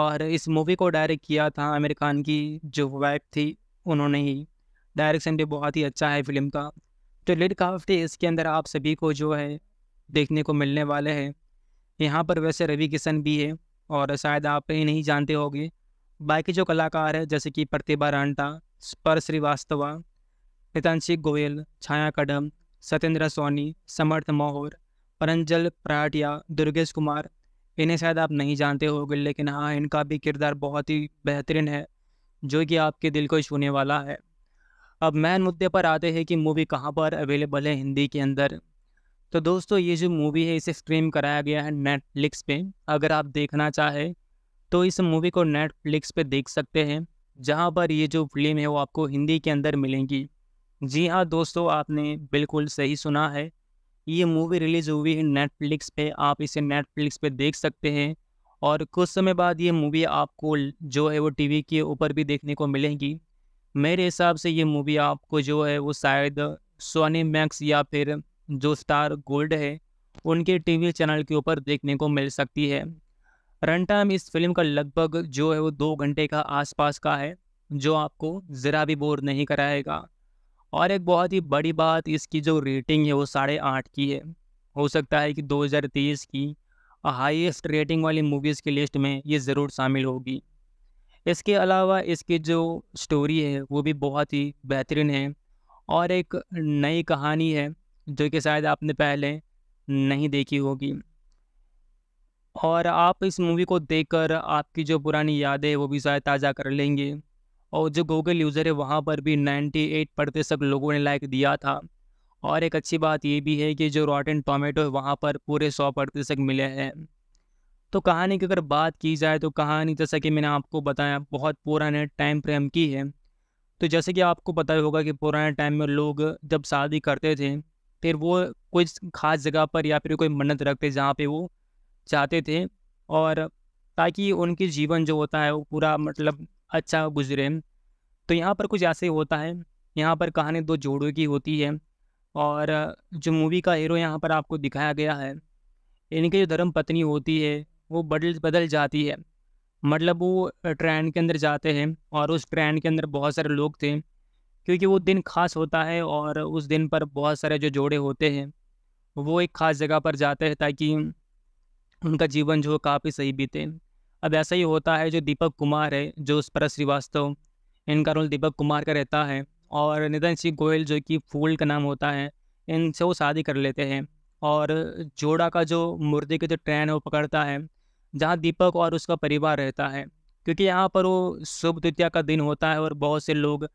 और इस मूवी को डायरेक्ट किया था आमिर खान की जो वाइफ थी उन्होंने ही डायरेक्शन भी बहुत ही अच्छा है फिल्म का तो लिड काफ्टी इसके अंदर आप सभी को जो है देखने को मिलने वाले हैं यहाँ पर वैसे रवि किशन भी है और शायद आप ये नहीं जानते होंगे बाकी जो कलाकार हैं जैसे कि प्रतिभा रांटा स्पर श्रीवास्तवा मितांशी गोयल छाया कदम सत्येंद्र सोनी समर्थ मोहर परंजल प्राटिया दुर्गेश कुमार इन्हें शायद आप नहीं जानते होंगे लेकिन हाँ इनका भी किरदार बहुत ही बेहतरीन है जो कि आपके दिल को छूने वाला है अब मैन मुद्दे पर आते हैं कि मूवी कहाँ पर अवेलेबल है हिंदी के अंदर तो दोस्तों ये जो मूवी है इसे स्ट्रीम कराया गया है नेटफ्लिक्स पे अगर आप देखना चाहें तो इस मूवी को नेटफ्लिक्स पे देख सकते हैं जहाँ पर ये जो फिल्म है वो आपको हिंदी के अंदर मिलेंगी जी हाँ दोस्तों आपने बिल्कुल सही सुना है ये मूवी रिलीज़ हुई है नेटफ्लिक्स पे आप इसे नेटफ्लिक्स पे देख सकते हैं और कुछ समय बाद ये मूवी आपको जो है वो टीवी के ऊपर भी देखने को मिलेगी मेरे हिसाब से ये मूवी आपको जो है वो शायद सोनी मैक्स या फिर जो स्टार गोल्ड है उनके टीवी चैनल के ऊपर देखने को मिल सकती है रन टाइम इस फिल्म का लगभग जो है वो दो घंटे का आसपास का है जो आपको ज़रा भी बोर नहीं कराएगा और एक बहुत ही बड़ी बात इसकी जो रेटिंग है वो साढ़े आठ की है हो सकता है कि 2023 की हाईएस्ट रेटिंग वाली मूवीज़ की लिस्ट में ये ज़रूर शामिल होगी इसके अलावा इसकी जो स्टोरी है वो भी बहुत ही बेहतरीन है और एक नई कहानी है जो कि शायद आपने पहले नहीं देखी होगी और आप इस मूवी को देखकर आपकी जो पुरानी यादें वो भी शायद ताज़ा कर लेंगे और जो गूगल यूज़र है वहाँ पर भी 98 प्रतिशत लोगों ने लाइक दिया था और एक अच्छी बात ये भी है कि जो रॉटन टोमेटो है वहाँ पर पूरे सौ प्रतिशत मिले हैं तो कहानी की अगर बात की जाए तो कहानी जैसा कि मैंने आपको बताया बहुत पुराने टाइम फ्रेम की है तो जैसे कि आपको पता होगा कि पुराने टाइम में लोग जब शादी करते थे फिर वो कोई ख़ास जगह पर या फिर कोई मन्नत रखते जहाँ पे वो चाहते थे और ताकि उनके जीवन जो होता है वो पूरा मतलब अच्छा गुजरे तो यहाँ पर कुछ ऐसे होता है यहाँ पर कहानी दो जोड़ों की होती है और जो मूवी का हीरो यहाँ पर आपको दिखाया गया है इनकी जो धर्म पत्नी होती है वो बदल बदल जाती है मतलब वो ट्रेन के अंदर जाते हैं और उस ट्रेन के अंदर बहुत सारे लोग थे क्योंकि वो दिन खास होता है और उस दिन पर बहुत सारे जो जोड़े होते हैं वो एक ख़ास जगह पर जाते हैं ताकि उनका जीवन जो काफ़ी सही बीते अब ऐसा ही होता है जो दीपक कुमार है जो उस पर श्रीवास्तव इनका रोल दीपक कुमार का रहता है और निधन सिंह गोयल जो कि फूल का नाम होता है इनसे वो शादी कर लेते हैं और जोड़ा का जो मुर्दे की जो ट्रेन है वो पकड़ता है जहाँ दीपक और उसका परिवार रहता है क्योंकि यहाँ पर वो शुभ द्वितीया का दिन होता है और बहुत से लोग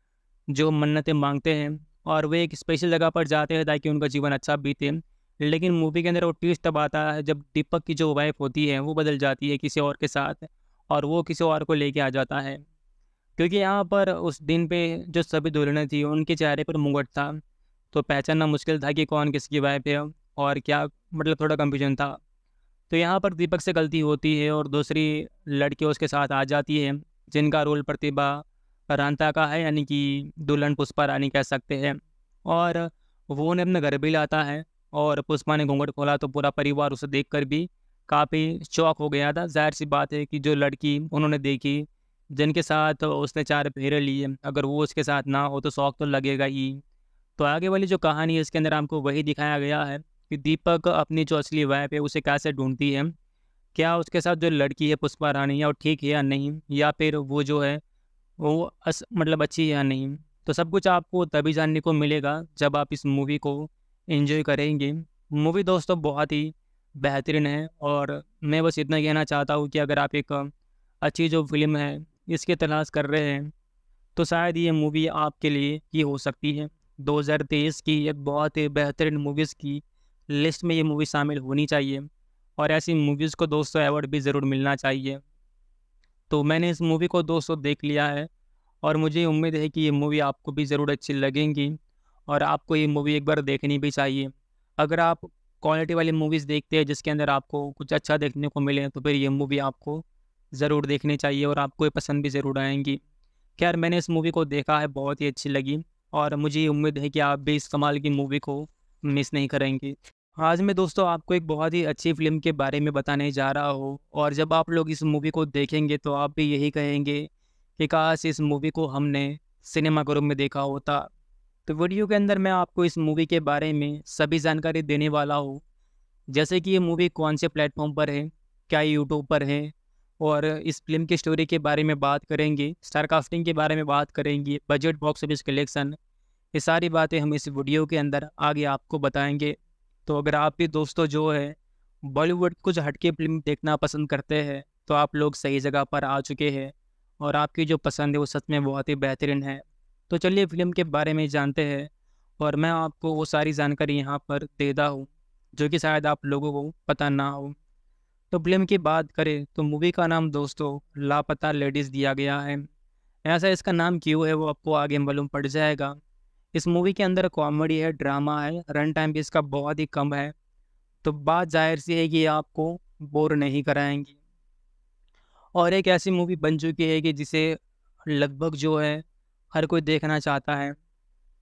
जो मन्नतें मांगते हैं और वे एक स्पेशल जगह पर जाते हैं ताकि उनका जीवन अच्छा बीते लेकिन मूवी के अंदर वो ट्विस्ट तब आता है जब दीपक की जो वाइफ होती है वो बदल जाती है किसी और के साथ और वो किसी और को लेके आ जाता है क्योंकि यहाँ पर उस दिन पे जो सभी दुल्हनें थी उनके चेहरे पर मुंगट था तो पहचानना मुश्किल था कि कौन किसकी वाइफ है और क्या मतलब थोड़ा कंफ्यूज़न था तो यहाँ पर दीपक से गलती होती है और दूसरी लड़की उसके साथ आ जाती है जिनका रोल प्रतिभा रानता का है यानी कि दुल्हन पुष्पा रानी कह सकते हैं और वो उन्हें अपने घर भी लाता है और पुष्पा ने घूंघट खोला तो पूरा परिवार उसे देख कर भी काफ़ी शौक हो गया था जाहिर सी बात है कि जो लड़की उन्होंने देखी जिनके साथ उसने चार फेरे लिए अगर वो उसके साथ ना हो तो शौक तो लगेगा ही तो आगे वाली जो कहानी है इसके अंदर हमको वही दिखाया गया है कि दीपक अपनी जो असली वाइफ है उसे कैसे ढूंढती है क्या उसके साथ जो लड़की है पुष्पा रानी या ठीक है या नहीं या फिर वो जो है वो अस, मतलब अच्छी है या नहीं तो सब कुछ आपको तभी जानने को मिलेगा जब आप इस मूवी को एंजॉय करेंगे मूवी दोस्तों बहुत ही बेहतरीन है और मैं बस इतना कहना चाहता हूँ कि अगर आप एक अच्छी जो फिल्म है इसकी तलाश कर रहे हैं तो शायद ये मूवी आपके लिए ये हो सकती है 2023 की एक बहुत ही बेहतरीन मूवीज़ की लिस्ट में ये मूवी शामिल होनी चाहिए और ऐसी मूवीज़ को दोस्तों अवार्ड भी ज़रूर मिलना चाहिए तो मैंने इस मूवी को दोस्तों देख लिया है और मुझे उम्मीद है कि ये मूवी आपको भी ज़रूर अच्छी लगेंगी और आपको ये मूवी एक बार देखनी भी चाहिए अगर आप क्वालिटी वाली मूवीज़ देखते हैं जिसके अंदर आपको कुछ अच्छा देखने को मिले तो फिर ये मूवी आपको ज़रूर देखनी चाहिए और आपको ये पसंद भी ज़रूर आएंगी खैर मैंने इस मूवी को देखा है बहुत ही अच्छी लगी और मुझे उम्मीद है कि आप भी इस कमाल की मूवी को मिस नहीं करेंगी आज मैं दोस्तों आपको एक बहुत ही अच्छी फिल्म के बारे में बताने जा रहा हूँ और जब आप लोग इस मूवी को देखेंगे तो आप भी यही कहेंगे कि काश इस मूवी को हमने सिनेमा ग्रुप में देखा होता तो वीडियो के अंदर मैं आपको इस मूवी के बारे में सभी जानकारी देने वाला हूँ जैसे कि ये मूवी कौन से प्लेटफॉर्म पर है क्या यूट्यूब पर है और इस फिल्म की स्टोरी के बारे में बात करेंगे स्टार कास्टिंग के बारे में बात करेंगे बजट बॉक्स ऑफिस कलेक्शन ये सारी बातें हम इस वीडियो के अंदर आगे आपको बताएंगे तो अगर आप भी दोस्तों जो है बॉलीवुड कुछ हटके फिल्म देखना पसंद करते हैं तो आप लोग सही जगह पर आ चुके हैं और आपकी जो पसंद है वो सच में बहुत ही बेहतरीन है तो चलिए फिल्म के बारे में जानते हैं और मैं आपको वो सारी जानकारी यहाँ पर देता हूँ जो कि शायद आप लोगों को पता ना हो तो फिल्म की बात करें तो मूवी का नाम दोस्तों लापता लेडीज़ दिया गया है ऐसा इसका नाम क्यों है वो आपको आगे मालूम पड़ जाएगा इस मूवी के अंदर कॉमेडी है ड्रामा है रन टाइम भी इसका बहुत ही कम है तो बात जाहिर सी है कि आपको बोर नहीं कराएंगी और एक ऐसी मूवी बन चुकी है कि जिसे लगभग जो है हर कोई देखना चाहता है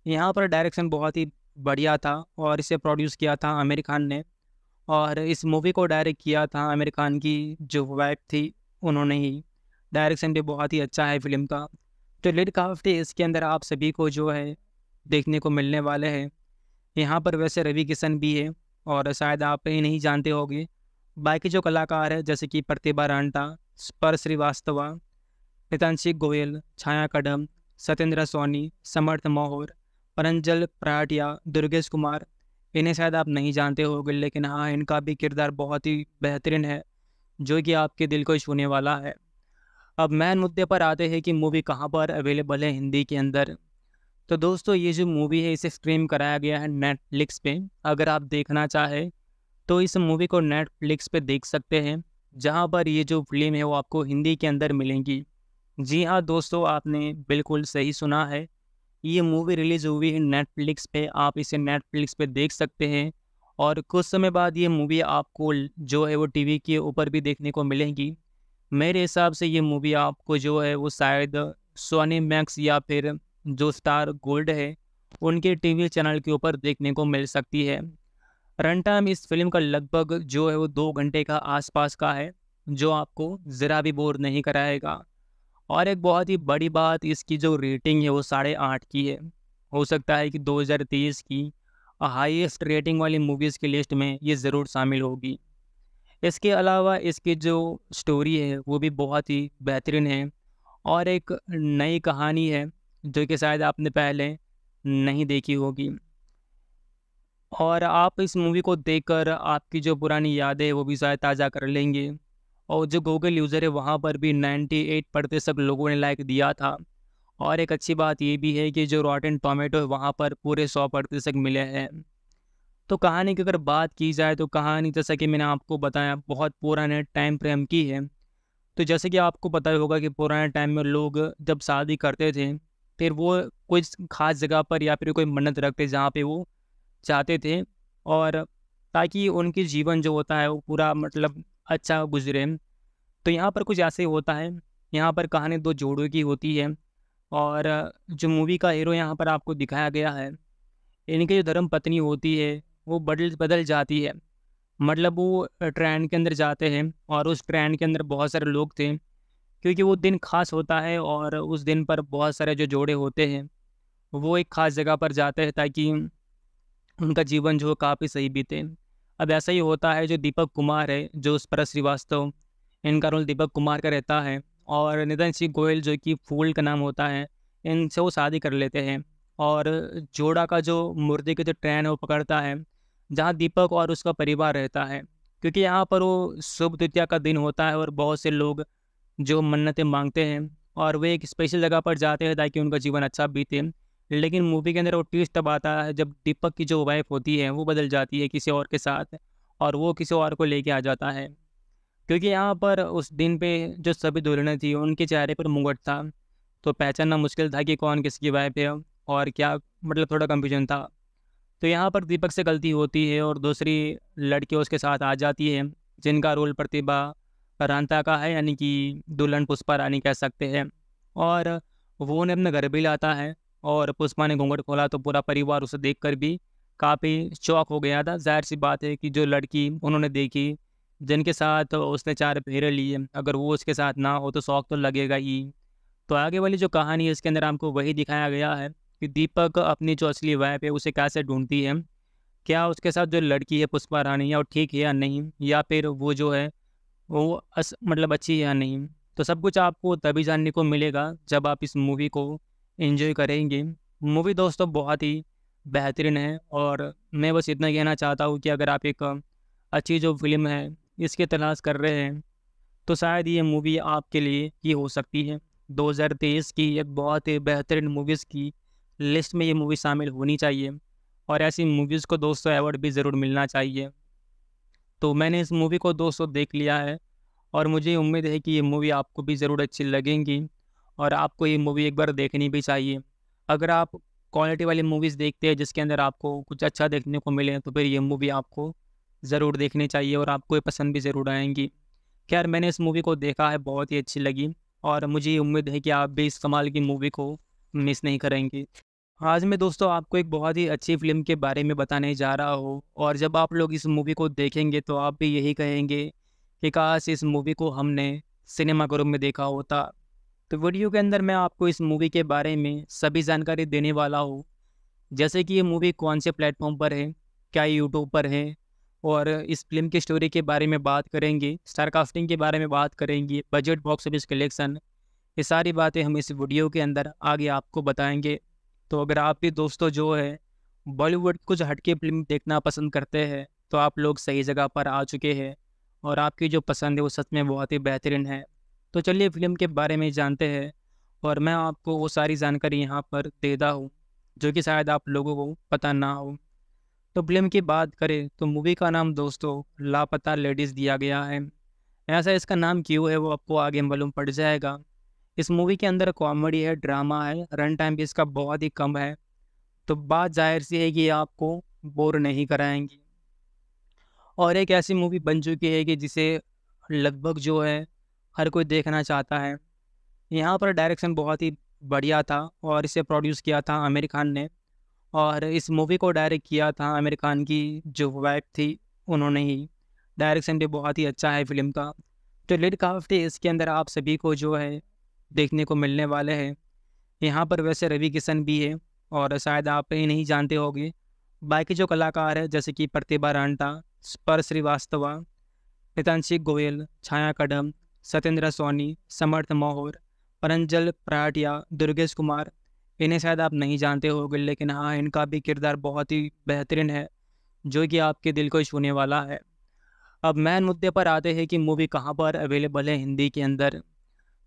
यहाँ पर डायरेक्शन बहुत ही बढ़िया था और इसे प्रोड्यूस किया था आमिर खान ने और इस मूवी को डायरेक्ट किया था आमिर खान की जो वाइफ थी उन्होंने ही डायरेक्शन भी बहुत ही अच्छा है फिल्म का तो लिड काफ्टी इसके अंदर आप सभी को जो है देखने को मिलने वाले हैं यहाँ पर वैसे रवि किशन भी है और शायद आप ये नहीं जानते होंगे बाकी जो कलाकार हैं जैसे कि प्रतिभा रांटा स्पर श्रीवास्तवा नितानशी गोयल छाया कदम सत्येंद्र सोनी समर्थ मोहर परंजल प्राटिया दुर्गेश कुमार इन्हें शायद आप नहीं जानते होंगे लेकिन हाँ इनका भी किरदार बहुत ही बेहतरीन है जो कि आपके दिल को छूने वाला है अब मैन मुद्दे पर आते हैं कि मूवी कहाँ पर अवेलेबल है हिंदी के अंदर तो दोस्तों ये जो मूवी है इसे स्ट्रीम कराया गया है नेटफ्लिक्स पे अगर आप देखना चाहें तो इस मूवी को नेटफ्लिक्स पे देख सकते हैं जहाँ पर ये जो फिल्म है वो आपको हिंदी के अंदर मिलेंगी जी हाँ दोस्तों आपने बिल्कुल सही सुना है ये मूवी रिलीज़ हुई है नेटफ्लिक्स पे आप इसे नेटफ्लिक्स पे देख सकते हैं और कुछ समय बाद ये मूवी आपको जो है वो टीवी के ऊपर भी देखने को मिलेगी मेरे हिसाब से ये मूवी आपको जो है वो शायद सोनी मैक्स या फिर जो स्टार गोल्ड है उनके टीवी चैनल के ऊपर देखने को मिल सकती है रन टाइम इस फिल्म का लगभग जो है वो दो घंटे का आसपास का है जो आपको ज़रा भी बोर नहीं कराएगा और एक बहुत ही बड़ी बात इसकी जो रेटिंग है वो साढ़े आठ की है हो सकता है कि 2023 की हाईएस्ट रेटिंग वाली मूवीज़ की लिस्ट में ये ज़रूर शामिल होगी इसके अलावा इसकी जो स्टोरी है वो भी बहुत ही बेहतरीन है और एक नई कहानी है जो कि शायद आपने पहले नहीं देखी होगी और आप इस मूवी को देखकर आपकी जो पुरानी यादें वो भी शायद ताज़ा कर लेंगे और जो गूगल यूज़र है वहाँ पर भी 98 प्रतिशत लोगों ने लाइक दिया था और एक अच्छी बात ये भी है कि जो रॉटन टोमेटो है वहाँ पर पूरे सौ प्रतिशत मिले हैं तो कहानी की अगर बात की जाए तो कहानी जैसा कि मैंने आपको बताया बहुत पुराने टाइम फ्रेम की है तो जैसे कि आपको पता होगा कि पुराने टाइम में लोग जब शादी करते थे फिर वो कोई ख़ास जगह पर या फिर कोई मन्नत रखते जहाँ पे वो चाहते थे और ताकि उनके जीवन जो होता है वो पूरा मतलब अच्छा गुजरे तो यहाँ पर कुछ ऐसे होता है यहाँ पर कहानी दो जोड़ों की होती है और जो मूवी का हीरो यहाँ पर आपको दिखाया गया है इनकी जो धर्म पत्नी होती है वो बदल बदल जाती है मतलब वो ट्रेन के अंदर जाते हैं और उस ट्रेन के अंदर बहुत सारे लोग थे क्योंकि वो दिन खास होता है और उस दिन पर बहुत सारे जो जोड़े होते हैं वो एक ख़ास जगह पर जाते हैं ताकि उनका जीवन जो काफ़ी सही बीते अब ऐसा ही होता है जो दीपक कुमार है जो उस पर श्रीवास्तव इनका रोल दीपक कुमार का रहता है और निधन सिंह गोयल जो कि फूल का नाम होता है इनसे वो शादी कर लेते हैं और जोड़ा का जो मुर्दे की जो ट्रेन है वो पकड़ता है जहाँ दीपक और उसका परिवार रहता है क्योंकि यहाँ पर वो शुभ द्वितीया का दिन होता है और बहुत से लोग जो मन्नतें मांगते हैं और वे एक स्पेशल जगह पर जाते हैं ताकि उनका जीवन अच्छा बीते लेकिन मूवी के अंदर वो ट्विस्ट तब आता है जब दीपक की जो वाइफ होती है वो बदल जाती है किसी और के साथ और वो किसी और को लेके आ जाता है क्योंकि यहाँ पर उस दिन पे जो सभी दुल्हनें थी उनके चेहरे पर मुगट था तो पहचानना मुश्किल था कि कौन किसकी वाइफ है और क्या मतलब थोड़ा कंफ्यूज़न था तो यहाँ पर दीपक से गलती होती है और दूसरी लड़की उसके साथ आ जाती है जिनका रोल प्रतिभा रानता का है यानी कि दुल्हन पुष्पा रानी कह सकते हैं और वो उन्हें अपने घर भी लाता है और पुष्पा ने घूंघट खोला तो पूरा परिवार उसे देख कर भी काफ़ी शौक हो गया था जाहिर सी बात है कि जो लड़की उन्होंने देखी जिनके साथ उसने चार फेरे लिए अगर वो उसके साथ ना हो तो शौक तो लगेगा ही तो आगे वाली जो कहानी है इसके अंदर हमको वही दिखाया गया है कि दीपक अपनी जो असली वाइफ है उसे कैसे ढूंढती है क्या उसके साथ जो लड़की है पुष्पा रानी है वो ठीक है या नहीं या फिर वो जो है वो अस मतलब अच्छी है या नहीं तो सब कुछ आपको तभी जानने को मिलेगा जब आप इस मूवी को एंजॉय करेंगे मूवी दोस्तों बहुत ही बेहतरीन है और मैं बस इतना कहना चाहता हूँ कि अगर आप एक अच्छी जो फिल्म है इसके तलाश कर रहे हैं तो शायद ये मूवी आपके लिए ही हो सकती है 2023 की एक बहुत ही बेहतरीन मूवीज़ की लिस्ट में ये मूवी शामिल होनी चाहिए और ऐसी मूवीज़ को दोस्तों अवार्ड भी ज़रूर मिलना चाहिए तो मैंने इस मूवी को दोस्तों देख लिया है और मुझे उम्मीद है कि ये मूवी आपको भी ज़रूर अच्छी लगेंगी और आपको ये मूवी एक बार देखनी भी चाहिए अगर आप क्वालिटी वाली मूवीज़ देखते हैं जिसके अंदर आपको कुछ अच्छा देखने को मिले तो फिर ये मूवी आपको ज़रूर देखनी चाहिए और आपको ये पसंद भी ज़रूर आएंगी खैर मैंने इस मूवी को देखा है बहुत ही अच्छी लगी और मुझे उम्मीद है कि आप भी इस कमाल की मूवी को मिस नहीं करेंगी आज मैं दोस्तों आपको एक बहुत ही अच्छी फिल्म के बारे में बताने जा रहा हूँ और जब आप लोग इस मूवी को देखेंगे तो आप भी यही कहेंगे कि काश इस मूवी को हमने सिनेमा ग्रुप में देखा होता तो वीडियो के अंदर मैं आपको इस मूवी के बारे में सभी जानकारी देने वाला हूँ जैसे कि ये मूवी कौन से प्लेटफॉर्म पर है क्या यूट्यूब पर है और इस फिल्म की स्टोरी के बारे में बात करेंगे स्टार कास्टिंग के बारे में बात करेंगे बजट बॉक्स ऑफिस कलेक्शन ये सारी बातें हम इस वीडियो के अंदर आगे आपको बताएंगे तो अगर आप भी दोस्तों जो है बॉलीवुड कुछ हटके फिल्म देखना पसंद करते हैं तो आप लोग सही जगह पर आ चुके हैं और आपकी जो पसंद है वो सच में बहुत ही बेहतरीन है तो चलिए फिल्म के बारे में जानते हैं और मैं आपको वो सारी जानकारी यहाँ पर देता हूँ जो कि शायद आप लोगों को पता ना हो तो फिल्म की बात करें तो मूवी का नाम दोस्तों लापता लेडीज़ दिया गया है ऐसा इसका नाम क्यों है वो आपको आगे मालूम पड़ जाएगा इस मूवी के अंदर कॉमेडी है ड्रामा है रन टाइम भी इसका बहुत ही कम है तो बात जाहिर सी है कि आपको बोर नहीं कराएंगी और एक ऐसी मूवी बन चुकी है कि जिसे लगभग जो है हर कोई देखना चाहता है यहाँ पर डायरेक्शन बहुत ही बढ़िया था और इसे प्रोड्यूस किया था आमिर खान ने और इस मूवी को डायरेक्ट किया था आमिर खान की जो वाइफ थी उन्होंने ही डायरेक्शन भी बहुत ही अच्छा है फिल्म का तो लिड काफ्टी इसके अंदर आप सभी को जो है देखने को मिलने वाले हैं यहाँ पर वैसे रवि किशन भी है और शायद आप ये नहीं जानते होंगे बाकी जो कलाकार हैं जैसे कि प्रतिभा रांटा स्पर श्रीवास्तवा मितांशी गोयल छाया कदम सत्येंद्र सोनी समर्थ मोहर परंजल प्राटिया दुर्गेश कुमार इन्हें शायद आप नहीं जानते होंगे लेकिन हाँ इनका भी किरदार बहुत ही बेहतरीन है जो कि आपके दिल को छूने वाला है अब मैन मुद्दे पर आते हैं कि मूवी कहाँ पर अवेलेबल है हिंदी के अंदर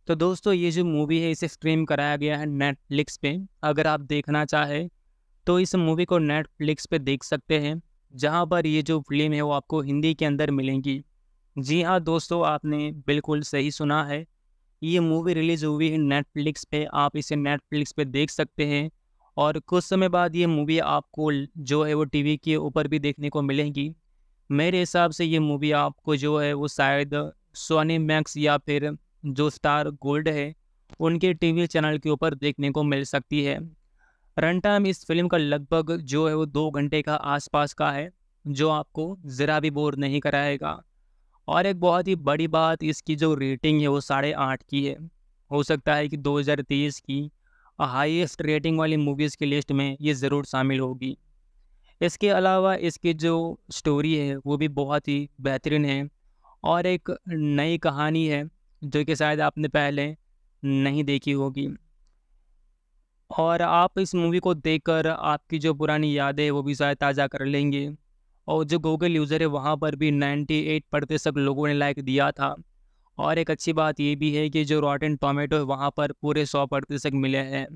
तो दोस्तों ये जो मूवी है इसे स्ट्रीम कराया गया है नेटफ्लिक्स पे अगर आप देखना चाहें तो इस मूवी को नेटफ्लिक्स पे देख सकते हैं जहाँ पर ये जो फिल्म है वो आपको हिंदी के अंदर मिलेंगी जी हाँ दोस्तों आपने बिल्कुल सही सुना है ये मूवी रिलीज़ हुई है नेटफ्लिक्स पे आप इसे नेटफ्लिक्स पे देख सकते हैं और कुछ समय बाद ये मूवी आपको जो है वो टीवी के ऊपर भी देखने को मिलेगी मेरे हिसाब से ये मूवी आपको जो है वो शायद सोनी मैक्स या फिर जो स्टार गोल्ड है उनके टीवी चैनल के ऊपर देखने को मिल सकती है रन टाइम इस फिल्म का लगभग जो है वो दो घंटे का आसपास का है जो आपको ज़रा भी बोर नहीं कराएगा और एक बहुत ही बड़ी बात इसकी जो रेटिंग है वो साढ़े आठ की है हो सकता है कि 2023 की हाईएस्ट रेटिंग वाली मूवीज़ की लिस्ट में ये ज़रूर शामिल होगी इसके अलावा इसकी जो स्टोरी है वो भी बहुत ही बेहतरीन है और एक नई कहानी है जो कि शायद आपने पहले नहीं देखी होगी और आप इस मूवी को देखकर आपकी जो पुरानी यादें वो भी शायद ताज़ा कर लेंगे और जो गूगल यूज़र है वहाँ पर भी 98 प्रतिशत लोगों ने लाइक दिया था और एक अच्छी बात ये भी है कि जो रॉटन टोमेटो है वहाँ पर पूरे सौ प्रतिशत मिले हैं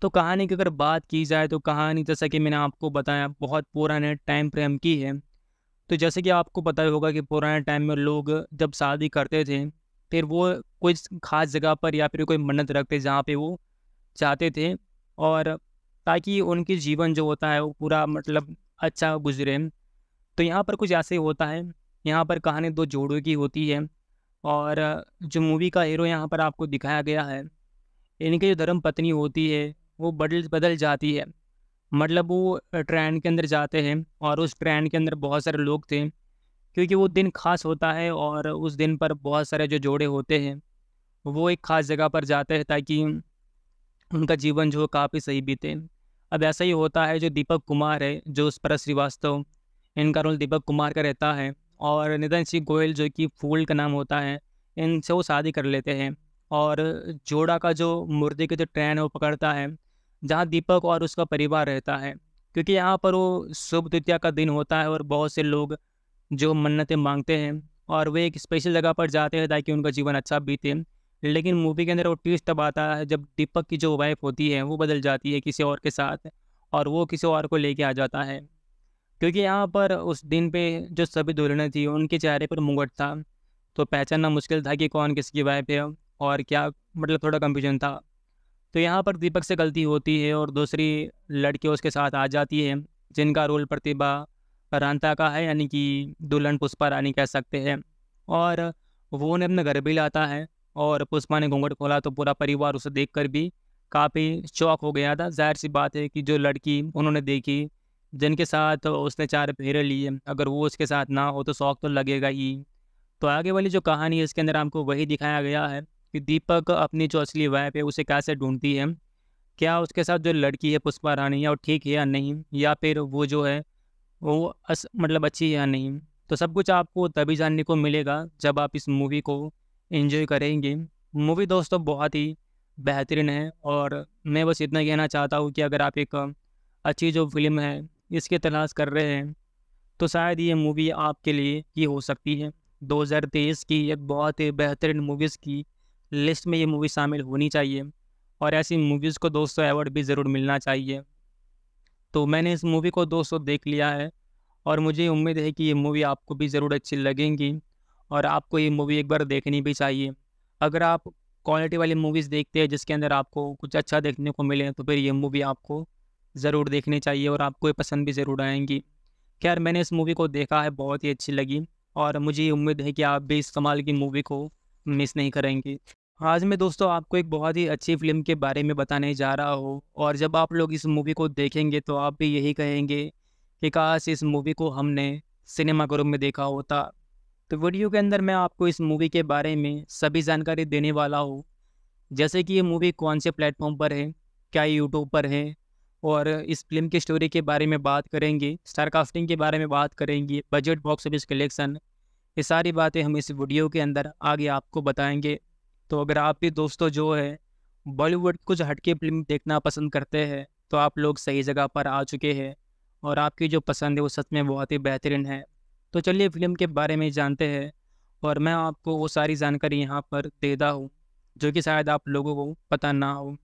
तो कहानी की अगर बात की जाए तो कहानी जैसा कि मैंने आपको बताया बहुत पुराने टाइम फ्रेम की है तो जैसे कि आपको पता होगा कि पुराने टाइम में लोग जब शादी करते थे फिर वो कुछ ख़ास जगह पर या फिर कोई मन्नत रखते जहाँ पे वो चाहते थे और ताकि उनके जीवन जो होता है वो पूरा मतलब अच्छा गुजरे तो यहाँ पर कुछ ऐसे होता है यहाँ पर कहानी दो जोड़ों की होती है और जो मूवी का हीरो यहाँ पर आपको दिखाया गया है इनकी जो धर्म पत्नी होती है वो बदल बदल जाती है मतलब वो ट्रेन के अंदर जाते हैं और उस ट्रेन के अंदर बहुत सारे लोग थे क्योंकि वो दिन खास होता है और उस दिन पर बहुत सारे जो जोड़े होते हैं वो एक ख़ास जगह पर जाते हैं ताकि उनका जीवन जो काफ़ी सही बीते अब ऐसा ही होता है जो दीपक कुमार है जो उस पर श्रीवास्तव इनका रोल दीपक कुमार का रहता है और निधन सिंह गोयल जो कि फूल का नाम होता है इनसे वो शादी कर लेते हैं और जोड़ा का जो मुर्दे की जो ट्रेन है वो पकड़ता है जहाँ दीपक और उसका परिवार रहता है क्योंकि यहाँ पर वो शुभ द्वितीया का दिन होता है और बहुत से लोग जो मन्नतें मांगते हैं और वे एक स्पेशल जगह पर जाते हैं ताकि उनका जीवन अच्छा बीते लेकिन मूवी के अंदर वो ट्विस्ट तब आता है जब दीपक की जो वाइफ होती है वो बदल जाती है किसी और के साथ और वो किसी और को लेके आ जाता है क्योंकि यहाँ पर उस दिन पे जो सभी दुल्हनें थी उनके चेहरे पर मुंगट था तो पहचानना मुश्किल था कि कौन किसकी वाइफ है और क्या मतलब थोड़ा कंफ्यूज़न था तो यहाँ पर दीपक से गलती होती है और दूसरी लड़की उसके साथ आ जाती है जिनका रोल प्रतिभा रानता का है यानी कि दुल्हन पुष्पा रानी कह सकते हैं और वो उन्हें अपने घर भी लाता है और पुष्पा ने घूंघट खोला तो पूरा परिवार उसे देख कर भी काफ़ी शौक हो गया था जाहिर सी बात है कि जो लड़की उन्होंने देखी जिनके साथ उसने चार फेरे लिए अगर वो उसके साथ ना हो तो शौक तो लगेगा ही तो आगे वाली जो कहानी है इसके अंदर हमको वही दिखाया गया है कि दीपक अपनी जो असली वाइफ है उसे कैसे ढूंढती है क्या उसके साथ जो लड़की है पुष्पा रानी है वो ठीक है या नहीं या फिर वो जो है वो अस, मतलब अच्छी या नहीं तो सब कुछ आपको तभी जानने को मिलेगा जब आप इस मूवी को इन्जॉय करेंगे मूवी दोस्तों बहुत ही बेहतरीन है और मैं बस इतना कहना चाहता हूँ कि अगर आप एक अच्छी जो फिल्म है इसकी तलाश कर रहे हैं तो शायद ये मूवी आपके लिए ही हो सकती है 2023 की एक बहुत ही बेहतरीन मूवीज़ की लिस्ट में ये मूवी शामिल होनी चाहिए और ऐसी मूवीज़ को दोस्तों अवार्ड भी ज़रूर मिलना चाहिए तो मैंने इस मूवी को दोस्तों देख लिया है और मुझे उम्मीद है कि ये मूवी आपको भी ज़रूर अच्छी लगेंगी और आपको ये मूवी एक बार देखनी भी चाहिए अगर आप क्वालिटी वाली मूवीज़ देखते हैं जिसके अंदर आपको कुछ अच्छा देखने को मिले तो फिर ये मूवी आपको ज़रूर देखनी चाहिए और आपको ये पसंद भी ज़रूर आएंगी खैर मैंने इस मूवी को देखा है बहुत ही अच्छी लगी और मुझे उम्मीद है कि आप भी इस कमाल की मूवी को मिस नहीं करेंगी आज मैं दोस्तों आपको एक बहुत ही अच्छी फिल्म के बारे में बताने जा रहा हूँ और जब आप लोग इस मूवी को देखेंगे तो आप भी यही कहेंगे कि काश इस मूवी को हमने सिनेमा ग्रुप में देखा होता तो वीडियो के अंदर मैं आपको इस मूवी के बारे में सभी जानकारी देने वाला हूँ जैसे कि ये मूवी कौन से प्लेटफॉर्म पर है क्या यूट्यूब पर है और इस फिल्म की स्टोरी के बारे में बात करेंगे स्टार कास्टिंग के बारे में बात करेंगे बजट बॉक्स ऑफिस कलेक्शन ये सारी बातें हम इस वीडियो के अंदर आगे आपको बताएंगे तो अगर आप भी दोस्तों जो है बॉलीवुड कुछ हटके फिल्म देखना पसंद करते हैं तो आप लोग सही जगह पर आ चुके हैं और आपकी जो पसंद है वो सच में बहुत ही बेहतरीन है तो चलिए फिल्म के बारे में जानते हैं और मैं आपको वो सारी जानकारी यहाँ पर देता हूँ जो कि शायद आप लोगों को पता ना हो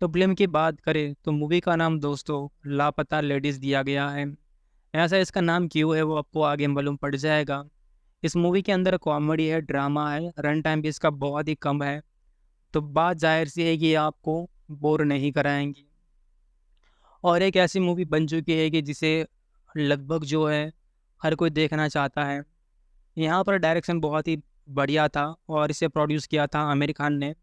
तो फिल्म की बात करें तो मूवी का नाम दोस्तों लापता लेडीज़ दिया गया है ऐसा इसका नाम क्यों है वो आपको आगे मालूम पड़ जाएगा इस मूवी के अंदर कॉमेडी है ड्रामा है रन टाइम भी इसका बहुत ही कम है तो बात जाहिर सी है कि आपको बोर नहीं कराएंगी और एक ऐसी मूवी बन चुकी है कि जिसे लगभग जो है हर कोई देखना चाहता है यहाँ पर डायरेक्शन बहुत ही बढ़िया था और इसे प्रोड्यूस किया था आमिर खान ने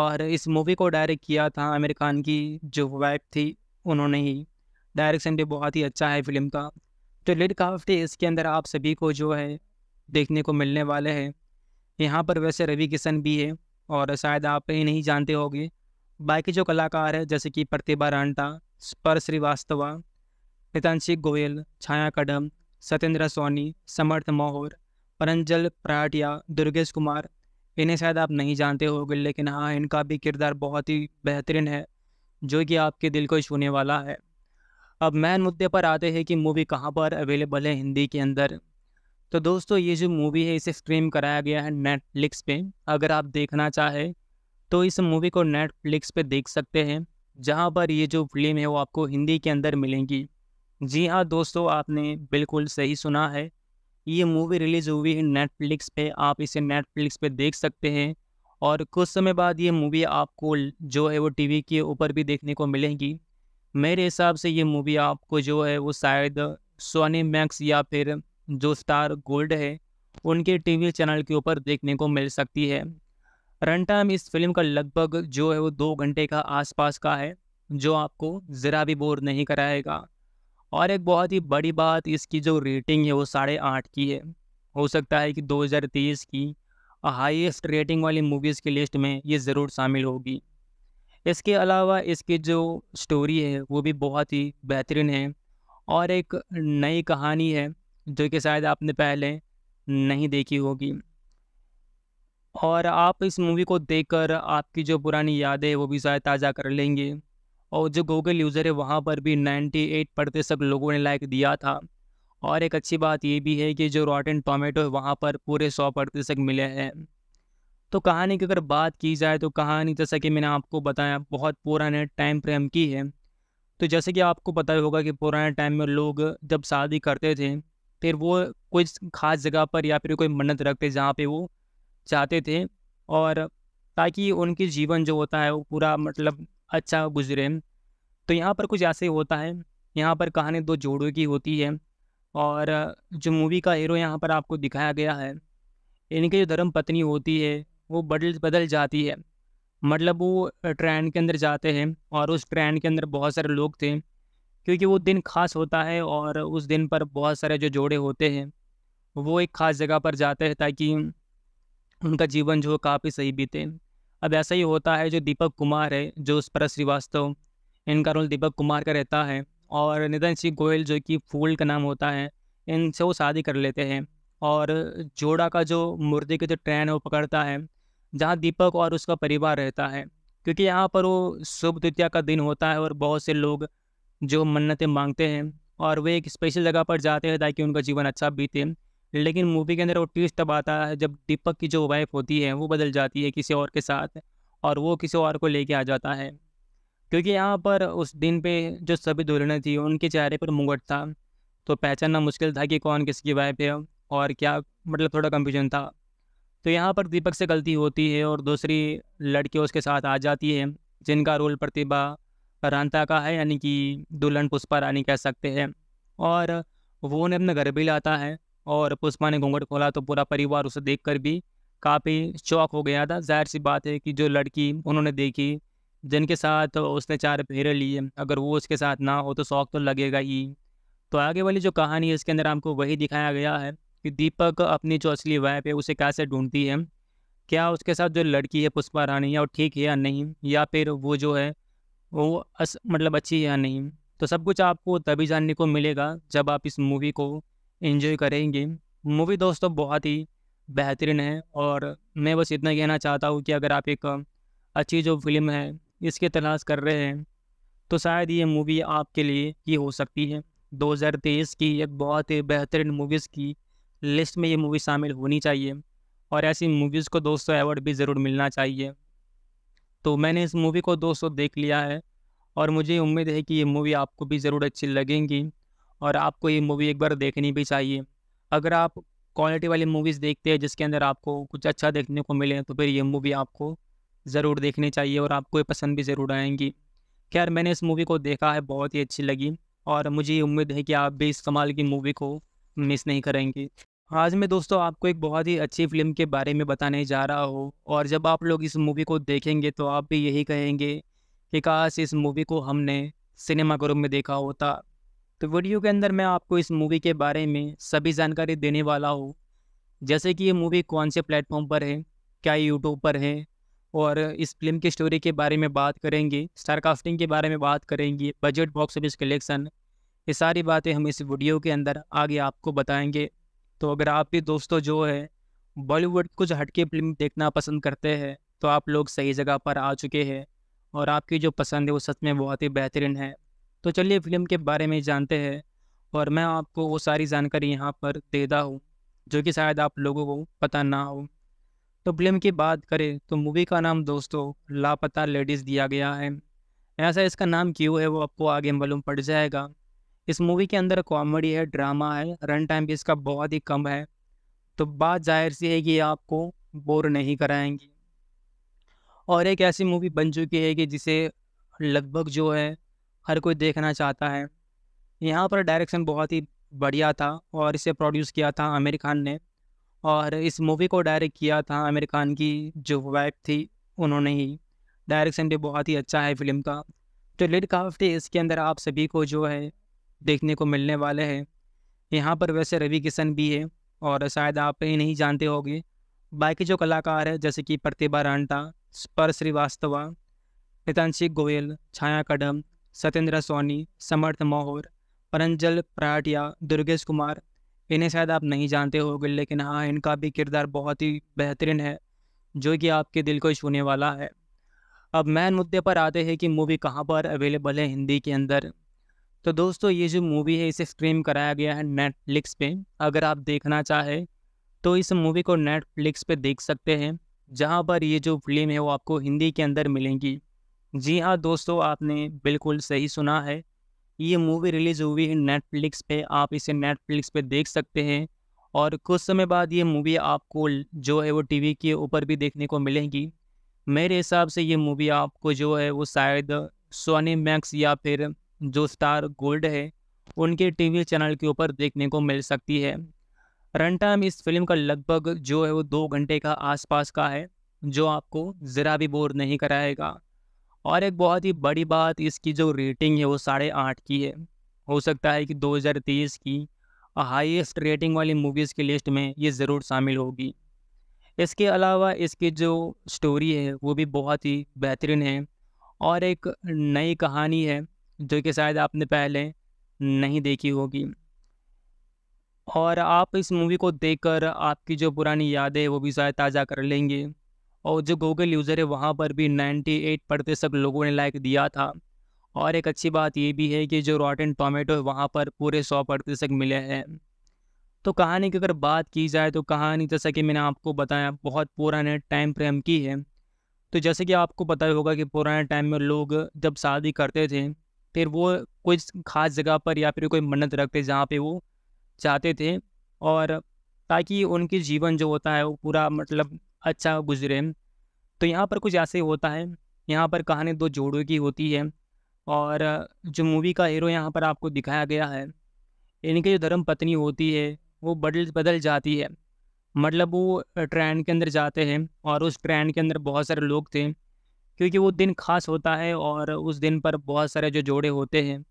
और इस मूवी को डायरेक्ट किया था आमिर खान की जो वाइफ थी उन्होंने ही डायरेक्शन भी बहुत ही अच्छा है फिल्म का तो लिड काफ्टी इसके अंदर आप सभी को जो है देखने को मिलने वाले हैं यहाँ पर वैसे रवि किशन भी है और शायद आप ये नहीं जानते होंगे बाकी जो कलाकार हैं जैसे कि प्रतिभा रांटा स्पर श्रीवास्तवा मितांशी गोयल छाया कदम सत्येंद्र सोनी समर्थ मोहर परंजल प्राटिया दुर्गेश कुमार इन्हें शायद आप नहीं जानते होंगे लेकिन हाँ इनका भी किरदार बहुत ही बेहतरीन है जो कि आपके दिल को छूने वाला है अब मैन मुद्दे पर आते हैं कि मूवी कहाँ पर अवेलेबल है हिंदी के अंदर तो दोस्तों ये जो मूवी है इसे स्ट्रीम कराया गया है नेटफ्लिक्स पे अगर आप देखना चाहें तो इस मूवी को नेटफ्लिक्स पे देख सकते हैं जहाँ पर ये जो फिल्म है वो आपको हिंदी के अंदर मिलेंगी जी हाँ दोस्तों आपने बिल्कुल सही सुना है ये मूवी रिलीज़ हुई है नेटफ्लिक्स पे आप इसे नेटफ्लिक्स पे देख सकते हैं और कुछ समय बाद ये मूवी आपको जो है वो टीवी के ऊपर भी देखने को मिलेगी मेरे हिसाब से ये मूवी आपको जो है वो शायद सोनी मैक्स या फिर जो स्टार गोल्ड है उनके टीवी चैनल के ऊपर देखने को मिल सकती है रन टाइम इस फिल्म का लगभग जो है वो दो घंटे का आसपास का है जो आपको ज़रा भी बोर नहीं कराएगा और एक बहुत ही बड़ी बात इसकी जो रेटिंग है वो साढ़े आठ की है हो सकता है कि 2023 की हाईएस्ट रेटिंग वाली मूवीज़ की लिस्ट में ये ज़रूर शामिल होगी इसके अलावा इसकी जो स्टोरी है वो भी बहुत ही बेहतरीन है और एक नई कहानी है जो कि शायद आपने पहले नहीं देखी होगी और आप इस मूवी को देखकर आपकी जो पुरानी यादें वो भी शायद ताज़ा कर लेंगे और जो गूगल यूज़र है वहाँ पर भी 98 प्रतिशत लोगों ने लाइक दिया था और एक अच्छी बात ये भी है कि जो रॉटन टोमेटो है वहाँ पर पूरे सौ प्रतिशत मिले हैं तो कहानी की अगर बात की जाए तो कहानी जैसा कि मैंने आपको बताया बहुत पुराने टाइम फ्रेम की है तो जैसे कि आपको पता होगा कि पुराने टाइम में लोग जब शादी करते थे फिर वो कोई ख़ास जगह पर या फिर कोई मन्नत रखते जहाँ पे वो चाहते थे और ताकि उनके जीवन जो होता है वो पूरा मतलब अच्छा गुजरे तो यहाँ पर कुछ ऐसे होता है यहाँ पर कहानी दो जोड़ों की होती है और जो मूवी का हीरो यहाँ पर आपको दिखाया गया है इनकी जो धर्म पत्नी होती है वो बदल बदल जाती है मतलब वो ट्रेन के अंदर जाते हैं और उस ट्रेन के अंदर बहुत सारे लोग थे क्योंकि वो दिन खास होता है और उस दिन पर बहुत सारे जो जोड़े होते हैं वो एक ख़ास जगह पर जाते हैं ताकि उनका जीवन जो काफ़ी सही बीते अब ऐसा ही होता है जो दीपक कुमार है जो उस पर श्रीवास्तव इनका रोल दीपक कुमार का रहता है और निधन सिंह गोयल जो कि फूल का नाम होता है इनसे वो शादी कर लेते हैं और जोड़ा का जो मुर्दे की जो ट्रेन है वो पकड़ता है जहाँ दीपक और उसका परिवार रहता है क्योंकि यहाँ पर वो शुभ द्वितीया का दिन होता है और बहुत से लोग जो मन्नतें मांगते हैं और वे एक स्पेशल जगह पर जाते हैं ताकि उनका जीवन अच्छा बीते लेकिन मूवी के अंदर वो ट्विस्ट तब आता है जब दीपक की जो वाइफ होती है वो बदल जाती है किसी और के साथ और वो किसी और को लेके आ जाता है क्योंकि यहाँ पर उस दिन पे जो सभी दुल्हनें थी उनके चेहरे पर मुगट था तो पहचानना मुश्किल था कि कौन किसकी वाइफ है और क्या मतलब थोड़ा कंफ्यूज़न था तो यहाँ पर दीपक से गलती होती है और दूसरी लड़की उसके साथ आ जाती है जिनका रोल प्रतिभा रानता का है यानी कि दुल्हन पुष्पा रानी कह सकते हैं और वो उन्हें अपने घर भी लाता है और पुष्पा ने घूंघट खोला तो पूरा परिवार उसे देख कर भी काफ़ी शौक हो गया था जाहिर सी बात है कि जो लड़की उन्होंने देखी जिनके साथ उसने चार फेरे लिए अगर वो उसके साथ ना हो तो शौक तो लगेगा ही तो आगे वाली जो कहानी है इसके अंदर हमको वही दिखाया गया है कि दीपक अपनी जो असली वाइफ है उसे कैसे ढूंढती है क्या उसके साथ जो लड़की है पुष्पा रानी या ठीक है या नहीं या फिर वो जो है वो अस मतलब अच्छी है या नहीं तो सब कुछ आपको तभी जानने को मिलेगा जब आप इस मूवी को एंजॉय करेंगे मूवी दोस्तों बहुत ही बेहतरीन है और मैं बस इतना कहना चाहता हूँ कि अगर आप एक अच्छी जो फिल्म है इसके तलाश कर रहे हैं तो शायद ये मूवी आपके लिए ही हो सकती है 2023 की एक बहुत ही बेहतरीन मूवीज़ की लिस्ट में ये मूवी शामिल होनी चाहिए और ऐसी मूवीज़ को दोस्तों अवार्ड भी ज़रूर मिलना चाहिए तो मैंने इस मूवी को दोस्तों देख लिया है और मुझे उम्मीद है कि ये मूवी आपको भी ज़रूर अच्छी लगेंगी और आपको ये मूवी एक बार देखनी भी चाहिए अगर आप क्वालिटी वाली मूवीज़ देखते हैं जिसके अंदर आपको कुछ अच्छा देखने को मिले तो फिर ये मूवी आपको ज़रूर देखनी चाहिए और आपको ये पसंद भी ज़रूर आएंगी खैर मैंने इस मूवी को देखा है बहुत ही अच्छी लगी और मुझे उम्मीद है कि आप भी इस कमाल की मूवी को मिस नहीं करेंगे आज मैं दोस्तों आपको एक बहुत ही अच्छी फिल्म के बारे में बताने जा रहा हूँ और जब आप लोग इस मूवी को देखेंगे तो आप भी यही कहेंगे कि काश इस मूवी को हमने सिनेमा ग्रुप में देखा होता तो वीडियो के अंदर मैं आपको इस मूवी के बारे में सभी जानकारी देने वाला हूँ जैसे कि ये मूवी कौन से प्लेटफॉर्म पर है क्या यूट्यूब पर है और इस फिल्म की स्टोरी के बारे में बात करेंगे स्टार कास्टिंग के बारे में बात करेंगे बजट बॉक्स ऑफिस कलेक्शन ये सारी बातें हम इस वीडियो के अंदर आगे आपको बताएंगे तो अगर आप भी दोस्तों जो है बॉलीवुड कुछ हटके फिल्म देखना पसंद करते हैं तो आप लोग सही जगह पर आ चुके हैं और आपकी जो पसंद है वो सच में बहुत ही बेहतरीन है तो चलिए फिल्म के बारे में जानते हैं और मैं आपको वो सारी जानकारी यहाँ पर देता हूँ जो कि शायद आप लोगों को पता ना हो तो फिल्म की बात करें तो मूवी का नाम दोस्तों लापता लेडीज़ दिया गया है ऐसा इसका नाम क्यों है वो आपको आगे मालूम पड़ जाएगा इस मूवी के अंदर कॉमेडी है ड्रामा है रन टाइम भी इसका बहुत ही कम है तो बात जाहिर सी है कि आपको बोर नहीं कराएंगी और एक ऐसी मूवी बन चुकी है कि जिसे लगभग जो है हर कोई देखना चाहता है यहाँ पर डायरेक्शन बहुत ही बढ़िया था और इसे प्रोड्यूस किया था आमिर खान ने और इस मूवी को डायरेक्ट किया था आमिर खान की जो वाइफ थी उन्होंने ही डायरेक्शन भी बहुत ही अच्छा है फिल्म का तो लिड काफ्टी इसके अंदर आप सभी को जो है देखने को मिलने वाले हैं यहाँ पर वैसे रवि किशन भी है और शायद आप ये नहीं जानते होंगे बाकी जो कलाकार हैं जैसे कि प्रतिभा रांटा स्पर श्रीवास्तवा नितानशी गोयल छाया कदम सत्येंद्र सोनी समर्थ मोहर परंजल प्राटिया दुर्गेश कुमार इन्हें शायद आप नहीं जानते होंगे लेकिन हाँ इनका भी किरदार बहुत ही बेहतरीन है जो कि आपके दिल को छूने वाला है अब मैन मुद्दे पर आते हैं कि मूवी कहाँ पर अवेलेबल है हिंदी के अंदर तो दोस्तों ये जो मूवी है इसे स्ट्रीम कराया गया है नेटफ्लिक्स पे अगर आप देखना चाहें तो इस मूवी को नेटफ्लिक्स पे देख सकते हैं जहाँ पर ये जो फिल्म है वो आपको हिंदी के अंदर मिलेंगी जी हाँ दोस्तों आपने बिल्कुल सही सुना है ये मूवी रिलीज़ हुई है नेटफ्लिक्स पे आप इसे नेटफ्लिक्स पे देख सकते हैं और कुछ समय बाद ये मूवी आपको जो है वो टीवी के ऊपर भी देखने को मिलेगी मेरे हिसाब से ये मूवी आपको जो है वो शायद सोनी मैक्स या फिर जो स्टार गोल्ड है उनके टीवी चैनल के ऊपर देखने को मिल सकती है रन टाइम इस फिल्म का लगभग जो है वो दो घंटे का आसपास का है जो आपको ज़रा भी बोर नहीं कराएगा और एक बहुत ही बड़ी बात इसकी जो रेटिंग है वो साढ़े आठ की है हो सकता है कि 2023 की हाईएस्ट रेटिंग वाली मूवीज़ की लिस्ट में ये ज़रूर शामिल होगी इसके अलावा इसकी जो स्टोरी है वो भी बहुत ही बेहतरीन है और एक नई कहानी है जो कि शायद आपने पहले नहीं देखी होगी और आप इस मूवी को देखकर आपकी जो पुरानी यादें वो भी शायद ताज़ा कर लेंगे और जो गूगल यूज़र है वहाँ पर भी 98 प्रतिशत लोगों ने लाइक दिया था और एक अच्छी बात ये भी है कि जो रॉटन टोमेटो है वहाँ पर पूरे सौ प्रतिशत मिले हैं तो कहानी की अगर बात की जाए तो कहानी जैसा कि मैंने आपको बताया बहुत पुराने टाइम फ्रेम की है तो जैसे कि आपको पता होगा कि पुराने टाइम में लोग जब शादी करते थे फिर वो कोई ख़ास जगह पर या फिर कोई मन्नत रखते जहाँ पे वो चाहते थे और ताकि उनके जीवन जो होता है वो पूरा मतलब अच्छा गुजरे तो यहाँ पर कुछ ऐसे होता है यहाँ पर कहानी दो जोड़ों की होती है और जो मूवी का हीरो यहाँ पर आपको दिखाया गया है इनकी जो धर्म पत्नी होती है वो बदल बदल जाती है मतलब वो ट्रेन के अंदर जाते हैं और उस ट्रेन के अंदर बहुत सारे लोग थे क्योंकि वो दिन खास होता है और उस दिन पर बहुत सारे जो जोड़े होते हैं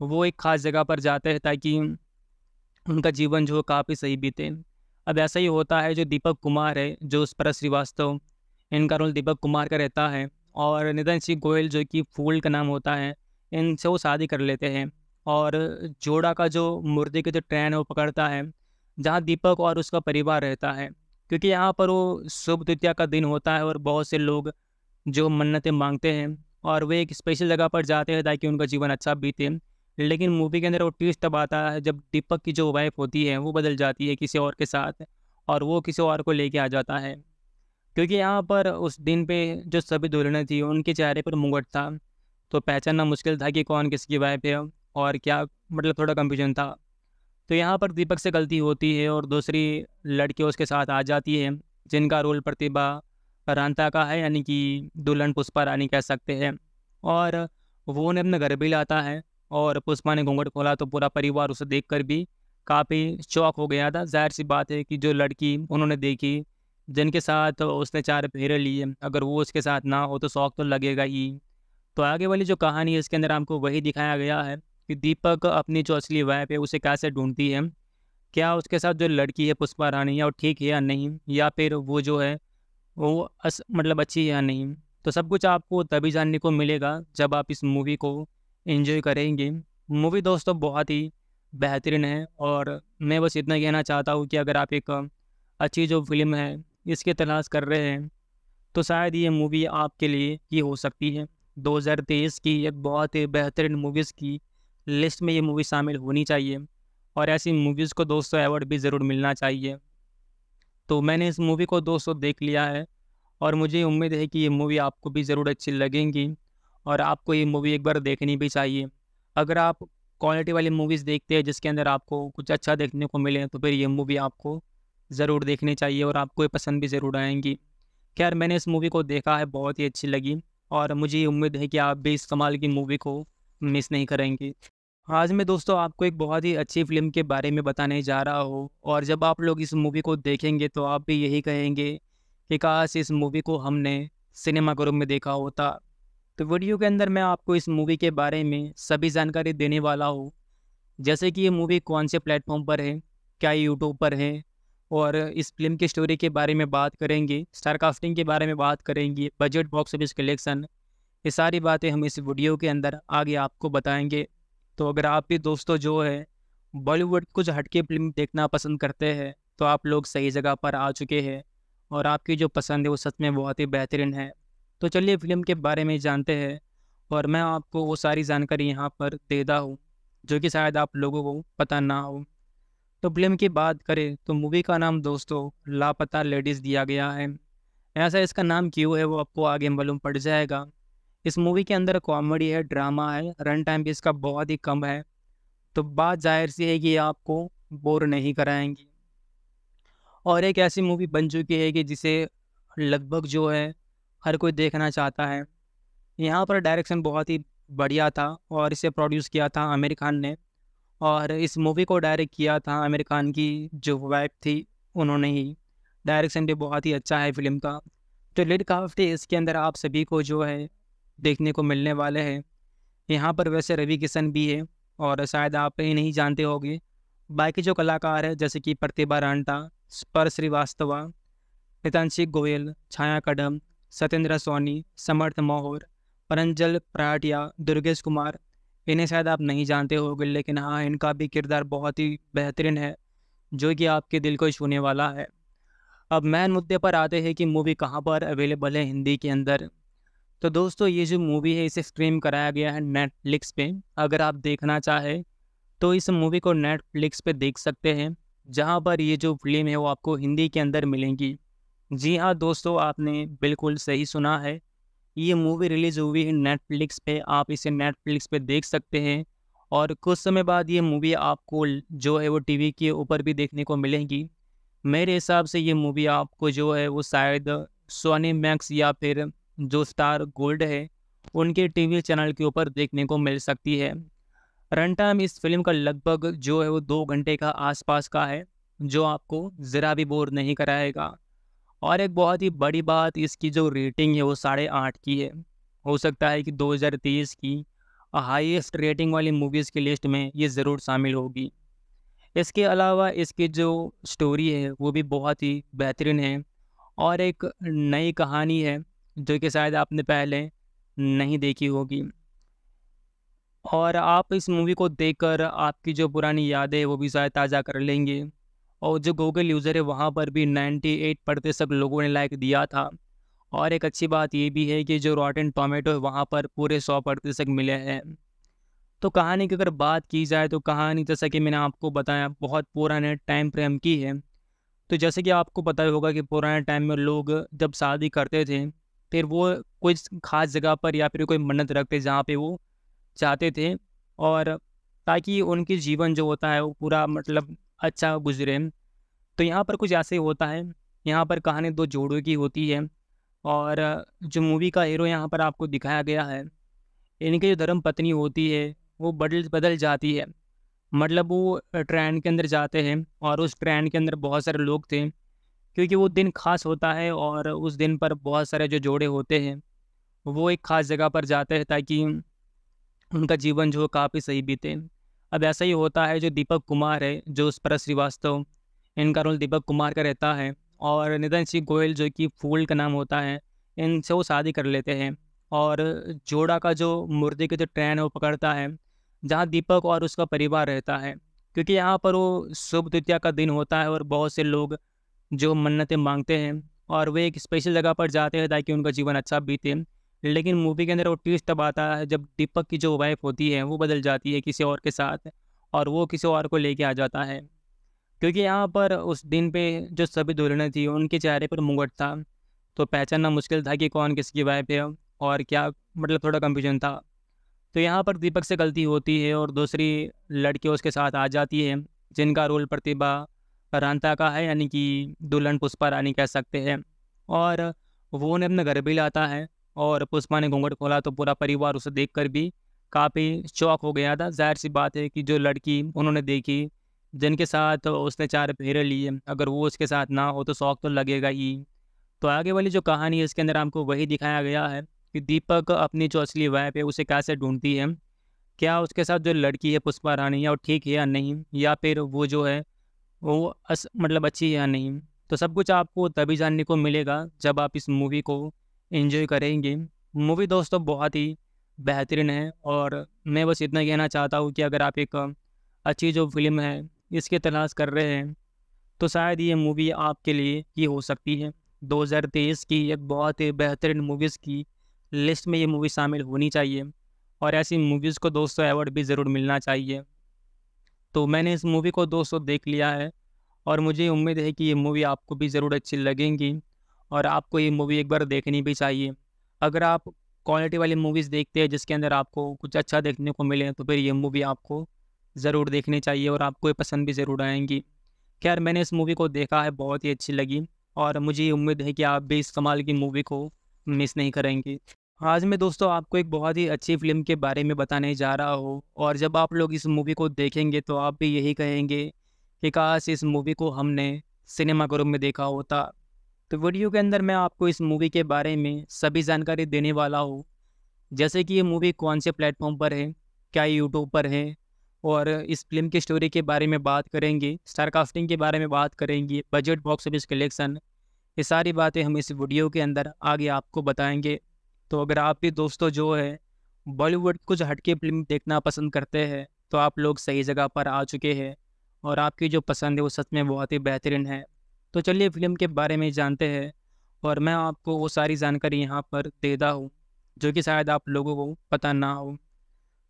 वो एक ख़ास जगह पर जाते हैं ताकि उनका जीवन जो काफ़ी सही बीते अब ऐसा ही होता है जो दीपक कुमार है जो उस पर श्रीवास्तव इनका रोल दीपक कुमार का रहता है और निधन सिंह गोयल जो कि फूल का नाम होता है इनसे वो शादी कर लेते हैं और जोड़ा का जो मुर्दे की जो ट्रेन है वो पकड़ता है जहाँ दीपक और उसका परिवार रहता है क्योंकि यहाँ पर वो शुभ द्वितीया का दिन होता है और बहुत से लोग जो मन्नतें मांगते हैं और वे एक स्पेशल जगह पर जाते हैं ताकि उनका जीवन अच्छा बीते लेकिन मूवी के अंदर वो ट्विस्ट तब आता है जब दीपक की जो वाइफ होती है वो बदल जाती है किसी और के साथ और वो किसी और को लेके आ जाता है क्योंकि यहाँ पर उस दिन पे जो सभी दुल्हनें थी उनके चेहरे पर मुंगट था तो पहचानना मुश्किल था कि कौन किसकी वाइफ है और क्या मतलब थोड़ा कंफ्यूज़न था तो यहाँ पर दीपक से गलती होती है और दूसरी लड़की उसके साथ आ जाती है जिनका रोल प्रतिभा रानता का है यानी कि दुल्हन पुष्पा रानी कह सकते हैं और वो उन्हें अपने घर भी लाता है और पुष्पा ने घूंघट खोला तो पूरा परिवार उसे देख कर भी काफ़ी शौक हो गया था जाहिर सी बात है कि जो लड़की उन्होंने देखी जिनके साथ उसने चार फेरे लिए अगर वो उसके साथ ना हो तो शौक तो लगेगा ही तो आगे वाली जो कहानी है इसके अंदर हमको वही दिखाया गया है कि दीपक अपनी जो असली वाइफ है उसे कैसे ढूंढती है क्या उसके साथ जो लड़की है पुष्पा रानी है वो ठीक है या नहीं या फिर वो जो है वो अस मतलब अच्छी है या नहीं तो सब कुछ आपको तभी जानने को मिलेगा जब आप इस मूवी को एंजॉय करेंगे मूवी दोस्तों बहुत ही बेहतरीन है और मैं बस इतना कहना चाहता हूँ कि अगर आप एक अच्छी जो फिल्म है इसके तलाश कर रहे हैं तो शायद ये मूवी आपके लिए ही हो सकती है 2023 की एक बहुत ही बेहतरीन मूवीज़ की लिस्ट में ये मूवी शामिल होनी चाहिए और ऐसी मूवीज़ को दोस्तों अवार्ड भी ज़रूर मिलना चाहिए तो मैंने इस मूवी को दोस्तों देख लिया है और मुझे उम्मीद है कि ये मूवी आपको भी ज़रूर अच्छी लगेंगी और आपको ये मूवी एक बार देखनी भी चाहिए अगर आप क्वालिटी वाली मूवीज़ देखते हैं जिसके अंदर आपको कुछ अच्छा देखने को मिले तो फिर ये मूवी आपको ज़रूर देखनी चाहिए और आपको ये पसंद भी ज़रूर आएंगी खैर मैंने इस मूवी को देखा है बहुत ही अच्छी लगी और मुझे उम्मीद है कि आप भी इस कमाल की मूवी को मिस नहीं करेंगी आज मैं दोस्तों आपको एक बहुत ही अच्छी फिल्म के बारे में बताने जा रहा हूँ और जब आप लोग इस मूवी को देखेंगे तो आप भी यही कहेंगे कि काश इस मूवी को हमने सिनेमा ग्रुप में देखा होता तो वीडियो के अंदर मैं आपको इस मूवी के बारे में सभी जानकारी देने वाला हूँ जैसे कि ये मूवी कौन से प्लेटफॉर्म पर है क्या यूट्यूब पर है और इस फिल्म की स्टोरी के बारे में बात करेंगे स्टार कास्टिंग के बारे में बात करेंगे बजट बॉक्स ऑफिस कलेक्शन ये सारी बातें हम इस वीडियो के अंदर आगे आपको बताएंगे तो अगर आप भी दोस्तों जो है बॉलीवुड कुछ हटके फिल्म देखना पसंद करते हैं तो आप लोग सही जगह पर आ चुके हैं और आपकी जो पसंद है वो सच में बहुत ही बेहतरीन है तो चलिए फिल्म के बारे में जानते हैं और मैं आपको वो सारी जानकारी यहाँ पर देता हूँ जो कि शायद आप लोगों को पता ना हो तो फिल्म की बात करें तो मूवी का नाम दोस्तों लापता लेडीज़ दिया गया है ऐसा इसका नाम क्यों है वो आपको आगे मालूम पड़ जाएगा इस मूवी के अंदर कॉमेडी है ड्रामा है रन टाइम भी इसका बहुत ही कम है तो बात जाहिर सी है कि आपको बोर नहीं कराएंगी और एक ऐसी मूवी बन चुकी है कि जिसे लगभग जो है हर कोई देखना चाहता है यहाँ पर डायरेक्शन बहुत ही बढ़िया था और इसे प्रोड्यूस किया था आमिर खान ने और इस मूवी को डायरेक्ट किया था आमिर खान की जो वाइफ थी उन्होंने ही डायरेक्शन भी बहुत ही अच्छा है फिल्म का तो लिड काफ्टी इसके अंदर आप सभी को जो है देखने को मिलने वाले हैं यहाँ पर वैसे रवि किशन भी है और शायद आप ये नहीं जानते होंगे बाकी जो कलाकार हैं जैसे कि प्रतिभा रांटा स्पर श्रीवास्तवा नितानशी गोयल छाया कदम सत्येंद्र सोनी समर्थ मोहर परंजल प्राटिया दुर्गेश कुमार इन्हें शायद आप नहीं जानते होंगे लेकिन हाँ इनका भी किरदार बहुत ही बेहतरीन है जो कि आपके दिल को छूने वाला है अब मेन मुद्दे पर आते हैं कि मूवी कहाँ पर अवेलेबल है हिंदी के अंदर तो दोस्तों ये जो मूवी है इसे स्ट्रीम कराया गया है नेटफ्लिक्स पे अगर आप देखना चाहे तो इस मूवी को नेटफ्लिक्स पे देख सकते हैं जहाँ पर ये जो फिल्म है वो आपको हिंदी के अंदर मिलेंगी जी हाँ दोस्तों आपने बिल्कुल सही सुना है ये मूवी रिलीज़ हुई है नेटफ्लिक्स पे आप इसे नेटफ्लिक्स पे देख सकते हैं और कुछ समय बाद ये मूवी आपको जो है वो टीवी के ऊपर भी देखने को मिलेगी मेरे हिसाब से ये मूवी आपको जो है वो शायद सोनी मैक्स या फिर जो स्टार गोल्ड है उनके टीवी चैनल के ऊपर देखने को मिल सकती है रन टाइम इस फिल्म का लगभग जो है वो दो घंटे का आसपास का है जो आपको ज़रा भी बोर नहीं कराएगा और एक बहुत ही बड़ी बात इसकी जो रेटिंग है वो साढ़े आठ की है हो सकता है कि 2023 की हाईएस्ट रेटिंग वाली मूवीज़ की लिस्ट में ये ज़रूर शामिल होगी इसके अलावा इसकी जो स्टोरी है वो भी बहुत ही बेहतरीन है और एक नई कहानी है जो कि शायद आपने पहले नहीं देखी होगी और आप इस मूवी को देखकर आपकी जो पुरानी यादें वो भी शायद ताज़ा कर लेंगे और जो गूगल यूज़र है वहाँ पर भी 98 प्रतिशत लोगों ने लाइक दिया था और एक अच्छी बात ये भी है कि जो रॉटन टोमेटो है वहाँ पर पूरे सौ प्रतिशत मिले हैं तो कहानी की अगर बात की जाए तो कहानी जैसा कि मैंने आपको बताया बहुत पुराने टाइम फ्रेम की है तो जैसे कि आपको पता होगा कि पुराने टाइम में लोग जब शादी करते थे फिर वो कुछ ख़ास जगह पर या फिर कोई मन्नत रखते जहाँ पे वो चाहते थे और ताकि उनके जीवन जो होता है वो पूरा मतलब अच्छा गुजरे तो यहाँ पर कुछ ऐसे होता है यहाँ पर कहानी दो जोड़ों की होती है और जो मूवी का हीरो यहाँ पर आपको दिखाया गया है इनकी जो धर्म पत्नी होती है वो बदल बदल जाती है मतलब वो ट्रेन के अंदर जाते हैं और उस ट्रेन के अंदर बहुत सारे लोग थे क्योंकि वो दिन खास होता है और उस दिन पर बहुत सारे जो जोड़े होते हैं वो एक ख़ास जगह पर जाते हैं ताकि उनका जीवन जो काफ़ी सही बीते अब ऐसा ही होता है जो दीपक कुमार है जो उस पर श्रीवास्तव इनका रोल दीपक कुमार का रहता है और निधन सिंह गोयल जो कि फूल का नाम होता है इनसे वो शादी कर लेते हैं और जोड़ा का जो मुर्दे की जो ट्रेन है वो पकड़ता है जहाँ दीपक और उसका परिवार रहता है क्योंकि यहाँ पर वो शुभ द्वितीया का दिन होता है और बहुत से लोग जो मन्नतें मांगते हैं और वे एक स्पेशल जगह पर जाते हैं ताकि उनका जीवन अच्छा बीते लेकिन मूवी के अंदर वो ट्विस्ट तब आता है जब दीपक की जो वाइफ होती है वो बदल जाती है किसी और के साथ और वो किसी और को लेके आ जाता है क्योंकि यहाँ पर उस दिन पे जो सभी दुल्हनें थी उनके चेहरे पर मुंगट था तो पहचानना मुश्किल था कि कौन किसकी वाइफ है और क्या मतलब थोड़ा कंफ्यूज़न था तो यहाँ पर दीपक से गलती होती है और दूसरी लड़की उसके साथ आ जाती है जिनका रोल प्रतिभा रानता का है यानी कि दुल्हन पुष्पा रानी कह सकते हैं और वो उन्हें अपने घर भी लाता है और पुष्पा ने घूंघट खोला तो पूरा परिवार उसे देख कर भी काफ़ी शौक हो गया था जाहिर सी बात है कि जो लड़की उन्होंने देखी जिनके साथ उसने चार फेरे लिए अगर वो उसके साथ ना हो तो शौक तो लगेगा ही तो आगे वाली जो कहानी है इसके अंदर हमको वही दिखाया गया है कि दीपक अपनी जो असली वाइफ है उसे कैसे ढूंढती है क्या उसके साथ जो लड़की है पुष्पा रानी या ठीक है या नहीं या फिर वो जो है वो अस, मतलब अच्छी है या नहीं तो सब कुछ आपको तभी जानने को मिलेगा जब आप इस मूवी को इन्जॉय करेंगे मूवी दोस्तों बहुत ही बेहतरीन है और मैं बस इतना कहना चाहता हूँ कि अगर आप एक अच्छी जो फिल्म है इसकी तलाश कर रहे हैं तो शायद ये मूवी आपके लिए ही हो सकती है 2023 की एक बहुत ही बेहतरीन मूवीज़ की लिस्ट में ये मूवी शामिल होनी चाहिए और ऐसी मूवीज़ को दोस्तों अवार्ड भी ज़रूर मिलना चाहिए तो मैंने इस मूवी को दोस्तों देख लिया है और मुझे उम्मीद है कि ये मूवी आपको भी ज़रूर अच्छी लगेंगी और आपको ये मूवी एक बार देखनी भी चाहिए अगर आप क्वालिटी वाली मूवीज़ देखते हैं जिसके अंदर आपको कुछ अच्छा देखने को मिले तो फिर ये मूवी आपको ज़रूर देखनी चाहिए और आपको ये पसंद भी ज़रूर आएंगी खैर मैंने इस मूवी को देखा है बहुत ही अच्छी लगी और मुझे उम्मीद है कि आप भी इस कमाल की मूवी को मिस नहीं करेंगी आज मैं दोस्तों आपको एक बहुत ही अच्छी फिल्म के बारे में बताने जा रहा हूँ और जब आप लोग इस मूवी को देखेंगे तो आप भी यही कहेंगे कि काश इस मूवी को हमने सिनेमा ग्रुप में देखा होता तो वीडियो के अंदर मैं आपको इस मूवी के बारे में सभी जानकारी देने वाला हूँ जैसे कि ये मूवी कौन से प्लेटफॉर्म पर है क्या यूट्यूब पर है और इस फिल्म की स्टोरी के बारे में बात करेंगे स्टार कास्टिंग के बारे में बात करेंगे बजट बॉक्स ऑफिस कलेक्शन ये सारी बातें हम इस वीडियो के अंदर आगे आपको बताएंगे तो अगर आप भी दोस्तों जो है बॉलीवुड कुछ हटके फिल्म देखना पसंद करते हैं तो आप लोग सही जगह पर आ चुके हैं और आपकी जो पसंद है वो सच में बहुत ही बेहतरीन है तो चलिए फिल्म के बारे में जानते हैं और मैं आपको वो सारी जानकारी यहाँ पर देता हूँ जो कि शायद आप लोगों को पता ना हो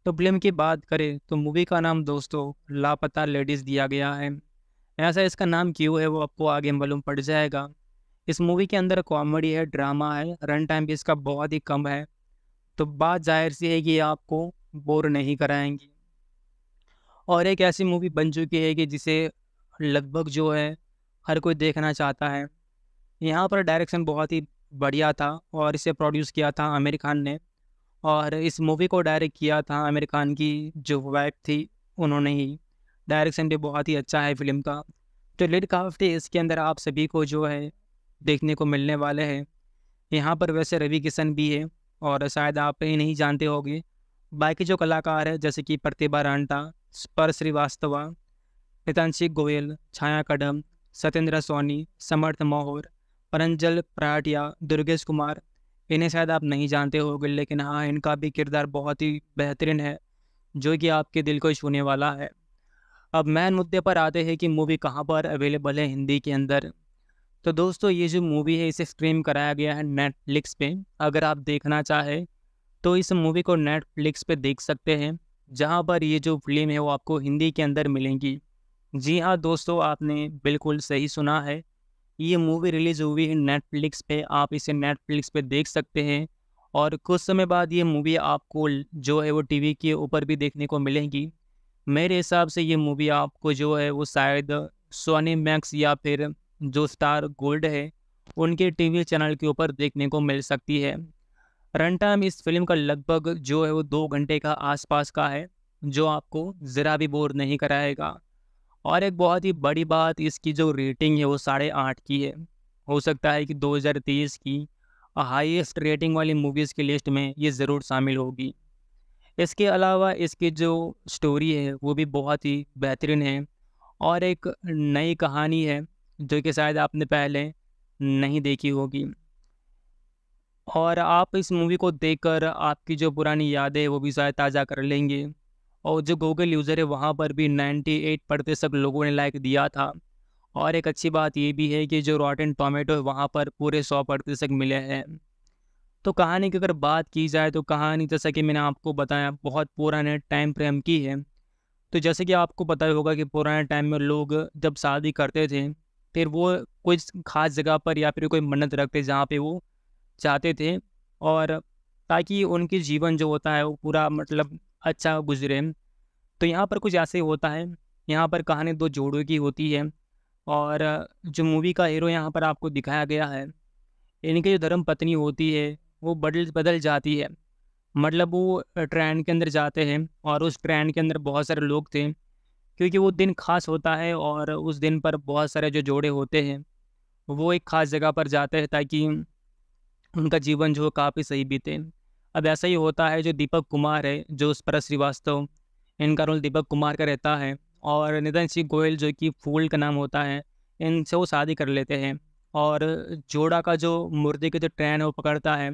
तो फिल्म की बात करें तो मूवी का नाम दोस्तों लापता लेडीज़ दिया गया है ऐसा इसका नाम क्यों है वो आपको आगे मालूम पड़ जाएगा इस मूवी के अंदर कॉमेडी है ड्रामा है रन टाइम भी इसका बहुत ही कम है तो बात जाहिर सी है कि आपको बोर नहीं कराएंगी और एक ऐसी मूवी बन चुकी है कि जिसे लगभग जो है हर कोई देखना चाहता है यहाँ पर डायरेक्शन बहुत ही बढ़िया था और इसे प्रोड्यूस किया था आमिर खान ने और इस मूवी को डायरेक्ट किया था आमिर खान की जो वाइफ थी उन्होंने ही डायरेक्शन भी बहुत ही अच्छा है फिल्म का तो लिड काफ्टी इसके अंदर आप सभी को जो है देखने को मिलने वाले हैं यहाँ पर वैसे रवि किशन भी है और शायद आप ये नहीं जानते होंगे बाकी जो कलाकार हैं जैसे कि प्रतिभा रांटा स्पर श्रीवास्तवा मितांशी गोयल छाया कदम सत्येंद्र सोनी समर्थ मोहर परंजल प्राटिया दुर्गेश कुमार इन्हें शायद आप नहीं जानते होंगे लेकिन हाँ इनका भी किरदार बहुत ही बेहतरीन है जो कि आपके दिल को छूने वाला है अब मैन मुद्दे पर आते हैं कि मूवी कहाँ पर अवेलेबल है हिंदी के अंदर तो दोस्तों ये जो मूवी है इसे स्ट्रीम कराया गया है नेटफ्लिक्स पे अगर आप देखना चाहें तो इस मूवी को नेटफ्लिक्स पे देख सकते हैं जहाँ पर ये जो फिल्म है वो आपको हिंदी के अंदर मिलेंगी जी हाँ दोस्तों आपने बिल्कुल सही सुना है ये मूवी रिलीज़ हुई है नेटफ्लिक्स पे आप इसे नेटफ्लिक्स पे देख सकते हैं और कुछ समय बाद ये मूवी आपको जो है वो टीवी के ऊपर भी देखने को मिलेगी मेरे हिसाब से ये मूवी आपको जो है वो शायद सोनी मैक्स या फिर जो स्टार गोल्ड है उनके टीवी चैनल के ऊपर देखने को मिल सकती है रन टाइम इस फिल्म का लगभग जो है वो दो घंटे का आसपास का है जो आपको ज़रा भी बोर नहीं कराएगा और एक बहुत ही बड़ी बात इसकी जो रेटिंग है वो साढ़े आठ की है हो सकता है कि 2023 की हाईएस्ट रेटिंग वाली मूवीज़ की लिस्ट में ये ज़रूर शामिल होगी इसके अलावा इसकी जो स्टोरी है वो भी बहुत ही बेहतरीन है और एक नई कहानी है जो कि शायद आपने पहले नहीं देखी होगी और आप इस मूवी को देखकर आपकी जो पुरानी यादें वो भी शायद ताज़ा कर लेंगे और जो गूगल यूज़र है वहाँ पर भी 98 प्रतिशत लोगों ने लाइक दिया था और एक अच्छी बात ये भी है कि जो रॉटन टोमेटो है वहाँ पर पूरे सौ प्रतिशत मिले हैं तो कहानी की अगर बात की जाए तो कहानी जैसा कि मैंने आपको बताया बहुत पुराने टाइम फ्रेम की है तो जैसे कि आपको पता होगा कि पुराने टाइम में लोग जब शादी करते थे फिर वो कोई ख़ास जगह पर या फिर कोई मन्नत रखते जहाँ पे वो चाहते थे और ताकि उनके जीवन जो होता है वो पूरा मतलब अच्छा गुजरे तो यहाँ पर कुछ ऐसे होता है यहाँ पर कहानी दो जोड़ों की होती है और जो मूवी का हीरो यहाँ पर आपको दिखाया गया है इनकी जो धर्म पत्नी होती है वो बदल बदल जाती है मतलब वो ट्रेन के अंदर जाते हैं और उस ट्रेन के अंदर बहुत सारे लोग थे क्योंकि वो दिन खास होता है और उस दिन पर बहुत सारे जो जोड़े होते हैं वो एक ख़ास जगह पर जाते हैं ताकि उनका जीवन जो काफ़ी सही बीते अब ऐसा ही होता है जो दीपक कुमार है जो उस पर श्रीवास्तव इनका रोल दीपक कुमार का रहता है और निधन सिंह गोयल जो कि फूल का नाम होता है इनसे वो शादी कर लेते हैं और जोड़ा का जो मुर्दे की जो ट्रेन है वो पकड़ता है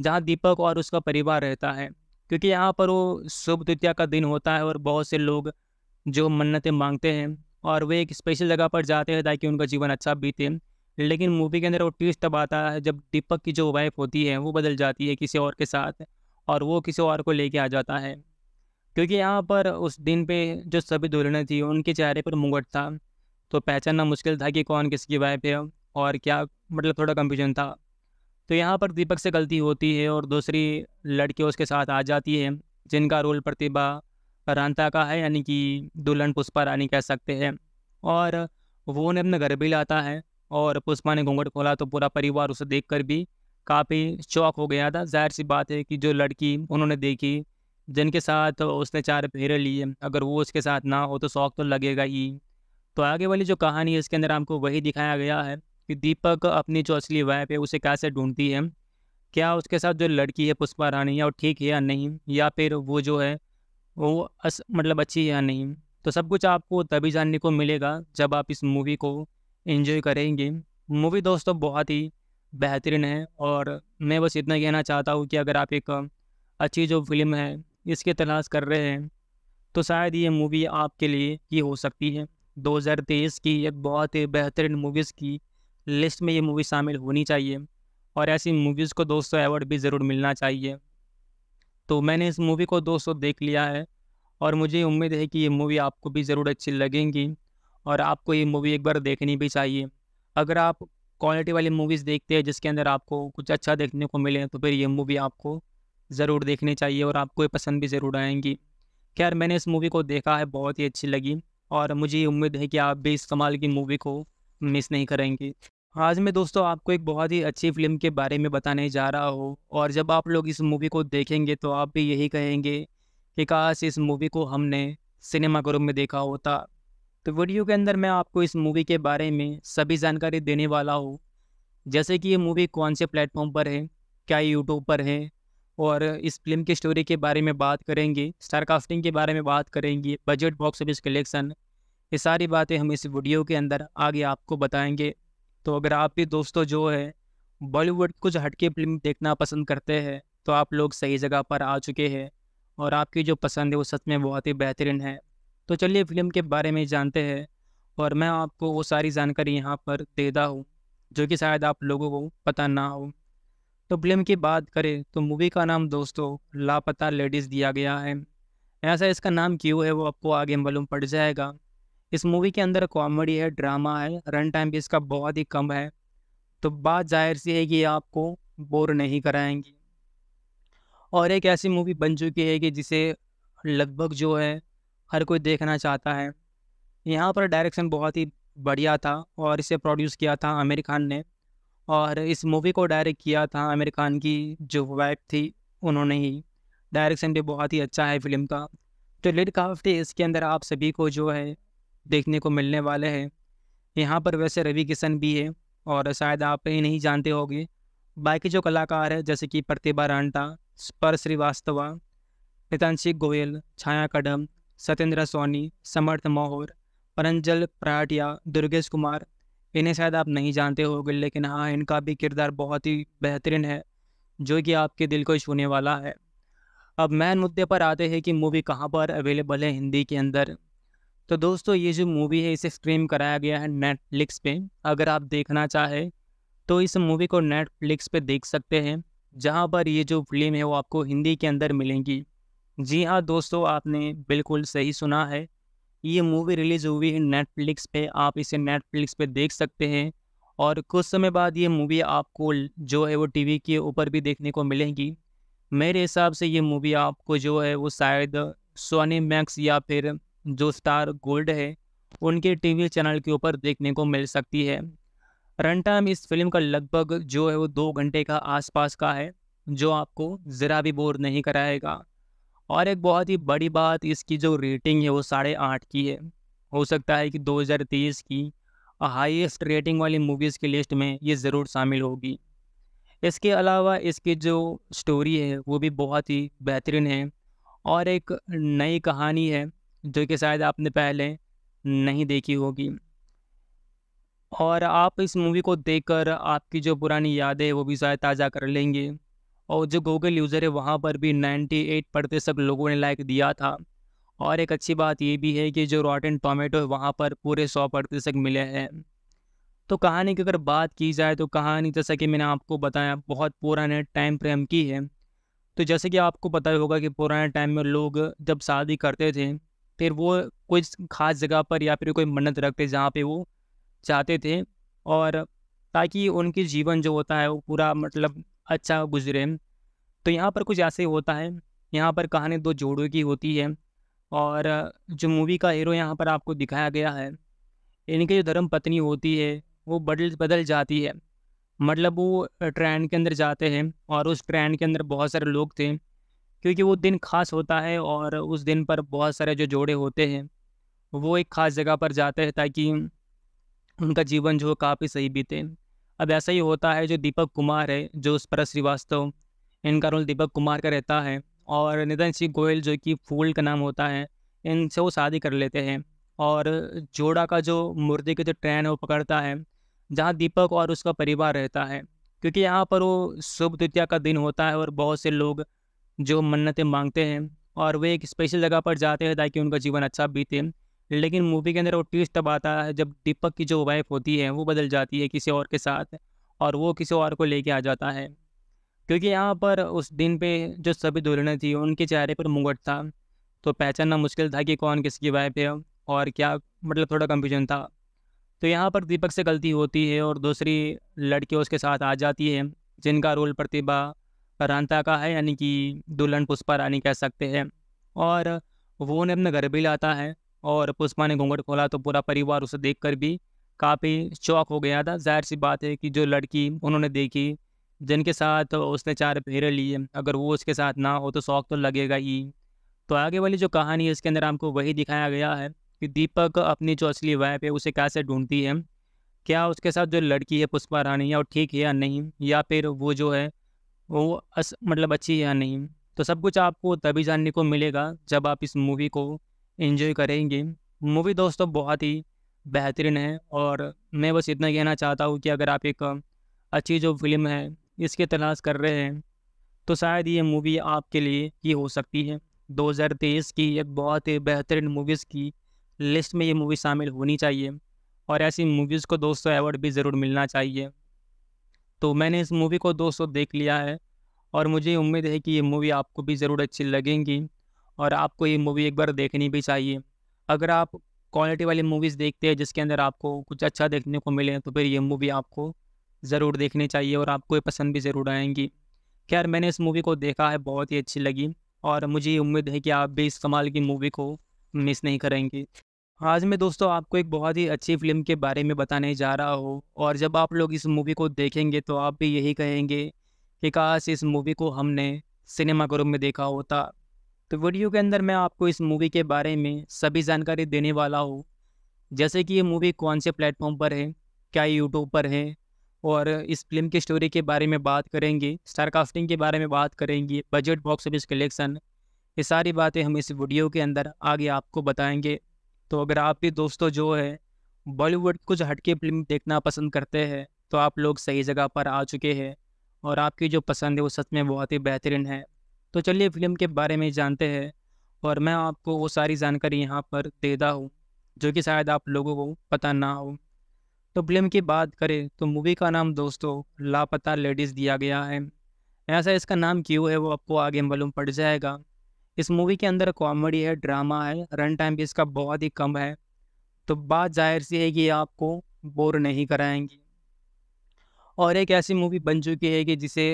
जहाँ दीपक और उसका परिवार रहता है क्योंकि यहाँ पर वो शुभ द्वितीया का दिन होता है और बहुत से लोग जो मन्नतें मांगते हैं और वे एक स्पेशल जगह पर जाते हैं ताकि उनका जीवन अच्छा बीते लेकिन मूवी के अंदर वो ट्विस्ट तब आता है जब दीपक की जो वाइफ होती है वो बदल जाती है किसी और के साथ और वो किसी और को लेके आ जाता है क्योंकि यहाँ पर उस दिन पे जो सभी दुल्हनें थी उनके चेहरे पर मुगट था तो पहचानना मुश्किल था कि कौन किसकी वाइफ है और क्या मतलब थोड़ा कंफ्यूजन था तो यहाँ पर दीपक से गलती होती है और दूसरी लड़की उसके साथ आ जाती है जिनका रोल प्रतिभा रानता का है यानी कि दुल्हन पुष्पा रानी कह सकते हैं और वो उन्हें अपने घर भी लाता है और पुष्पा ने घूंघट खोला तो पूरा परिवार उसे देख कर भी काफ़ी शौक हो गया था जाहिर सी बात है कि जो लड़की उन्होंने देखी जिनके साथ उसने चार फेरे लिए अगर वो उसके साथ ना हो तो शौक तो लगेगा ही तो आगे वाली जो कहानी है इसके अंदर हमको वही दिखाया गया है कि दीपक अपनी जो असली वाइफ है उसे कैसे ढूंढती है क्या उसके साथ जो लड़की है पुष्पा रानी या ठीक है या नहीं या फिर वो जो है वो अस, मतलब अच्छी है या नहीं तो सब कुछ आपको तभी जानने को मिलेगा जब आप इस मूवी को इन्जॉय करेंगे मूवी दोस्तों बहुत ही बेहतरीन है और मैं बस इतना कहना चाहता हूँ कि अगर आप एक अच्छी जो फिल्म है इसकी तलाश कर रहे हैं तो शायद ये मूवी आपके लिए ही हो सकती है 2023 की एक बहुत ही बेहतरीन मूवीज़ की लिस्ट में ये मूवी शामिल होनी चाहिए और ऐसी मूवीज़ को दोस्तों अवार्ड भी ज़रूर मिलना चाहिए तो मैंने इस मूवी को दोस्तों देख लिया है और मुझे उम्मीद है कि ये मूवी आपको भी ज़रूर अच्छी लगेंगी और आपको ये मूवी एक बार देखनी भी चाहिए अगर आप क्वालिटी वाली मूवीज़ देखते हैं जिसके अंदर आपको कुछ अच्छा देखने को मिले तो फिर ये मूवी आपको ज़रूर देखनी चाहिए और आपको ये पसंद भी ज़रूर आएंगी खैर मैंने इस मूवी को देखा है बहुत ही अच्छी लगी और मुझे उम्मीद है कि आप भी इस कमाल की मूवी को मिस नहीं करेंगी हाँ, आज मैं दोस्तों आपको एक बहुत ही अच्छी फिल्म के बारे में बताने जा रहा हूँ और जब आप लोग इस मूवी को देखेंगे तो आप भी यही कहेंगे कि काश इस मूवी को हमने सिनेमा ग्रुप में देखा होता तो वीडियो के अंदर मैं आपको इस मूवी के बारे में सभी जानकारी देने वाला हूँ जैसे कि ये मूवी कौन से प्लेटफॉर्म पर है क्या यूट्यूब पर है और इस फिल्म की स्टोरी के बारे में बात करेंगे स्टार कास्टिंग के बारे में बात करेंगे बजट बॉक्स ऑफिस कलेक्शन ये सारी बातें हम इस वीडियो के अंदर आगे आपको बताएंगे तो अगर आप भी दोस्तों जो है बॉलीवुड कुछ हटके फिल्म देखना पसंद करते हैं तो आप लोग सही जगह पर आ चुके हैं और आपकी जो पसंद है वो सच में बहुत ही बेहतरीन है तो चलिए फिल्म के बारे में जानते हैं और मैं आपको वो सारी जानकारी यहाँ पर देता हूँ जो कि शायद आप लोगों को पता ना हो तो फिल्म की बात करें तो मूवी का नाम दोस्तों लापता लेडीज़ दिया गया है ऐसा इसका नाम क्यों है वो आपको आगे मालूम पड़ जाएगा इस मूवी के अंदर कॉमेडी है ड्रामा है रन टाइम भी इसका बहुत ही कम है तो बात जाहिर सी है कि आपको बोर नहीं कराएंगी और एक ऐसी मूवी बन चुकी है कि जिसे लगभग जो है हर कोई देखना चाहता है यहाँ पर डायरेक्शन बहुत ही बढ़िया था और इसे प्रोड्यूस किया था आमिर खान ने और इस मूवी को डायरेक्ट किया था आमिर खान की जो वाइफ थी उन्होंने ही डायरेक्शन भी बहुत ही अच्छा है फिल्म का तो लिड काफ्टी इसके अंदर आप सभी को जो है देखने को मिलने वाले हैं यहाँ पर वैसे रवि किशन भी है और शायद आप ये नहीं जानते होंगे बाकी जो कलाकार हैं जैसे कि प्रतिभा रांटा स्पर श्रीवास्तवा नितानशी गोयल छाया कदम सत्येंद्र सोनी समर्थ मोहर परंजल प्राटिया दुर्गेश कुमार इन्हें शायद आप नहीं जानते होंगे लेकिन हाँ इनका भी किरदार बहुत ही बेहतरीन है जो कि आपके दिल को छूने वाला है अब मैन मुद्दे पर आते हैं कि मूवी कहाँ पर अवेलेबल है हिंदी के अंदर तो दोस्तों ये जो मूवी है इसे स्ट्रीम कराया गया है नेटफ्लिक्स पे अगर आप देखना चाहें तो इस मूवी को नेटफ्लिक्स पे देख सकते हैं जहाँ पर ये जो फिल्म है वो आपको हिंदी के अंदर मिलेंगी जी हाँ दोस्तों आपने बिल्कुल सही सुना है ये मूवी रिलीज़ हुई है नेटफ्लिक्स पे आप इसे नेटफ्लिक्स पे देख सकते हैं और कुछ समय बाद ये मूवी आपको जो है वो टीवी के ऊपर भी देखने को मिलेगी मेरे हिसाब से ये मूवी आपको जो है वो शायद सोनी मैक्स या फिर जो स्टार गोल्ड है उनके टीवी चैनल के ऊपर देखने को मिल सकती है रन टाइम इस फिल्म का लगभग जो है वो दो घंटे का आसपास का है जो आपको ज़रा भी बोर नहीं कराएगा और एक बहुत ही बड़ी बात इसकी जो रेटिंग है वो साढ़े आठ की है हो सकता है कि 2023 की हाईएस्ट रेटिंग वाली मूवीज़ की लिस्ट में ये ज़रूर शामिल होगी इसके अलावा इसकी जो स्टोरी है वो भी बहुत ही बेहतरीन है और एक नई कहानी है जो कि शायद आपने पहले नहीं देखी होगी और आप इस मूवी को देखकर आपकी जो पुरानी यादें वो भी शायद ताज़ा कर लेंगे और जो गूगल यूज़र है वहाँ पर भी 98 प्रतिशत लोगों ने लाइक दिया था और एक अच्छी बात ये भी है कि जो रॉटन टोमेटो है वहाँ पर पूरे सौ प्रतिशत मिले हैं तो कहानी की अगर बात की जाए तो कहानी जैसा कि मैंने आपको बताया बहुत पुराने टाइम फ्रेम की है तो जैसे कि आपको पता होगा कि पुराने टाइम में लोग जब शादी करते थे फिर वो कोई ख़ास जगह पर या फिर कोई मन्नत रखते जहाँ पे वो चाहते थे और ताकि उनके जीवन जो होता है वो पूरा मतलब अच्छा गुजरे तो यहाँ पर कुछ ऐसे होता है यहाँ पर कहानी दो जोड़ों की होती है और जो मूवी का हीरो यहाँ पर आपको दिखाया गया है इनकी जो धर्म पत्नी होती है वो बदल बदल जाती है मतलब वो ट्रेन के अंदर जाते हैं और उस ट्रेन के अंदर बहुत सारे लोग थे क्योंकि वो दिन खास होता है और उस दिन पर बहुत सारे जो जोड़े होते हैं वो एक ख़ास जगह पर जाते हैं ताकि उनका जीवन जो काफ़ी सही बीते अब ऐसा ही होता है जो दीपक कुमार है जो उस पर श्रीवास्तव इनका रोल दीपक कुमार का रहता है और निधन सिंह गोयल जो कि फूल का नाम होता है इनसे वो शादी कर लेते हैं और जोड़ा का जो मुर्दे की जो ट्रेन है वो पकड़ता है जहाँ दीपक और उसका परिवार रहता है क्योंकि यहाँ पर वो शुभ द्वितीया का दिन होता है और बहुत से लोग जो मन्नतें मांगते हैं और वे एक स्पेशल जगह पर जाते हैं ताकि उनका जीवन अच्छा बीते लेकिन मूवी के अंदर वो ट्विस्ट तब आता है जब दीपक की जो वाइफ होती है वो बदल जाती है किसी और के साथ और वो किसी और को लेके आ जाता है क्योंकि यहाँ पर उस दिन पे जो सभी दुल्हनें थी उनके चेहरे पर मुंगट था तो पहचानना मुश्किल था कि कौन किसकी वाइफ है और क्या मतलब थोड़ा कंफ्यूज़न था तो यहाँ पर दीपक से गलती होती है और दूसरी लड़की उसके साथ आ जाती है जिनका रोल प्रतिभा रानता का है यानी कि दुल्हन पुष्पा रानी कह सकते हैं और वो उन्हें अपने घर भी लाता है और पुष्पा ने घूंघट खोला तो पूरा परिवार उसे देख कर भी काफ़ी शौक हो गया था जाहिर सी बात है कि जो लड़की उन्होंने देखी जिनके साथ उसने चार फेरे लिए अगर वो उसके साथ ना हो तो शौक तो लगेगा ही तो आगे वाली जो कहानी है इसके अंदर हमको वही दिखाया गया है कि दीपक अपनी जो असली वाइफ है उसे कैसे ढूंढती है क्या उसके साथ जो लड़की है पुष्पा रानी है वो ठीक है या नहीं या फिर वो जो है वो अस, मतलब अच्छी है या नहीं तो सब कुछ आपको तभी जानने को मिलेगा जब आप इस मूवी को एंजॉय करेंगे मूवी दोस्तों बहुत ही बेहतरीन है और मैं बस इतना कहना चाहता हूँ कि अगर आप एक अच्छी जो फिल्म है इसके तलाश कर रहे हैं तो शायद ये मूवी आपके लिए ही हो सकती है 2023 की एक बहुत ही बेहतरीन मूवीज़ की लिस्ट में ये मूवी शामिल होनी चाहिए और ऐसी मूवीज़ को दोस्तों अवार्ड भी ज़रूर मिलना चाहिए तो मैंने इस मूवी को दोस्तों देख लिया है और मुझे उम्मीद है कि ये मूवी आपको भी ज़रूर अच्छी लगेंगी और आपको ये मूवी एक बार देखनी भी चाहिए अगर आप क्वालिटी वाली मूवीज़ देखते हैं जिसके अंदर आपको कुछ अच्छा देखने को मिले तो फिर ये मूवी आपको ज़रूर देखनी चाहिए और आपको ये पसंद भी ज़रूर आएंगी खैर मैंने इस मूवी को देखा है बहुत ही अच्छी लगी और मुझे उम्मीद है कि आप भी इस कमाल की मूवी को मिस नहीं करेंगी आज मैं दोस्तों आपको एक बहुत ही अच्छी फिल्म के बारे में बताने जा रहा हूँ और जब आप लोग इस मूवी को देखेंगे तो आप भी यही कहेंगे कि काश इस मूवी को हमने सिनेमा ग्रुप में देखा होता तो वीडियो के अंदर मैं आपको इस मूवी के बारे में सभी जानकारी देने वाला हूँ जैसे कि ये मूवी कौन से प्लेटफॉर्म पर है क्या यूट्यूब पर है और इस फिल्म की स्टोरी के बारे में बात करेंगे स्टार कास्टिंग के बारे में बात करेंगे बजट बॉक्स ऑफिस कलेक्शन ये सारी बातें हम इस वीडियो के अंदर आगे आपको बताएंगे तो अगर आप भी दोस्तों जो है बॉलीवुड कुछ हटके फिल्म देखना पसंद करते हैं तो आप लोग सही जगह पर आ चुके हैं और आपकी जो पसंद है वो सच में बहुत ही बेहतरीन है तो चलिए फिल्म के बारे में जानते हैं और मैं आपको वो सारी जानकारी यहाँ पर देता हूँ जो कि शायद आप लोगों को पता ना हो तो फिल्म की बात करें तो मूवी का नाम दोस्तों लापता लेडीज़ दिया गया है ऐसा इसका नाम क्यों है वो आपको आगे मालूम पड़ जाएगा इस मूवी के अंदर कॉमेडी है ड्रामा है रन टाइम भी इसका बहुत ही कम है तो बात जाहिर सी है कि आपको बोर नहीं कराएंगी और एक ऐसी मूवी बन चुकी है कि जिसे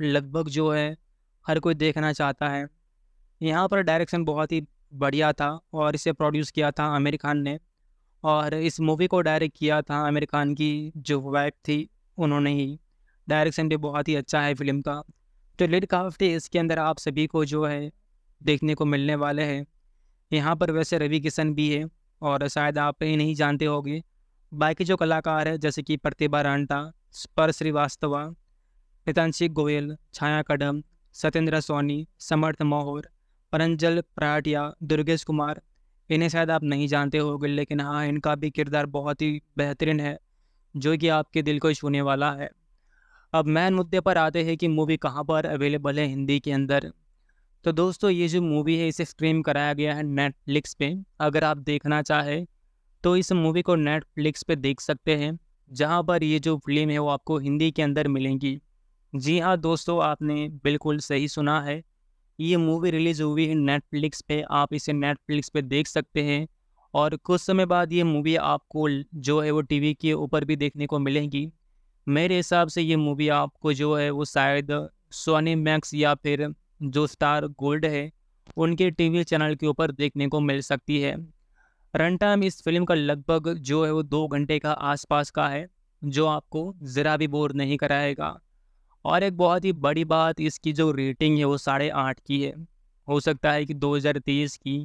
लगभग जो है हर कोई देखना चाहता है यहाँ पर डायरेक्शन बहुत ही बढ़िया था और इसे प्रोड्यूस किया था आमिर खान ने और इस मूवी को डायरेक्ट किया था आमिर खान की जो वाइफ थी उन्होंने ही डायरेक्शन भी बहुत ही अच्छा है फिल्म का तो लिट काफ्टी इसके अंदर आप सभी को जो है देखने को मिलने वाले हैं यहाँ पर वैसे रवि किशन भी है और शायद आप ही नहीं जानते होंगे बाकी जो कलाकार हैं जैसे कि प्रतिभा रांटा स्पर श्रीवास्तवा नितानशी गोयल छाया कदम सत्येंद्र सोनी समर्थ मोहर परंजल प्राटिया दुर्गेश कुमार इन्हें शायद आप नहीं जानते होंगे लेकिन हाँ इनका भी किरदार बहुत ही बेहतरीन है जो कि आपके दिल को छूने वाला है अब मैन मुद्दे पर आते हैं कि मूवी कहाँ पर अवेलेबल है हिंदी के अंदर तो दोस्तों ये जो मूवी है इसे स्ट्रीम कराया गया है नेटफ्लिक्स पे अगर आप देखना चाहें तो इस मूवी को नेटफ्लिक्स पे देख सकते हैं जहाँ पर ये जो फिल्म है वो आपको हिंदी के अंदर मिलेंगी जी हाँ दोस्तों आपने बिल्कुल सही सुना है ये मूवी रिलीज़ हुई है नेटफ्लिक्स पे आप इसे नेटफ्लिक्स पे देख सकते हैं और कुछ समय बाद ये मूवी आपको जो है वो टीवी के ऊपर भी देखने को मिलेंगी मेरे हिसाब से ये मूवी आपको जो है वो शायद सोनी मैक्स या फिर जो स्टार गोल्ड है उनके टीवी चैनल के ऊपर देखने को मिल सकती है रन टाइम इस फिल्म का लगभग जो है वो दो घंटे का आसपास का है जो आपको ज़रा भी बोर नहीं कराएगा और एक बहुत ही बड़ी बात इसकी जो रेटिंग है वो साढ़े आठ की है हो सकता है कि 2023 की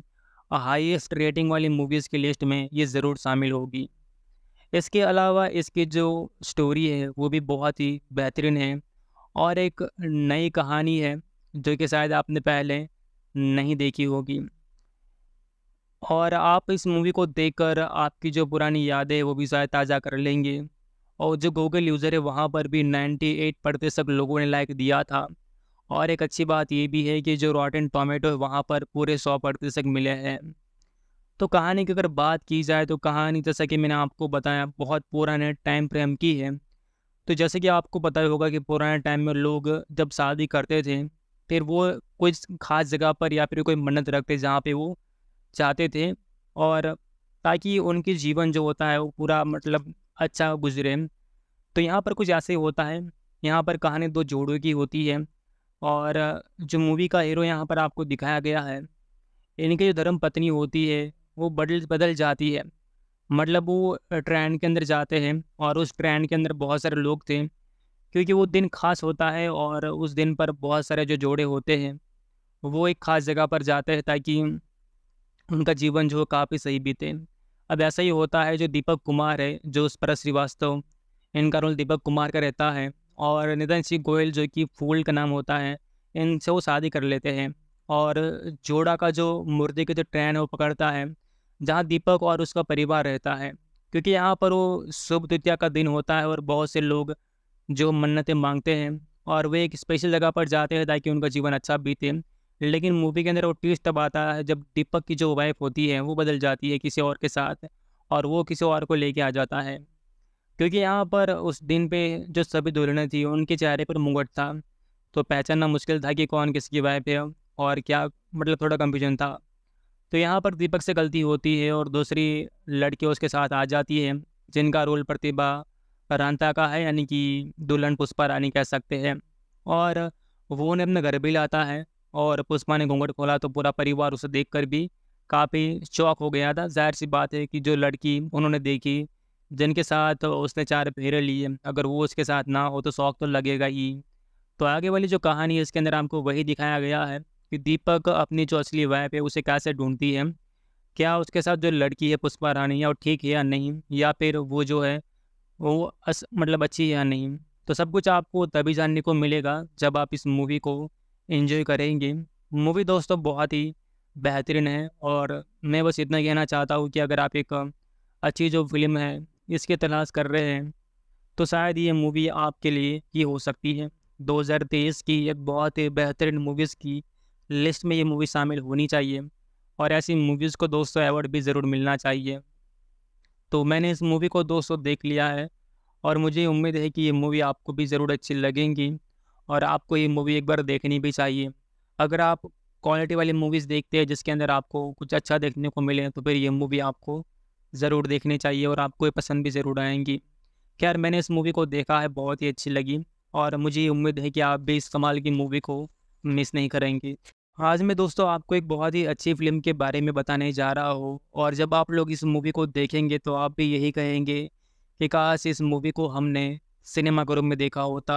हाईएस्ट रेटिंग वाली मूवीज़ की लिस्ट में ये ज़रूर शामिल होगी इसके अलावा इसकी जो स्टोरी है वो भी बहुत ही बेहतरीन है और एक नई कहानी है जो कि शायद आपने पहले नहीं देखी होगी और आप इस मूवी को देखकर आपकी जो पुरानी यादें वो भी शायद ताज़ा कर लेंगे और जो गूगल यूज़र है वहाँ पर भी 98 प्रतिशत लोगों ने लाइक दिया था और एक अच्छी बात ये भी है कि जो रॉटन टोमेटो है वहाँ पर पूरे सौ प्रतिशत मिले हैं तो कहानी की अगर बात की जाए तो कहानी जैसा कि मैंने आपको बताया बहुत पुराने टाइम फ्रेम की है तो जैसे कि आपको पता होगा कि पुराने टाइम में लोग जब शादी करते थे फिर वो कोई ख़ास जगह पर या फिर कोई मन्नत रखते जहाँ पे वो चाहते थे और ताकि उनके जीवन जो होता है वो पूरा मतलब अच्छा गुजरे तो यहाँ पर कुछ ऐसे होता है यहाँ पर कहानी दो जोड़ों की होती है और जो मूवी का हीरो यहाँ पर आपको दिखाया गया है इनकी जो धर्म पत्नी होती है वो बदल बदल जाती है मतलब वो ट्रेन के अंदर जाते हैं और उस ट्रेन के अंदर बहुत सारे लोग थे क्योंकि वो दिन खास होता है और उस दिन पर बहुत सारे जो जोड़े होते हैं वो एक ख़ास जगह पर जाते हैं ताकि उनका जीवन जो काफ़ी सही बीते अब ऐसा ही होता है जो दीपक कुमार है जो उस पर श्रीवास्तव इनका रोल दीपक कुमार का रहता है और निधन सिंह गोयल जो कि फूल का नाम होता है इनसे वो शादी कर लेते हैं और जोड़ा का जो मुर्दे की जो ट्रेन है वो पकड़ता है जहाँ दीपक और उसका परिवार रहता है क्योंकि यहाँ पर वो शुभ द्वितीया का दिन होता है और बहुत से लोग जो मन्नतें मांगते हैं और वे एक स्पेशल जगह पर जाते हैं ताकि उनका जीवन अच्छा बीते लेकिन मूवी के अंदर वो ट्विस्ट तब आता है जब दीपक की जो वाइफ होती है वो बदल जाती है किसी और के साथ और वो किसी और को लेके आ जाता है क्योंकि यहाँ पर उस दिन पे जो सभी दुल्हनें थी उनके चेहरे पर मुंगट था तो पहचानना मुश्किल था कि कौन किसकी वाइफ है और क्या मतलब थोड़ा कंफ्यूज़न था तो यहाँ पर दीपक से गलती होती है और दूसरी लड़की उसके साथ आ जाती है जिनका रोल प्रतिभा रानता का है यानी कि दुल्हन पुष्पा रानी कह सकते हैं और वो उन्हें अपने घर भी लाता है और पुष्पा ने घूंघट खोला तो पूरा परिवार उसे देख कर भी काफ़ी शौक हो गया था जाहिर सी बात है कि जो लड़की उन्होंने देखी जिनके साथ उसने चार फेरे लिए अगर वो उसके साथ ना हो तो शौक तो लगेगा ही तो आगे वाली जो कहानी है इसके अंदर हमको वही दिखाया गया है कि दीपक अपनी जो असली वाइफ है उसे कैसे ढूंढती है क्या उसके साथ जो लड़की है पुष्पा रानी है और ठीक है या नहीं या फिर वो जो है वो अस मतलब अच्छी है या नहीं तो सब कुछ आपको तभी जानने को मिलेगा जब आप इस मूवी को इन्जॉय करेंगे मूवी दोस्तों बहुत ही बेहतरीन है और मैं बस इतना कहना चाहता हूँ कि अगर आप एक अच्छी जो फिल्म है इसकी तलाश कर रहे हैं तो शायद ये मूवी आपके लिए ही हो सकती है 2023 की एक बहुत ही बेहतरीन मूवीज़ की लिस्ट में ये मूवी शामिल होनी चाहिए और ऐसी मूवीज़ को दोस्तों अवार्ड भी ज़रूर मिलना चाहिए तो मैंने इस मूवी को दोस्तों देख लिया है और मुझे उम्मीद है कि ये मूवी आपको भी ज़रूर अच्छी लगेंगी और आपको ये मूवी एक बार देखनी भी चाहिए अगर आप क्वालिटी वाली मूवीज़ देखते हैं जिसके अंदर आपको कुछ अच्छा देखने को मिले तो फिर ये मूवी आपको ज़रूर देखनी चाहिए और आपको ये पसंद भी ज़रूर आएंगी खैर मैंने इस मूवी को देखा है बहुत ही अच्छी लगी और मुझे उम्मीद है कि आप भी इस कमाल की मूवी को मिस नहीं करेंगी आज मैं दोस्तों आपको एक बहुत ही अच्छी फिल्म के बारे में बताने जा रहा हूँ और जब आप लोग इस मूवी को देखेंगे तो आप भी यही कहेंगे कि काश इस मूवी को हमने सिनेमा ग्रुप में देखा होता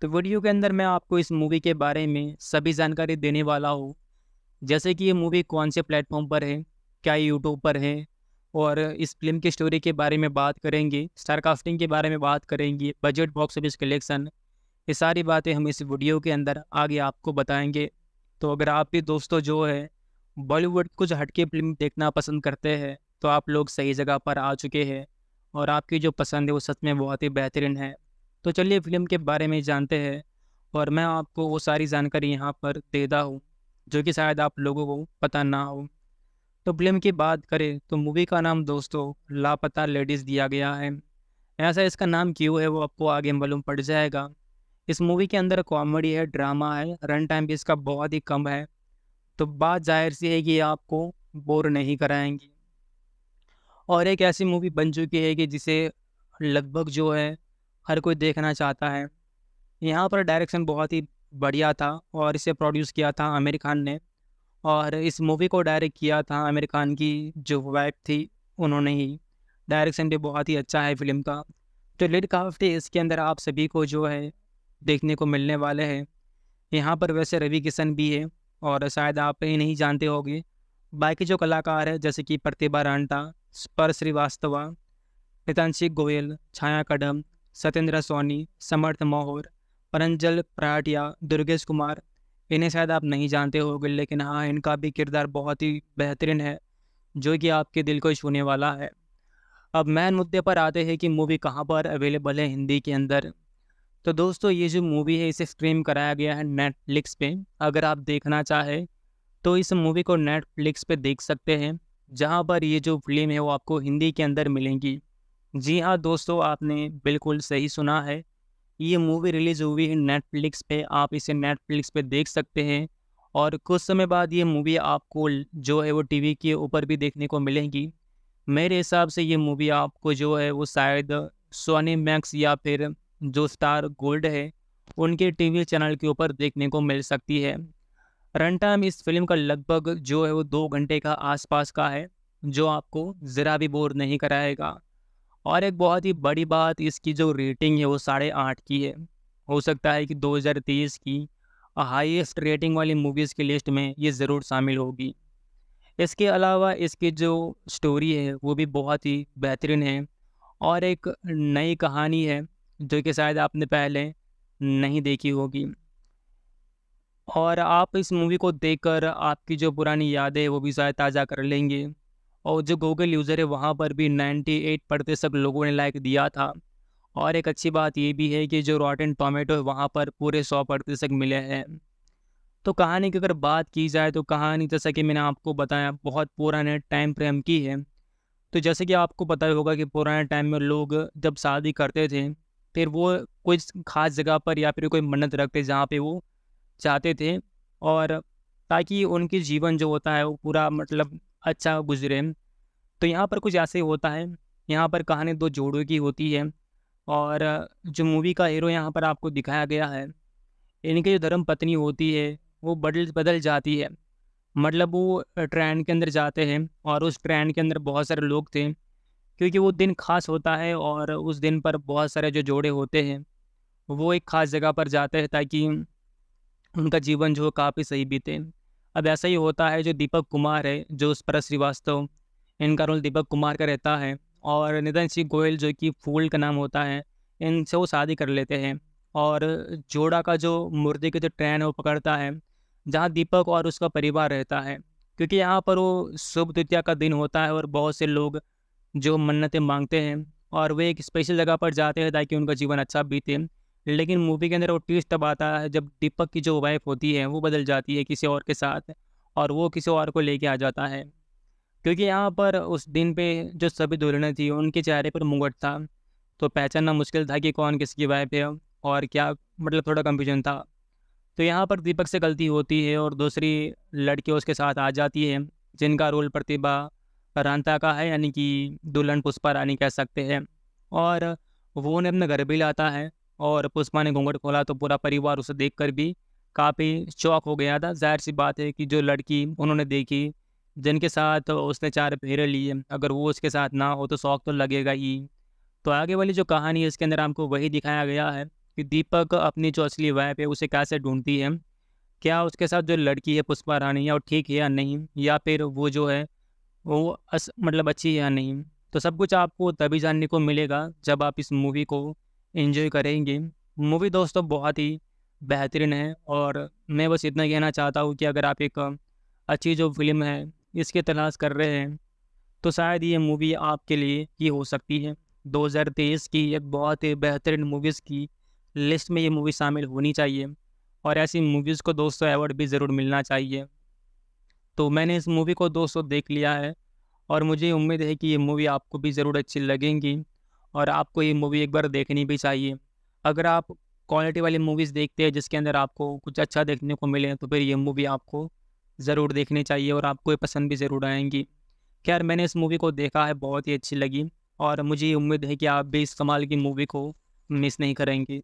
तो वीडियो के अंदर मैं आपको इस मूवी के बारे में सभी जानकारी देने वाला हूँ जैसे कि ये मूवी कौन से प्लेटफॉर्म पर है क्या यूट्यूब पर है और इस फिल्म की स्टोरी के बारे में बात करेंगे स्टार कास्टिंग के बारे में बात करेंगे बजट बॉक्स ऑफिस कलेक्शन ये सारी बातें हम इस वीडियो के अंदर आगे आपको बताएंगे तो अगर आप भी दोस्तों जो है बॉलीवुड कुछ हटके फिल्म देखना पसंद करते हैं तो आप लोग सही जगह पर आ चुके हैं और आपकी जो पसंद है वो सच में बहुत ही बेहतरीन है तो चलिए फिल्म के बारे में जानते हैं और मैं आपको वो सारी जानकारी यहाँ पर देता हूँ जो कि शायद आप लोगों को पता ना हो तो फिल्म की बात करें तो मूवी का नाम दोस्तों लापता लेडीज़ दिया गया है ऐसा इसका नाम क्यों है वो आपको आगे मालूम पड़ जाएगा इस मूवी के अंदर कॉमेडी है ड्रामा है रन टाइम भी इसका बहुत ही कम है तो बात जाहिर सी है कि आपको बोर नहीं कराएंगी और एक ऐसी मूवी बन चुकी है कि जिसे लगभग जो है हर कोई देखना चाहता है यहाँ पर डायरेक्शन बहुत ही बढ़िया था और इसे प्रोड्यूस किया था आमिर खान ने और इस मूवी को डायरेक्ट किया था आमिर खान की जो वाइफ थी उन्होंने ही डायरेक्शन भी बहुत ही अच्छा है फिल्म का तो लिड काफ्टी इसके अंदर आप सभी को जो है देखने को मिलने वाले हैं यहाँ पर वैसे रवि किशन भी है और शायद आप ये नहीं जानते होंगे बाकी जो कलाकार हैं जैसे कि प्रतिभा रांटा स्पर श्रीवास्तवा मितांशी गोयल छाया कदम सत्येंद्र सोनी समर्थ मोहर परंजल प्राटिया दुर्गेश कुमार इन्हें शायद आप नहीं जानते होंगे लेकिन हाँ इनका भी किरदार बहुत ही बेहतरीन है जो कि आपके दिल को छूने वाला है अब मैन मुद्दे पर आते हैं कि मूवी कहाँ पर अवेलेबल है हिंदी के अंदर तो दोस्तों ये जो मूवी है इसे स्ट्रीम कराया गया है नेटफ्लिक्स पे अगर आप देखना चाहें तो इस मूवी को नेटफ्लिक्स पे देख सकते हैं जहाँ पर ये जो फिल्म है वो आपको हिंदी के अंदर मिलेंगी जी हाँ दोस्तों आपने बिल्कुल सही सुना है ये मूवी रिलीज़ हुई है नेटफ्लिक्स पे आप इसे नेटफ्लिक्स पे देख सकते हैं और कुछ समय बाद ये मूवी आपको जो है वो टी के ऊपर भी देखने को मिलेगी मेरे हिसाब से ये मूवी आपको जो है वो शायद सोनी मैक्स या फिर जो स्टार गोल्ड है उनके टीवी चैनल के ऊपर देखने को मिल सकती है रन टाइम इस फिल्म का लगभग जो है वो दो घंटे का आसपास का है जो आपको ज़रा भी बोर नहीं कराएगा और एक बहुत ही बड़ी बात इसकी जो रेटिंग है वो साढ़े आठ की है हो सकता है कि 2023 की हाईएस्ट रेटिंग वाली मूवीज़ की लिस्ट में ये ज़रूर शामिल होगी इसके अलावा इसकी जो स्टोरी है वो भी बहुत ही बेहतरीन है और एक नई कहानी है जो कि शायद आपने पहले नहीं देखी होगी और आप इस मूवी को देखकर आपकी जो पुरानी यादें वो भी शायद ताज़ा कर लेंगे और जो गूगल यूज़र है वहाँ पर भी 98 प्रतिशत लोगों ने लाइक दिया था और एक अच्छी बात ये भी है कि जो रॉटन टोमेटो है वहाँ पर पूरे सौ प्रतिशत मिले हैं तो कहानी की अगर बात की जाए तो कहानी जैसा कि मैंने आपको बताया बहुत पुराने टाइम फ्रेम की है तो जैसे कि आपको पता होगा कि पुराने टाइम में लोग जब शादी करते थे फिर वो कोई ख़ास जगह पर या फिर कोई मन्नत रखते जहाँ पे वो चाहते थे और ताकि उनके जीवन जो होता है वो पूरा मतलब अच्छा गुजरे तो यहाँ पर कुछ ऐसे होता है यहाँ पर कहानी दो जोड़ों की होती है और जो मूवी का हीरो यहाँ पर आपको दिखाया गया है इनकी जो धर्म पत्नी होती है वो बदल बदल जाती है मतलब वो ट्रेन के अंदर जाते हैं और उस ट्रेन के अंदर बहुत सारे लोग थे क्योंकि वो दिन खास होता है और उस दिन पर बहुत सारे जो जोड़े होते हैं वो एक ख़ास जगह पर जाते हैं ताकि उनका जीवन जो काफ़ी सही बीते अब ऐसा ही होता है जो दीपक कुमार है जो उस पर श्रीवास्तव इनका रोल दीपक कुमार का रहता है और निधन सिंह गोयल जो कि फूल का नाम होता है इनसे वो शादी कर लेते हैं और जोड़ा का जो मुर्दे की जो ट्रेन है वो पकड़ता है जहाँ दीपक और उसका परिवार रहता है क्योंकि यहाँ पर वो शुभ द्वितीया का दिन होता है और बहुत से लोग जो मन्नतें मांगते हैं और वे एक स्पेशल जगह पर जाते हैं ताकि उनका जीवन अच्छा बीते लेकिन मूवी के अंदर वो ट्विस्ट तब आता है जब दीपक की जो वाइफ होती है वो बदल जाती है किसी और के साथ और वो किसी और को लेके आ जाता है क्योंकि यहाँ पर उस दिन पे जो सभी दुल्हनें थी उनके चेहरे पर मुगट था तो पहचानना मुश्किल था कि कौन किसकी वाइफ है और क्या मतलब थोड़ा कंफ्यूज़न था तो यहाँ पर दीपक से गलती होती है और दूसरी लड़की उसके साथ आ जाती है जिनका रोल प्रतिभा रानता का है यानी कि दुल्हन पुष्पा रानी कह सकते हैं और वो उन्हें अपने घर भी लाता है और पुष्पा ने घूंघट खोला तो पूरा परिवार उसे देख कर भी काफ़ी शौक हो गया था जाहिर सी बात है कि जो लड़की उन्होंने देखी जिनके साथ उसने चार फेरे लिए अगर वो उसके साथ ना हो तो शौक तो लगेगा ही तो आगे वाली जो कहानी है इसके अंदर हमको वही दिखाया गया है कि दीपक अपनी जो असली वाइफ है उसे कैसे ढूंढती है क्या उसके साथ जो लड़की है पुष्पा रानी या ठीक है या नहीं या फिर वो जो है वो अस मतलब अच्छी है या नहीं तो सब कुछ आपको तभी जानने को मिलेगा जब आप इस मूवी को एंजॉय करेंगे मूवी दोस्तों बहुत ही बेहतरीन है और मैं बस इतना कहना चाहता हूँ कि अगर आप एक अच्छी जो फिल्म है इसके तलाश कर रहे हैं तो शायद ये मूवी आपके लिए ही हो सकती है 2023 की एक बहुत ही बेहतरीन मूवीज़ की लिस्ट में ये मूवी शामिल होनी चाहिए और ऐसी मूवीज़ को दोस्तों अवार्ड भी ज़रूर मिलना चाहिए तो मैंने इस मूवी को दोस्तों देख लिया है और मुझे उम्मीद है कि ये मूवी आपको भी ज़रूर अच्छी लगेंगी और आपको ये मूवी एक बार देखनी भी चाहिए अगर आप क्वालिटी वाली मूवीज़ देखते हैं जिसके अंदर आपको कुछ अच्छा देखने को मिले तो फिर ये मूवी आपको ज़रूर देखनी चाहिए और आपको ये पसंद भी ज़रूर आएंगी खैर मैंने इस मूवी को देखा है बहुत ही अच्छी लगी और मुझे उम्मीद है कि आप भी इस कमाल की मूवी को मिस नहीं करेंगी